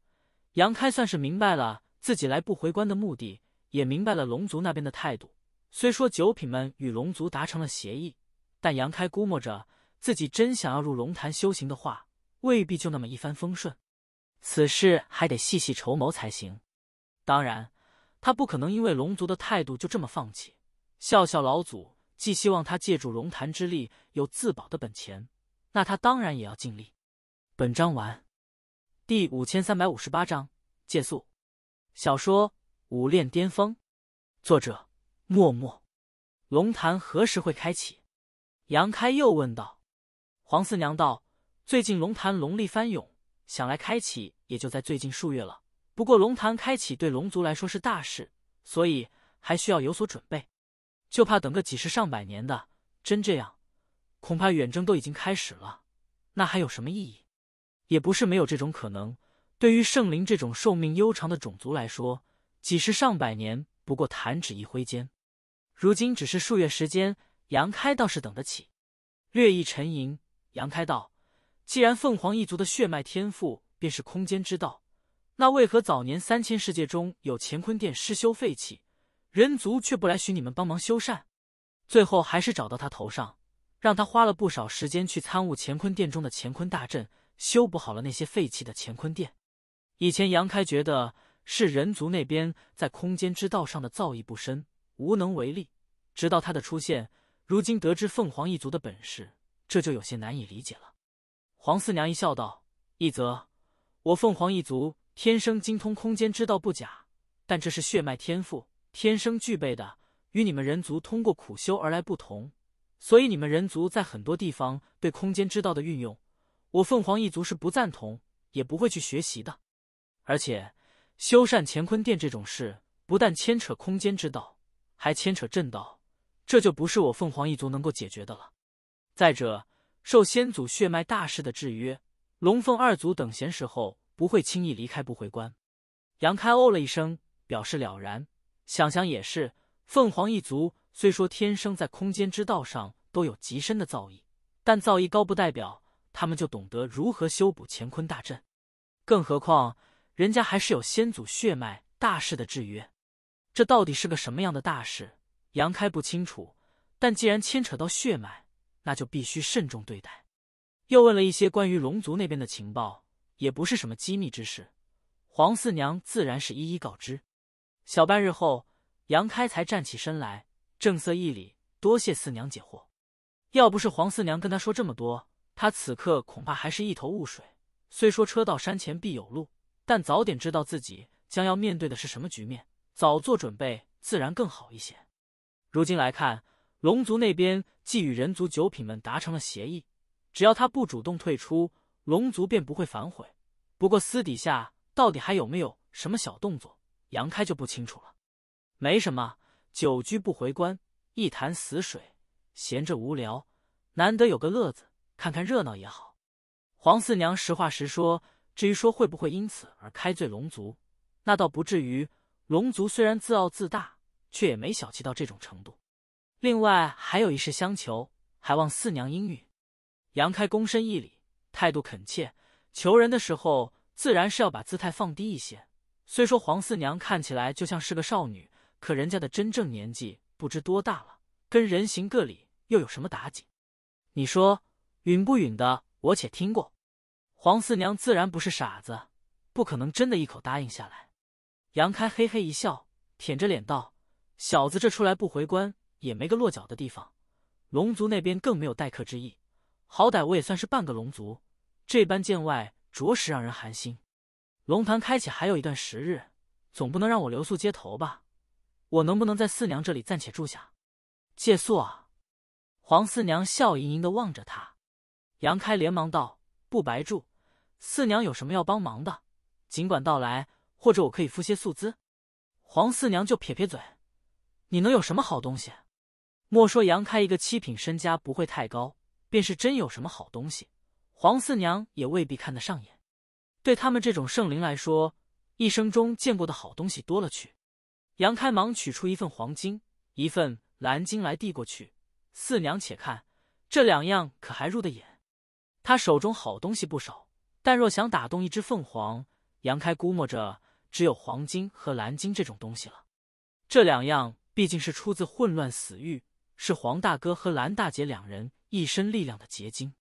杨开算是明白了自己来不回关的目的，也明白了龙族那边的态度。虽说九品们与龙族达成了协议，但杨开估摸着自己真想要入龙潭修行的话，未必就那么一帆风顺。此事还得细细筹谋才行。当然。他不可能因为龙族的态度就这么放弃。笑笑老祖既希望他借助龙潭之力有自保的本钱，那他当然也要尽力。本章完。第五千三百五十八章借宿。小说《武炼巅峰》，作者：默默。龙潭何时会开启？杨开又问道。黄四娘道：“最近龙潭龙力翻涌，想来开启也就在最近数月了。”不过，龙潭开启对龙族来说是大事，所以还需要有所准备。就怕等个几十上百年的，真这样，恐怕远征都已经开始了，那还有什么意义？也不是没有这种可能。对于圣灵这种寿命悠长的种族来说，几十上百年不过弹指一挥间。如今只是数月时间，杨开倒是等得起。略一沉吟，杨开道：“既然凤凰一族的血脉天赋便是空间之道。”那为何早年三千世界中有乾坤殿失修废弃，人族却不来寻你们帮忙修缮？最后还是找到他头上，让他花了不少时间去参悟乾坤殿中的乾坤大阵，修补好了那些废弃的乾坤殿。以前杨开觉得是人族那边在空间之道上的造诣不深，无能为力。直到他的出现，如今得知凤凰一族的本事，这就有些难以理解了。黄四娘一笑道：“一则，我凤凰一族。”天生精通空间之道不假，但这是血脉天赋，天生具备的，与你们人族通过苦修而来不同。所以你们人族在很多地方对空间之道的运用，我凤凰一族是不赞同，也不会去学习的。而且修缮乾坤殿这种事，不但牵扯空间之道，还牵扯正道，这就不是我凤凰一族能够解决的了。再者，受先祖血脉大势的制约，龙凤二族等闲时候。不会轻易离开不回关。杨开哦了一声，表示了然。想想也是，凤凰一族虽说天生在空间之道上都有极深的造诣，但造诣高不代表他们就懂得如何修补乾坤大阵。更何况，人家还是有先祖血脉大事的制约。这到底是个什么样的大事？杨开不清楚。但既然牵扯到血脉，那就必须慎重对待。又问了一些关于龙族那边的情报。也不是什么机密之事，黄四娘自然是一一告知。小半日后，杨开才站起身来，正色一礼：“多谢四娘解惑。要不是黄四娘跟他说这么多，他此刻恐怕还是一头雾水。虽说车到山前必有路，但早点知道自己将要面对的是什么局面，早做准备自然更好一些。如今来看，龙族那边既与人族九品们达成了协议，只要他不主动退出。”龙族便不会反悔，不过私底下到底还有没有什么小动作，杨开就不清楚了。没什么，久居不回关，一潭死水，闲着无聊，难得有个乐子，看看热闹也好。黄四娘实话实说，至于说会不会因此而开罪龙族，那倒不至于。龙族虽然自傲自大，却也没小气到这种程度。另外还有一事相求，还望四娘应允。杨开躬身一礼。态度恳切，求人的时候自然是要把姿态放低一些。虽说黄四娘看起来就像是个少女，可人家的真正年纪不知多大了，跟人行个礼又有什么打紧？你说允不允的？我且听过。黄四娘自然不是傻子，不可能真的一口答应下来。杨开嘿嘿一笑，腆着脸道：“小子这出来不回关，也没个落脚的地方，龙族那边更没有待客之意。”好歹我也算是半个龙族，这般见外，着实让人寒心。龙盘开启还有一段时日，总不能让我留宿街头吧？我能不能在四娘这里暂且住下？借宿啊？黄四娘笑盈盈的望着他，杨开连忙道：“不白住，四娘有什么要帮忙的，尽管到来，或者我可以付些宿资。”黄四娘就撇撇嘴：“你能有什么好东西？莫说杨开一个七品身家不会太高。”便是真有什么好东西，黄四娘也未必看得上眼。对他们这种圣灵来说，一生中见过的好东西多了去。杨开忙取出一份黄金，一份蓝金来递过去：“四娘且看这两样，可还入得眼？”他手中好东西不少，但若想打动一只凤凰，杨开估摸着只有黄金和蓝金这种东西了。这两样毕竟是出自混乱死域，是黄大哥和蓝大姐两人。一身力量的结晶，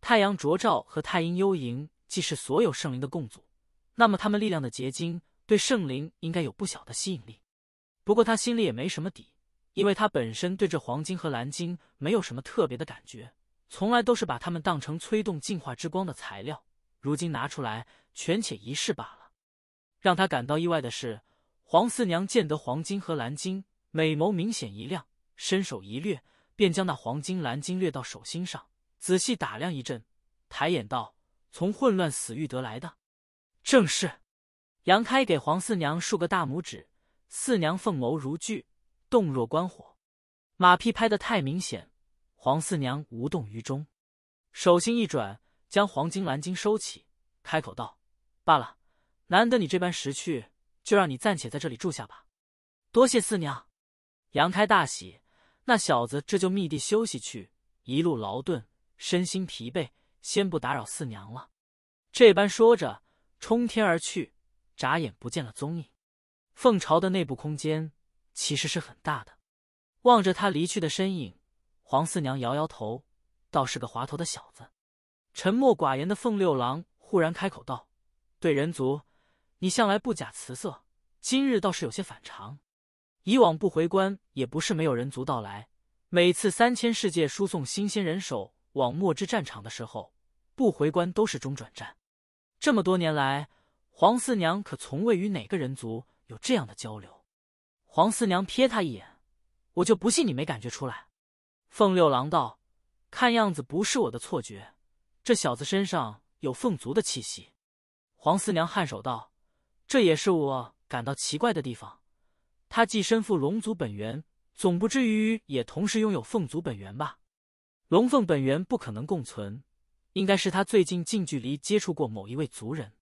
太阳灼照和太阴幽影既是所有圣灵的共祖，那么他们力量的结晶对圣灵应该有不小的吸引力。不过他心里也没什么底，因为他本身对这黄金和蓝金没有什么特别的感觉，从来都是把他们当成催动进化之光的材料，如今拿出来权且一试罢了。让他感到意外的是，黄四娘见得黄金和蓝金，美眸明显一亮，伸手一掠。便将那黄金、蓝金掠到手心上，仔细打量一阵，抬眼道：“从混乱死域得来的，正是。”杨开给黄四娘竖个大拇指。四娘凤眸如炬，动若观火，马屁拍得太明显，黄四娘无动于衷。手心一转，将黄金、蓝金收起，开口道：“罢了，难得你这般识趣，就让你暂且在这里住下吧。”多谢四娘。杨开大喜。那小子这就秘地休息去，一路劳顿，身心疲惫，先不打扰四娘了。这般说着，冲天而去，眨眼不见了踪影。凤巢的内部空间其实是很大的。望着他离去的身影，黄四娘摇摇头，倒是个滑头的小子。沉默寡言的凤六郎忽然开口道：“对人族，你向来不假辞色，今日倒是有些反常。”以往不回关也不是没有人族到来。每次三千世界输送新鲜人手往末之战场的时候，不回关都是中转站。这么多年来，黄四娘可从未与哪个人族有这样的交流。黄四娘瞥他一眼，我就不信你没感觉出来。凤六郎道：“看样子不是我的错觉，这小子身上有凤族的气息。”黄四娘颔首道：“这也是我感到奇怪的地方。”他既身负龙族本源，总不至于也同时拥有凤族本源吧？龙凤本源不可能共存，应该是他最近近距离接触过某一位族人。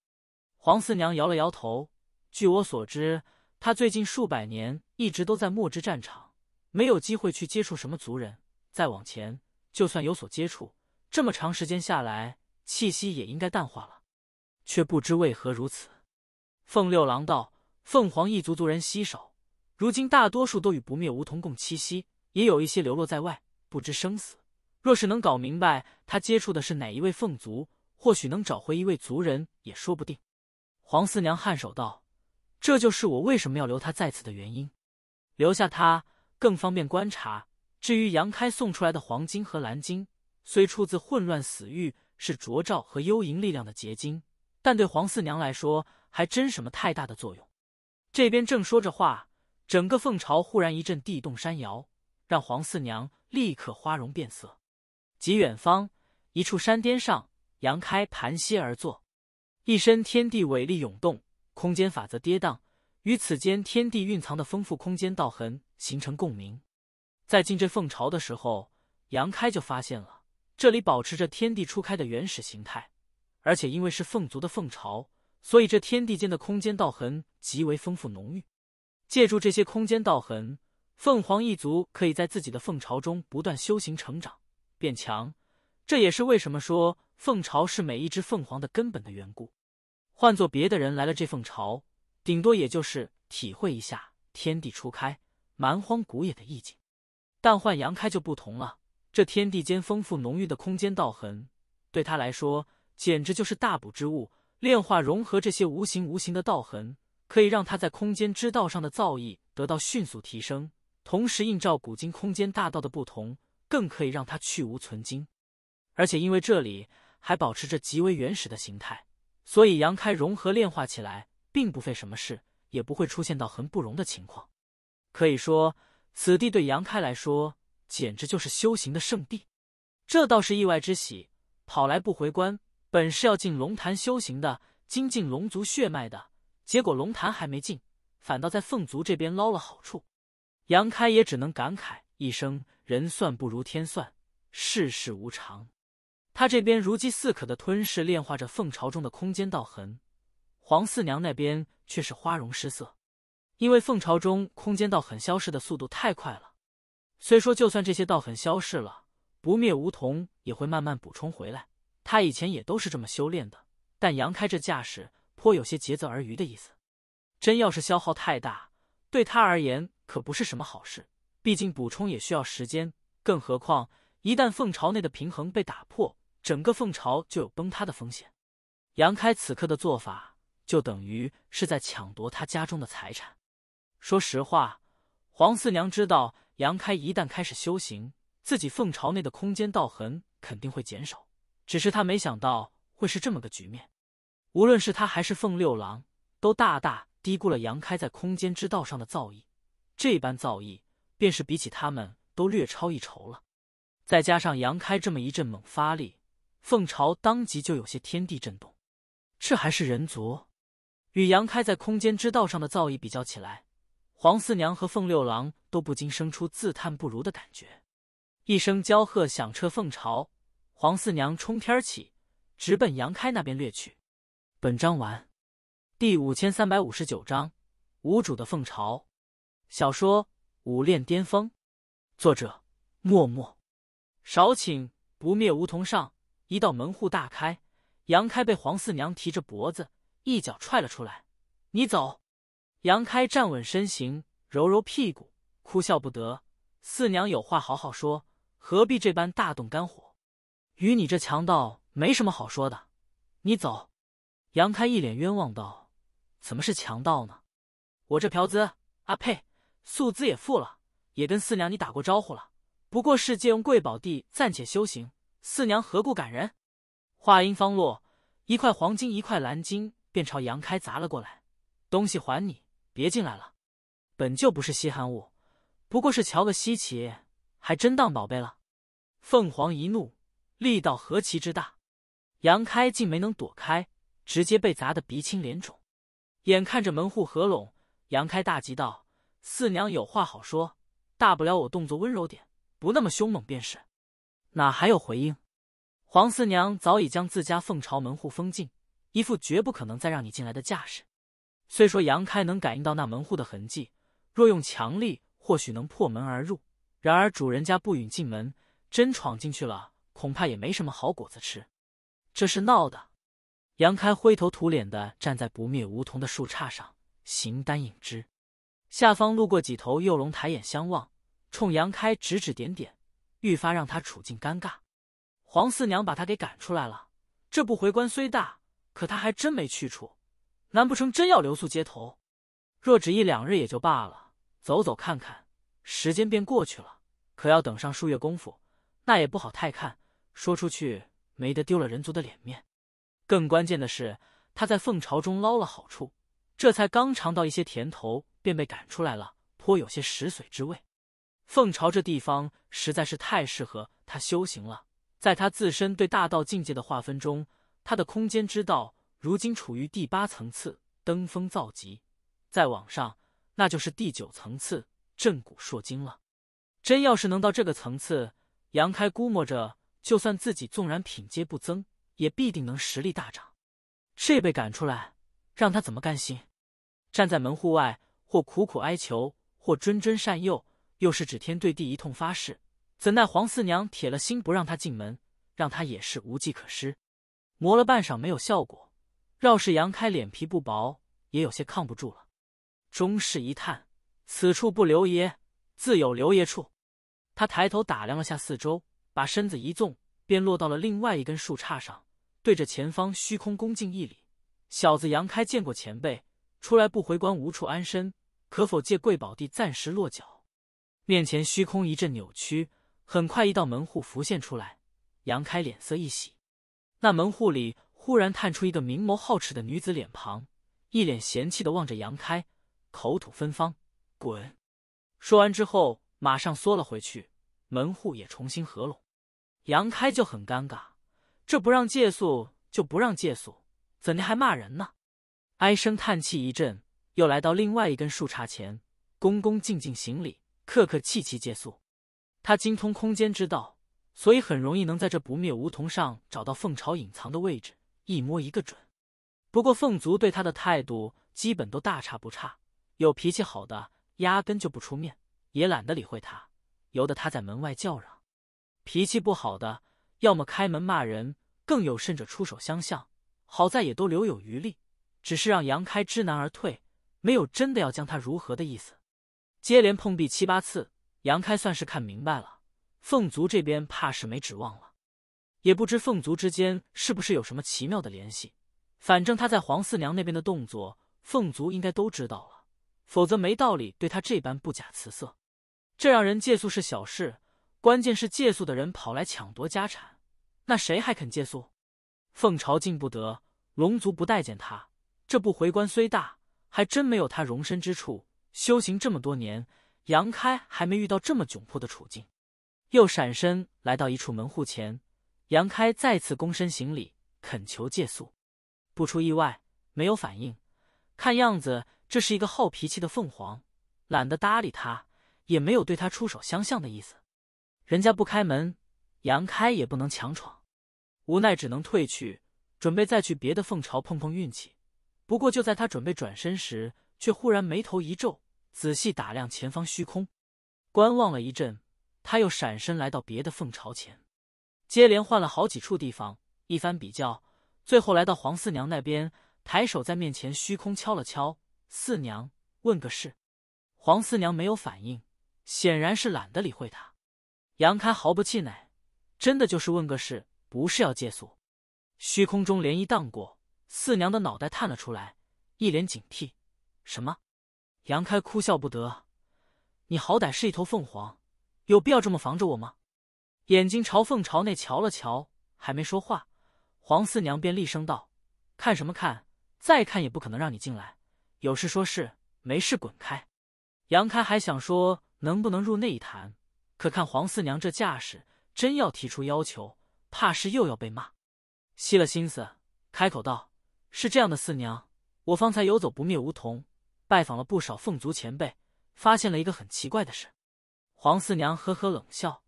黄四娘摇了摇头，据我所知，他最近数百年一直都在墨之战场，没有机会去接触什么族人。再往前，就算有所接触，这么长时间下来，气息也应该淡化了，却不知为何如此。凤六郎道：“凤凰一族族人稀少。”如今大多数都与不灭梧桐共栖息，也有一些流落在外，不知生死。若是能搞明白他接触的是哪一位凤族，或许能找回一位族人也说不定。黄四娘颔首道：“这就是我为什么要留他在此的原因，留下他更方便观察。至于杨开送出来的黄金和蓝金，虽出自混乱死域，是灼照和幽影力量的结晶，但对黄四娘来说还真什么太大的作用。”这边正说着话。整个凤巢忽然一阵地动山摇，让黄四娘立刻花容变色。即远方一处山巅上，杨开盘膝而坐，一身天地伟力涌动，空间法则跌宕，与此间天地蕴藏的丰富空间道痕形成共鸣。在进这凤巢的时候，杨开就发现了这里保持着天地初开的原始形态，而且因为是凤族的凤巢，所以这天地间的空间道痕极为丰富浓郁。借助这些空间道痕，凤凰一族可以在自己的凤巢中不断修行、成长、变强。这也是为什么说凤巢是每一只凤凰的根本的缘故。换做别的人来了这凤巢，顶多也就是体会一下天地初开、蛮荒古野的意境。但换杨开就不同了，这天地间丰富浓郁的空间道痕，对他来说简直就是大补之物，炼化融合这些无形无形的道痕。可以让他在空间之道上的造诣得到迅速提升，同时映照古今空间大道的不同，更可以让他去无存精。而且因为这里还保持着极为原始的形态，所以杨开融合炼化起来并不费什么事，也不会出现到很不容的情况。可以说，此地对杨开来说简直就是修行的圣地。这倒是意外之喜。跑来不回关，本是要进龙潭修行的，精进龙族血脉的。结果龙潭还没进，反倒在凤族这边捞了好处。杨开也只能感慨一声：“人算不如天算，世事无常。”他这边如饥似渴的吞噬炼化着凤巢中的空间道痕，黄四娘那边却是花容失色，因为凤巢中空间道痕消逝的速度太快了。虽说就算这些道痕消逝了，不灭梧桐也会慢慢补充回来，他以前也都是这么修炼的，但杨开这架势。颇有些竭泽而渔的意思，真要是消耗太大，对他而言可不是什么好事。毕竟补充也需要时间，更何况一旦凤巢内的平衡被打破，整个凤巢就有崩塌的风险。杨开此刻的做法，就等于是在抢夺他家中的财产。说实话，黄四娘知道杨开一旦开始修行，自己凤巢内的空间道痕肯定会减少，只是他没想到会是这么个局面。无论是他还是凤六郎，都大大低估了杨开在空间之道上的造诣。这般造诣，便是比起他们都略超一筹了。再加上杨开这么一阵猛发力，凤巢当即就有些天地震动。这还是人族，与杨开在空间之道上的造诣比较起来，黄四娘和凤六郎都不禁生出自叹不如的感觉。一声娇喝响彻凤巢，黄四娘冲天起，直奔杨开那边掠去。本章完，第五千三百五十九章《无主的凤巢》。小说《武炼巅峰》，作者：默默。少顷，不灭梧桐上一道门户大开，杨开被黄四娘提着脖子一脚踹了出来。你走！杨开站稳身形，揉揉屁股，哭笑不得。四娘有话好好说，何必这般大动肝火？与你这强盗没什么好说的，你走。杨开一脸冤枉道：“怎么是强盗呢？我这嫖资，啊呸，素资也付了，也跟四娘你打过招呼了。不过是借用贵宝地暂且修行，四娘何故赶人？”话音方落，一块黄金，一块蓝金便朝杨开砸了过来。东西还你，别进来了。本就不是稀罕物，不过是瞧个稀奇，还真当宝贝了。凤凰一怒，力道何其之大，杨开竟没能躲开。直接被砸得鼻青脸肿，眼看着门户合拢，杨开大急道：“四娘有话好说，大不了我动作温柔点，不那么凶猛便是。”哪还有回应？黄四娘早已将自家凤巢门户封禁，一副绝不可能再让你进来的架势。虽说杨开能感应到那门户的痕迹，若用强力或许能破门而入，然而主人家不允进门，真闯进去了，恐怕也没什么好果子吃。这是闹的。杨开灰头土脸的站在不灭梧桐的树杈上，形单影只。下方路过几头幼龙，抬眼相望，冲杨开指指点点，愈发让他处境尴尬。黄四娘把他给赶出来了，这不回关虽大，可他还真没去处。难不成真要留宿街头？若只一两日也就罢了，走走看看，时间便过去了。可要等上数月功夫，那也不好太看，说出去没得丢了人族的脸面。更关键的是，他在凤巢中捞了好处，这才刚尝到一些甜头，便被赶出来了，颇有些食髓之味。凤巢这地方实在是太适合他修行了。在他自身对大道境界的划分中，他的空间之道如今处于第八层次，登峰造极。再往上，那就是第九层次，震古烁今了。真要是能到这个层次，杨开估摸着，就算自己纵然品阶不增。也必定能实力大涨，这被赶出来，让他怎么甘心？站在门户外，或苦苦哀求，或谆谆善诱，又是指天对地一通发誓，怎奈黄四娘铁了心不让他进门，让他也是无计可施。磨了半晌没有效果，饶是杨开脸皮不薄，也有些扛不住了。终是一叹：“此处不留爷，自有留爷处。”他抬头打量了下四周，把身子一纵。便落到了另外一根树杈上，对着前方虚空恭敬一礼：“小子杨开见过前辈，出来不回关，无处安身，可否借贵宝地暂时落脚？”面前虚空一阵扭曲，很快一道门户浮现出来。杨开脸色一喜，那门户里忽然探出一个明眸皓齿的女子脸庞，一脸嫌弃的望着杨开，口吐芬芳：“滚！”说完之后，马上缩了回去，门户也重新合拢。杨开就很尴尬，这不让借宿就不让借宿，怎的还骂人呢？唉声叹气一阵，又来到另外一根树杈前，恭恭敬敬行礼，客客气气借宿。他精通空间之道，所以很容易能在这不灭梧桐上找到凤巢隐藏的位置，一摸一个准。不过凤族对他的态度基本都大差不差，有脾气好的压根就不出面，也懒得理会他，由得他在门外叫嚷。脾气不好的，要么开门骂人，更有甚者出手相向。好在也都留有余力，只是让杨开知难而退，没有真的要将他如何的意思。接连碰壁七八次，杨开算是看明白了，凤族这边怕是没指望了。也不知凤族之间是不是有什么奇妙的联系，反正他在黄四娘那边的动作，凤族应该都知道了，否则没道理对他这般不假辞色。这让人借宿是小事。关键是借宿的人跑来抢夺家产，那谁还肯借宿？凤朝进不得，龙族不待见他，这不回关虽大，还真没有他容身之处。修行这么多年，杨开还没遇到这么窘迫的处境。又闪身来到一处门户前，杨开再次躬身行礼，恳求借宿。不出意外，没有反应。看样子这是一个好脾气的凤凰，懒得搭理他，也没有对他出手相向的意思。人家不开门，杨开也不能强闯，无奈只能退去，准备再去别的凤巢碰碰运气。不过就在他准备转身时，却忽然眉头一皱，仔细打量前方虚空，观望了一阵，他又闪身来到别的凤巢前，接连换了好几处地方，一番比较，最后来到黄四娘那边，抬手在面前虚空敲了敲，四娘问个事。黄四娘没有反应，显然是懒得理会他。杨开毫不气馁，真的就是问个事，不是要借宿。虚空中涟漪荡过，四娘的脑袋探了出来，一脸警惕。什么？杨开哭笑不得，你好歹是一头凤凰，有必要这么防着我吗？眼睛朝凤巢内瞧了瞧，还没说话，黄四娘便厉声道：“看什么看？再看也不可能让你进来。有事说事，没事滚开。”杨开还想说能不能入内一谈。可看黄四娘这架势，真要提出要求，怕是又要被骂。吸了心思，开口道：“是这样的，四娘，我方才游走不灭梧桐，拜访了不少凤族前辈，发现了一个很奇怪的事。”黄四娘呵呵冷笑：“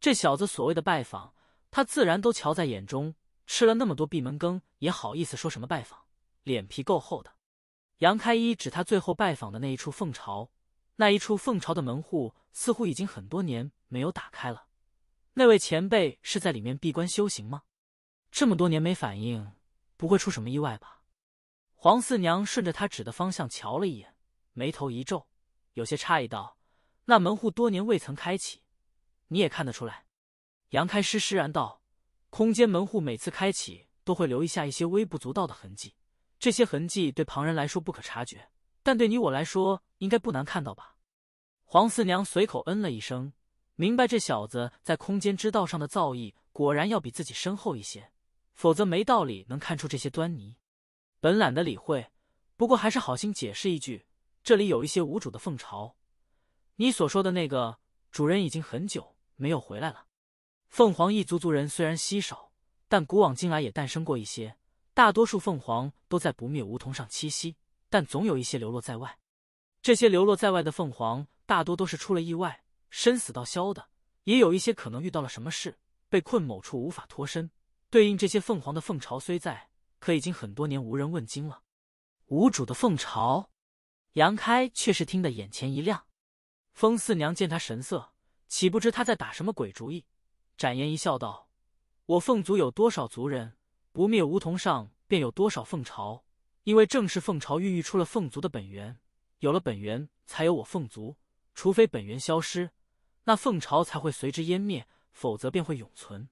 这小子所谓的拜访，他自然都瞧在眼中。吃了那么多闭门羹，也好意思说什么拜访？脸皮够厚的。”杨开一指他最后拜访的那一处凤巢。那一处凤巢的门户似乎已经很多年没有打开了，那位前辈是在里面闭关修行吗？这么多年没反应，不会出什么意外吧？黄四娘顺着他指的方向瞧了一眼，眉头一皱，有些诧异道：“那门户多年未曾开启，你也看得出来？”杨开师释然道：“空间门户每次开启都会留下一些微不足道的痕迹，这些痕迹对旁人来说不可察觉。”但对你我来说，应该不难看到吧？黄四娘随口嗯了一声，明白这小子在空间之道上的造诣果然要比自己深厚一些，否则没道理能看出这些端倪。本懒得理会，不过还是好心解释一句：这里有一些无主的凤巢，你所说的那个主人已经很久没有回来了。凤凰一族族人虽然稀少，但古往今来也诞生过一些，大多数凤凰都在不灭梧桐上栖息。但总有一些流落在外，这些流落在外的凤凰大多都是出了意外，生死到消的；也有一些可能遇到了什么事，被困某处无法脱身。对应这些凤凰的凤巢虽在，可已经很多年无人问津了。无主的凤巢，杨开却是听得眼前一亮。风四娘见他神色，岂不知他在打什么鬼主意？展颜一笑道：“我凤族有多少族人，不灭梧桐上便有多少凤巢。”因为正是凤巢孕育出了凤族的本源，有了本源，才有我凤族。除非本源消失，那凤巢才会随之湮灭，否则便会永存。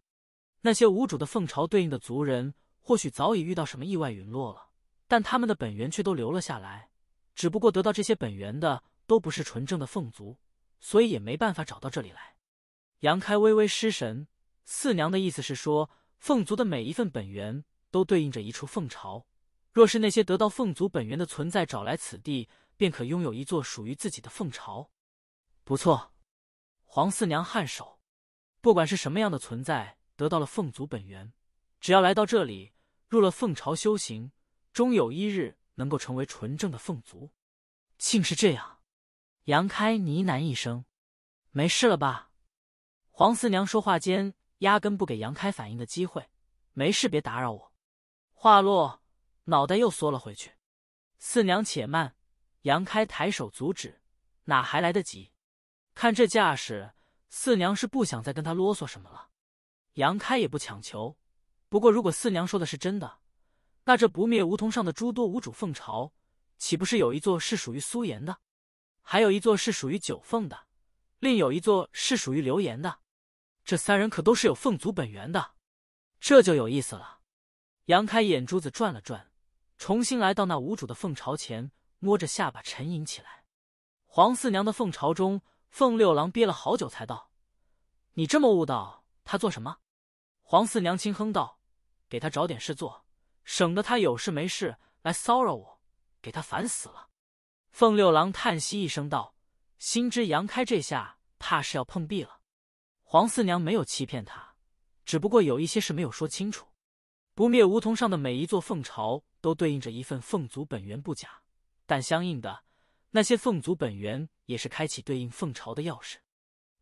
那些无主的凤巢对应的族人，或许早已遇到什么意外陨落了，但他们的本源却都留了下来。只不过得到这些本源的都不是纯正的凤族，所以也没办法找到这里来。杨开微微失神，四娘的意思是说，凤族的每一份本源都对应着一处凤巢。若是那些得到凤族本源的存在找来此地，便可拥有一座属于自己的凤巢。不错，黄四娘颔首。不管是什么样的存在，得到了凤族本源，只要来到这里，入了凤巢修行，终有一日能够成为纯正的凤族。竟是这样，杨开呢喃一声：“没事了吧？”黄四娘说话间，压根不给杨开反应的机会。没事，别打扰我。话落。脑袋又缩了回去。四娘且慢，杨开抬手阻止，哪还来得及？看这架势，四娘是不想再跟他啰嗦什么了。杨开也不强求。不过，如果四娘说的是真的，那这不灭梧桐上的诸多无主凤巢，岂不是有一座是属于苏岩的，还有一座是属于九凤的，另有一座是属于刘言的？这三人可都是有凤族本源的，这就有意思了。杨开眼珠子转了转。重新来到那无主的凤巢前，摸着下巴沉吟起来。黄四娘的凤巢中，凤六郎憋了好久才道：“你这么误导他做什么？”黄四娘轻哼道：“给他找点事做，省得他有事没事来骚扰我，给他烦死了。”凤六郎叹息一声道：“心知杨开这下怕是要碰壁了。”黄四娘没有欺骗他，只不过有一些事没有说清楚。不灭梧桐上的每一座凤巢。都对应着一份凤族本源不假，但相应的那些凤族本源也是开启对应凤巢的钥匙。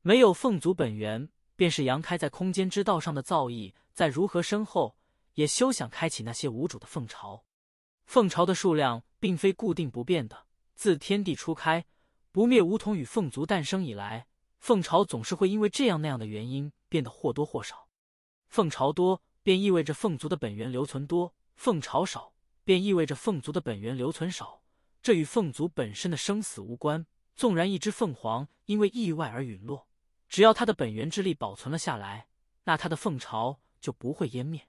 没有凤族本源，便是杨开在空间之道上的造诣再如何深厚，也休想开启那些无主的凤巢。凤巢的数量并非固定不变的，自天地初开、不灭梧桐与凤族诞生以来，凤巢总是会因为这样那样的原因变得或多或少。凤巢多，便意味着凤族的本源留存多；凤巢少，便意味着凤族的本源留存少，这与凤族本身的生死无关。纵然一只凤凰因为意外而陨落，只要它的本源之力保存了下来，那它的凤巢就不会湮灭。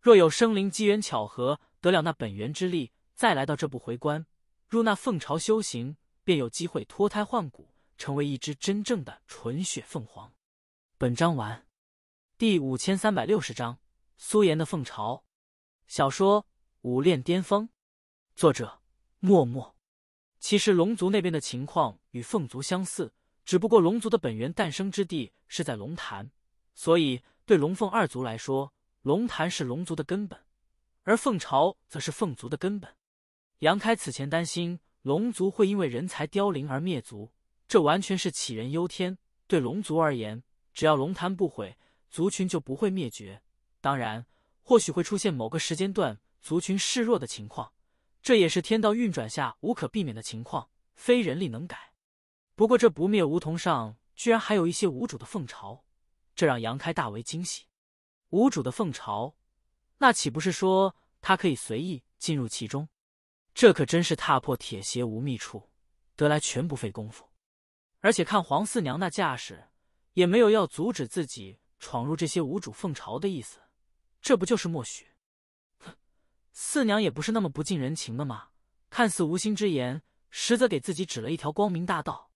若有生灵机缘巧合得了那本源之力，再来到这不回关，入那凤巢修行，便有机会脱胎换骨，成为一只真正的纯血凤凰。本章完。第五千三百六十章：苏岩的凤巢。小说。武炼巅峰，作者默默。其实龙族那边的情况与凤族相似，只不过龙族的本源诞生之地是在龙潭，所以对龙凤二族来说，龙潭是龙族的根本，而凤巢则是凤族的根本。杨开此前担心龙族会因为人才凋零而灭族，这完全是杞人忧天。对龙族而言，只要龙潭不毁，族群就不会灭绝。当然，或许会出现某个时间段。族群示弱的情况，这也是天道运转下无可避免的情况，非人力能改。不过，这不灭梧桐上居然还有一些无主的凤巢，这让杨开大为惊喜。无主的凤巢，那岂不是说他可以随意进入其中？这可真是踏破铁鞋无觅处，得来全不费工夫。而且看黄四娘那架势，也没有要阻止自己闯入这些无主凤巢的意思，这不就是默许？四娘也不是那么不近人情的嘛，看似无心之言，实则给自己指了一条光明大道。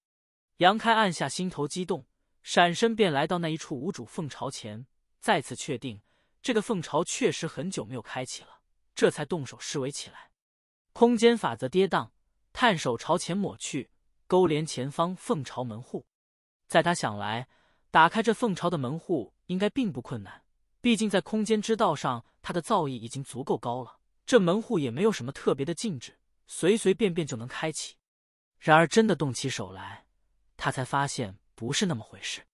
杨开按下心头激动，闪身便来到那一处无主凤巢前，再次确定这个凤巢确实很久没有开启了，这才动手施为起来。空间法则跌宕，探手朝前抹去，勾连前方凤巢门户。在他想来，打开这凤巢的门户应该并不困难，毕竟在空间之道上，他的造诣已经足够高了。这门户也没有什么特别的禁制，随随便便就能开启。然而真的动起手来，他才发现不是那么回事。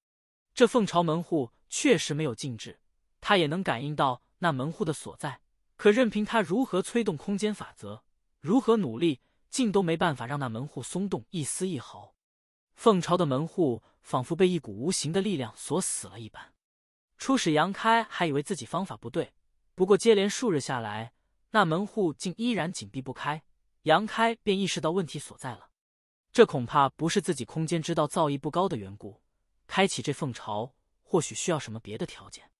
这凤巢门户确实没有禁制，他也能感应到那门户的所在。可任凭他如何催动空间法则，如何努力，竟都没办法让那门户松动一丝一毫。凤巢的门户仿佛被一股无形的力量锁死了一般。初始，杨开还以为自己方法不对，不过接连数日下来。那门户竟依然紧闭不开，杨开便意识到问题所在了。这恐怕不是自己空间之道造诣不高的缘故，开启这凤巢或许需要什么别的条件。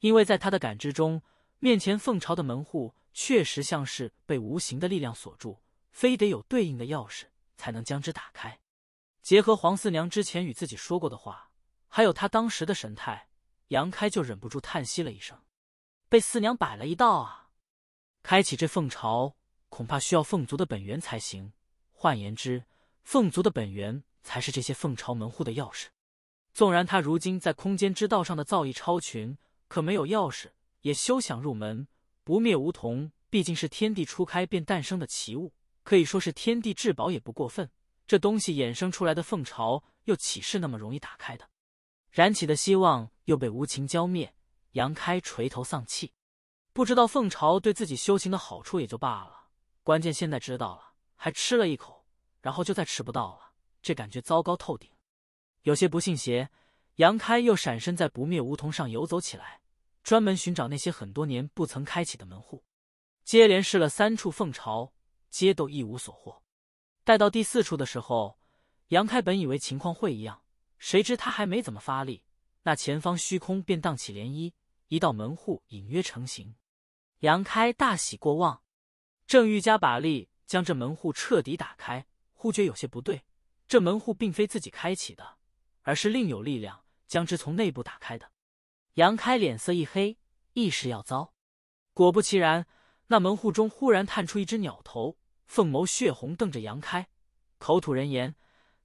因为在他的感知中，面前凤巢的门户确实像是被无形的力量锁住，非得有对应的钥匙才能将之打开。结合黄四娘之前与自己说过的话，还有她当时的神态，杨开就忍不住叹息了一声：“被四娘摆了一道啊！”开启这凤巢，恐怕需要凤族的本源才行。换言之，凤族的本源才是这些凤巢门户的钥匙。纵然他如今在空间之道上的造诣超群，可没有钥匙也休想入门。不灭梧桐毕竟是天地初开便诞生的奇物，可以说是天地至宝也不过分。这东西衍生出来的凤巢，又岂是那么容易打开的？燃起的希望又被无情浇灭，杨开垂头丧气。不知道凤巢对自己修行的好处也就罢了，关键现在知道了，还吃了一口，然后就再吃不到了，这感觉糟糕透顶。有些不信邪，杨开又闪身在不灭梧桐上游走起来，专门寻找那些很多年不曾开启的门户。接连试了三处凤巢，皆都一无所获。待到第四处的时候，杨开本以为情况会一样，谁知他还没怎么发力，那前方虚空便荡起涟漪，一道门户隐约成型。杨开大喜过望，正欲加把力将这门户彻底打开，忽觉有些不对。这门户并非自己开启的，而是另有力量将之从内部打开的。杨开脸色一黑，意是要遭。果不其然，那门户中忽然探出一只鸟头，凤眸血红，瞪着杨开，口吐人言：“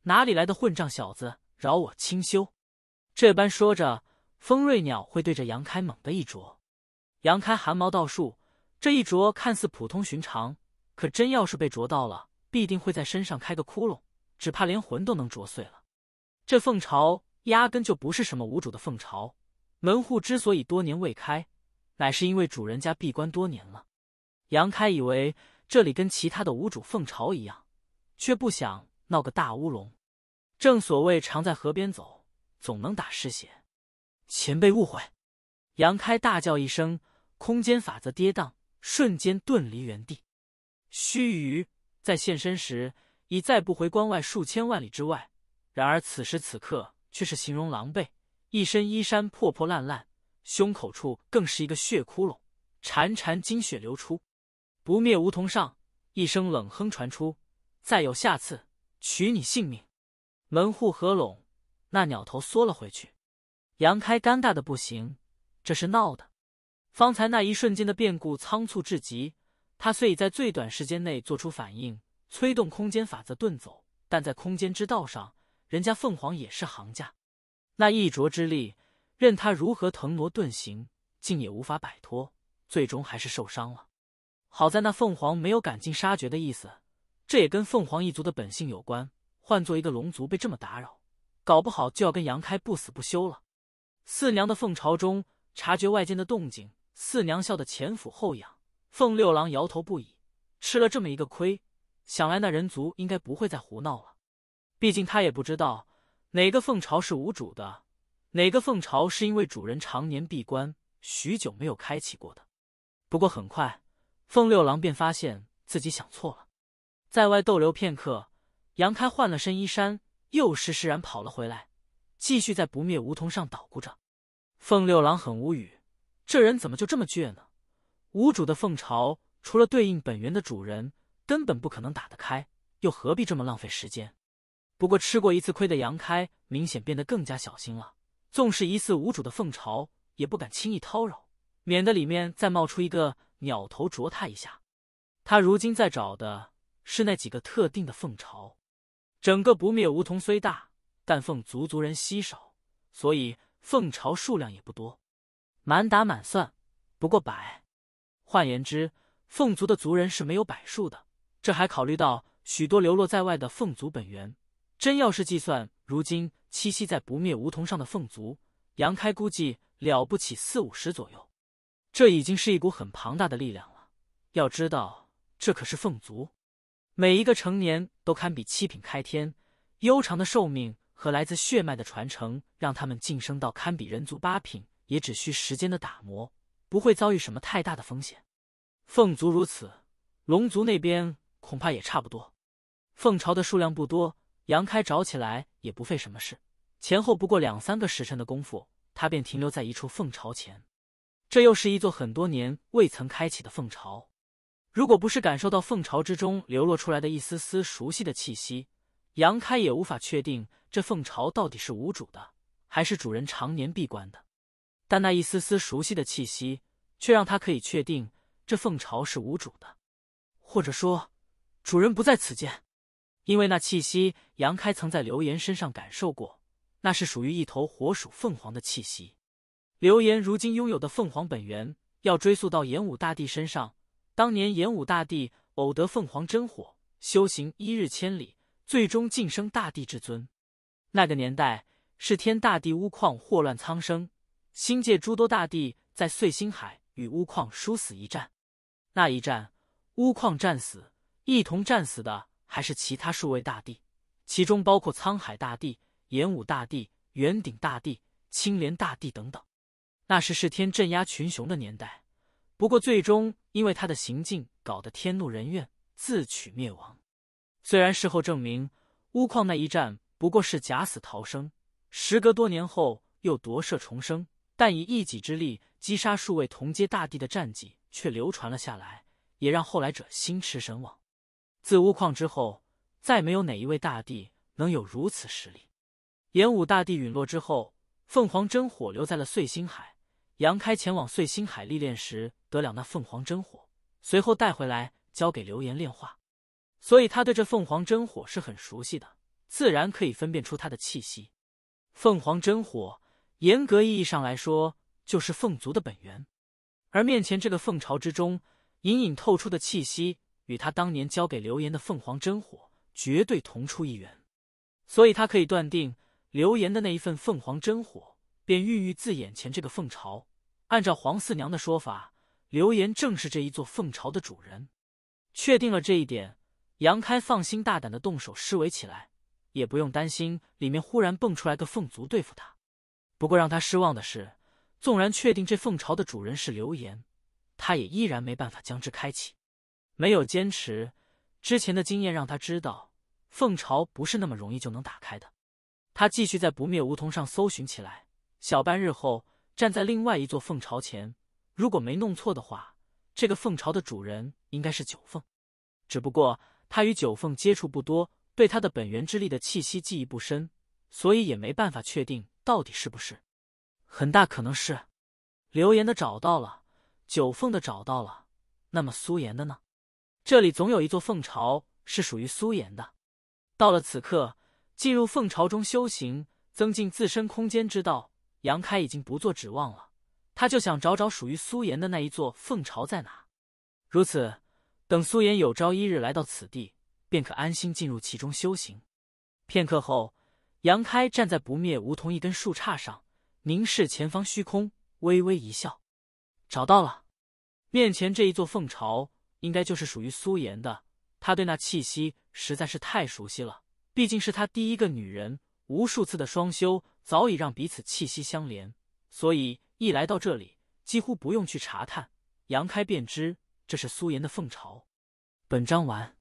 哪里来的混账小子，扰我清修！”这般说着，风锐鸟会对着杨开猛地一啄。杨开汗毛倒竖，这一啄看似普通寻常，可真要是被啄到了，必定会在身上开个窟窿，只怕连魂都能啄碎了。这凤巢压根就不是什么无主的凤巢，门户之所以多年未开，乃是因为主人家闭关多年了。杨开以为这里跟其他的无主凤巢一样，却不想闹个大乌龙。正所谓常在河边走，总能打湿鞋。前辈误会！杨开大叫一声。空间法则跌宕，瞬间遁离原地。须臾，在现身时已再不回关外数千万里之外。然而此时此刻却是形容狼狈，一身衣衫破破烂烂，胸口处更是一个血窟窿，潺潺精血流出。不灭梧桐上一声冷哼传出：“再有下次，取你性命。”门户合拢，那鸟头缩了回去。杨开尴尬的不行，这是闹的。方才那一瞬间的变故仓促至极，他虽已在最短时间内做出反应，催动空间法则遁走，但在空间之道上，人家凤凰也是行家，那一啄之力，任他如何腾挪遁形，竟也无法摆脱，最终还是受伤了。好在那凤凰没有赶尽杀绝的意思，这也跟凤凰一族的本性有关。换做一个龙族，被这么打扰，搞不好就要跟杨开不死不休了。四娘的凤巢中，察觉外间的动静。四娘笑得前俯后仰，凤六郎摇头不已。吃了这么一个亏，想来那人族应该不会再胡闹了。毕竟他也不知道哪个凤巢是无主的，哪个凤巢是因为主人常年闭关，许久没有开启过的。不过很快，凤六郎便发现自己想错了。在外逗留片刻，杨开换了身衣衫，又施施然跑了回来，继续在不灭梧桐上捣鼓着。凤六郎很无语。这人怎么就这么倔呢？无主的凤巢除了对应本源的主人，根本不可能打得开，又何必这么浪费时间？不过吃过一次亏的杨开，明显变得更加小心了。纵是一似无主的凤巢，也不敢轻易叨扰，免得里面再冒出一个鸟头啄他一下。他如今在找的是那几个特定的凤巢。整个不灭梧桐虽大，但凤族族人稀少，所以凤巢数量也不多。满打满算不过百，换言之，凤族的族人是没有百数的。这还考虑到许多流落在外的凤族本源。真要是计算如今栖息在不灭梧桐上的凤族，杨开估计了不起四五十左右。这已经是一股很庞大的力量了。要知道，这可是凤族，每一个成年都堪比七品开天。悠长的寿命和来自血脉的传承，让他们晋升到堪比人族八品。也只需时间的打磨，不会遭遇什么太大的风险。凤族如此，龙族那边恐怕也差不多。凤巢的数量不多，杨开找起来也不费什么事。前后不过两三个时辰的功夫，他便停留在一处凤巢前。这又是一座很多年未曾开启的凤巢。如果不是感受到凤巢之中流露出来的一丝丝熟悉的气息，杨开也无法确定这凤巢到底是无主的，还是主人常年闭关的。但那一丝丝熟悉的气息，却让他可以确定，这凤巢是无主的，或者说，主人不在此间。因为那气息，杨开曾在刘岩身上感受过，那是属于一头火属凤凰的气息。刘岩如今拥有的凤凰本源，要追溯到炎武大帝身上。当年炎武大帝偶得凤凰真火，修行一日千里，最终晋升大帝至尊。那个年代，是天大地屋旷，祸乱苍生。星界诸多大帝在碎星海与乌矿殊死一战，那一战乌矿战死，一同战死的还是其他数位大帝，其中包括沧海大帝、演武大帝、圆鼎大帝、青莲大帝等等。那是是天镇压群雄的年代，不过最终因为他的行径搞得天怒人怨，自取灭亡。虽然事后证明，乌矿那一战不过是假死逃生，时隔多年后又夺舍重生。但以一己之力击杀数位同阶大帝的战绩却流传了下来，也让后来者心驰神往。自乌矿之后，再没有哪一位大帝能有如此实力。炎武大帝陨落之后，凤凰真火留在了碎星海。杨开前往碎星海历练时得了那凤凰真火，随后带回来交给流言炼化。所以他对这凤凰真火是很熟悉的，自然可以分辨出它的气息。凤凰真火。严格意义上来说，就是凤族的本源，而面前这个凤巢之中隐隐透出的气息，与他当年交给刘岩的凤凰真火绝对同出一源，所以他可以断定，刘岩的那一份凤凰真火便孕育自眼前这个凤巢。按照黄四娘的说法，刘岩正是这一座凤巢的主人。确定了这一点，杨开放心大胆的动手施为起来，也不用担心里面忽然蹦出来个凤族对付他。不过让他失望的是，纵然确定这凤巢的主人是流言，他也依然没办法将之开启。没有坚持，之前的经验让他知道凤巢不是那么容易就能打开的。他继续在不灭梧桐上搜寻起来。小半日后，站在另外一座凤巢前，如果没弄错的话，这个凤巢的主人应该是九凤。只不过他与九凤接触不多，对他的本源之力的气息记忆不深，所以也没办法确定。到底是不是？很大可能是，刘岩的找到了，九凤的找到了，那么苏岩的呢？这里总有一座凤巢是属于苏岩的。到了此刻，进入凤巢中修行，增进自身空间之道，杨开已经不做指望了。他就想找找属于苏岩的那一座凤巢在哪。如此，等苏岩有朝一日来到此地，便可安心进入其中修行。片刻后。杨开站在不灭梧桐一根树杈上，凝视前方虚空，微微一笑。找到了，面前这一座凤巢，应该就是属于苏颜的。他对那气息实在是太熟悉了，毕竟是他第一个女人，无数次的双修早已让彼此气息相连，所以一来到这里，几乎不用去查探，杨开便知这是苏颜的凤巢。本章完。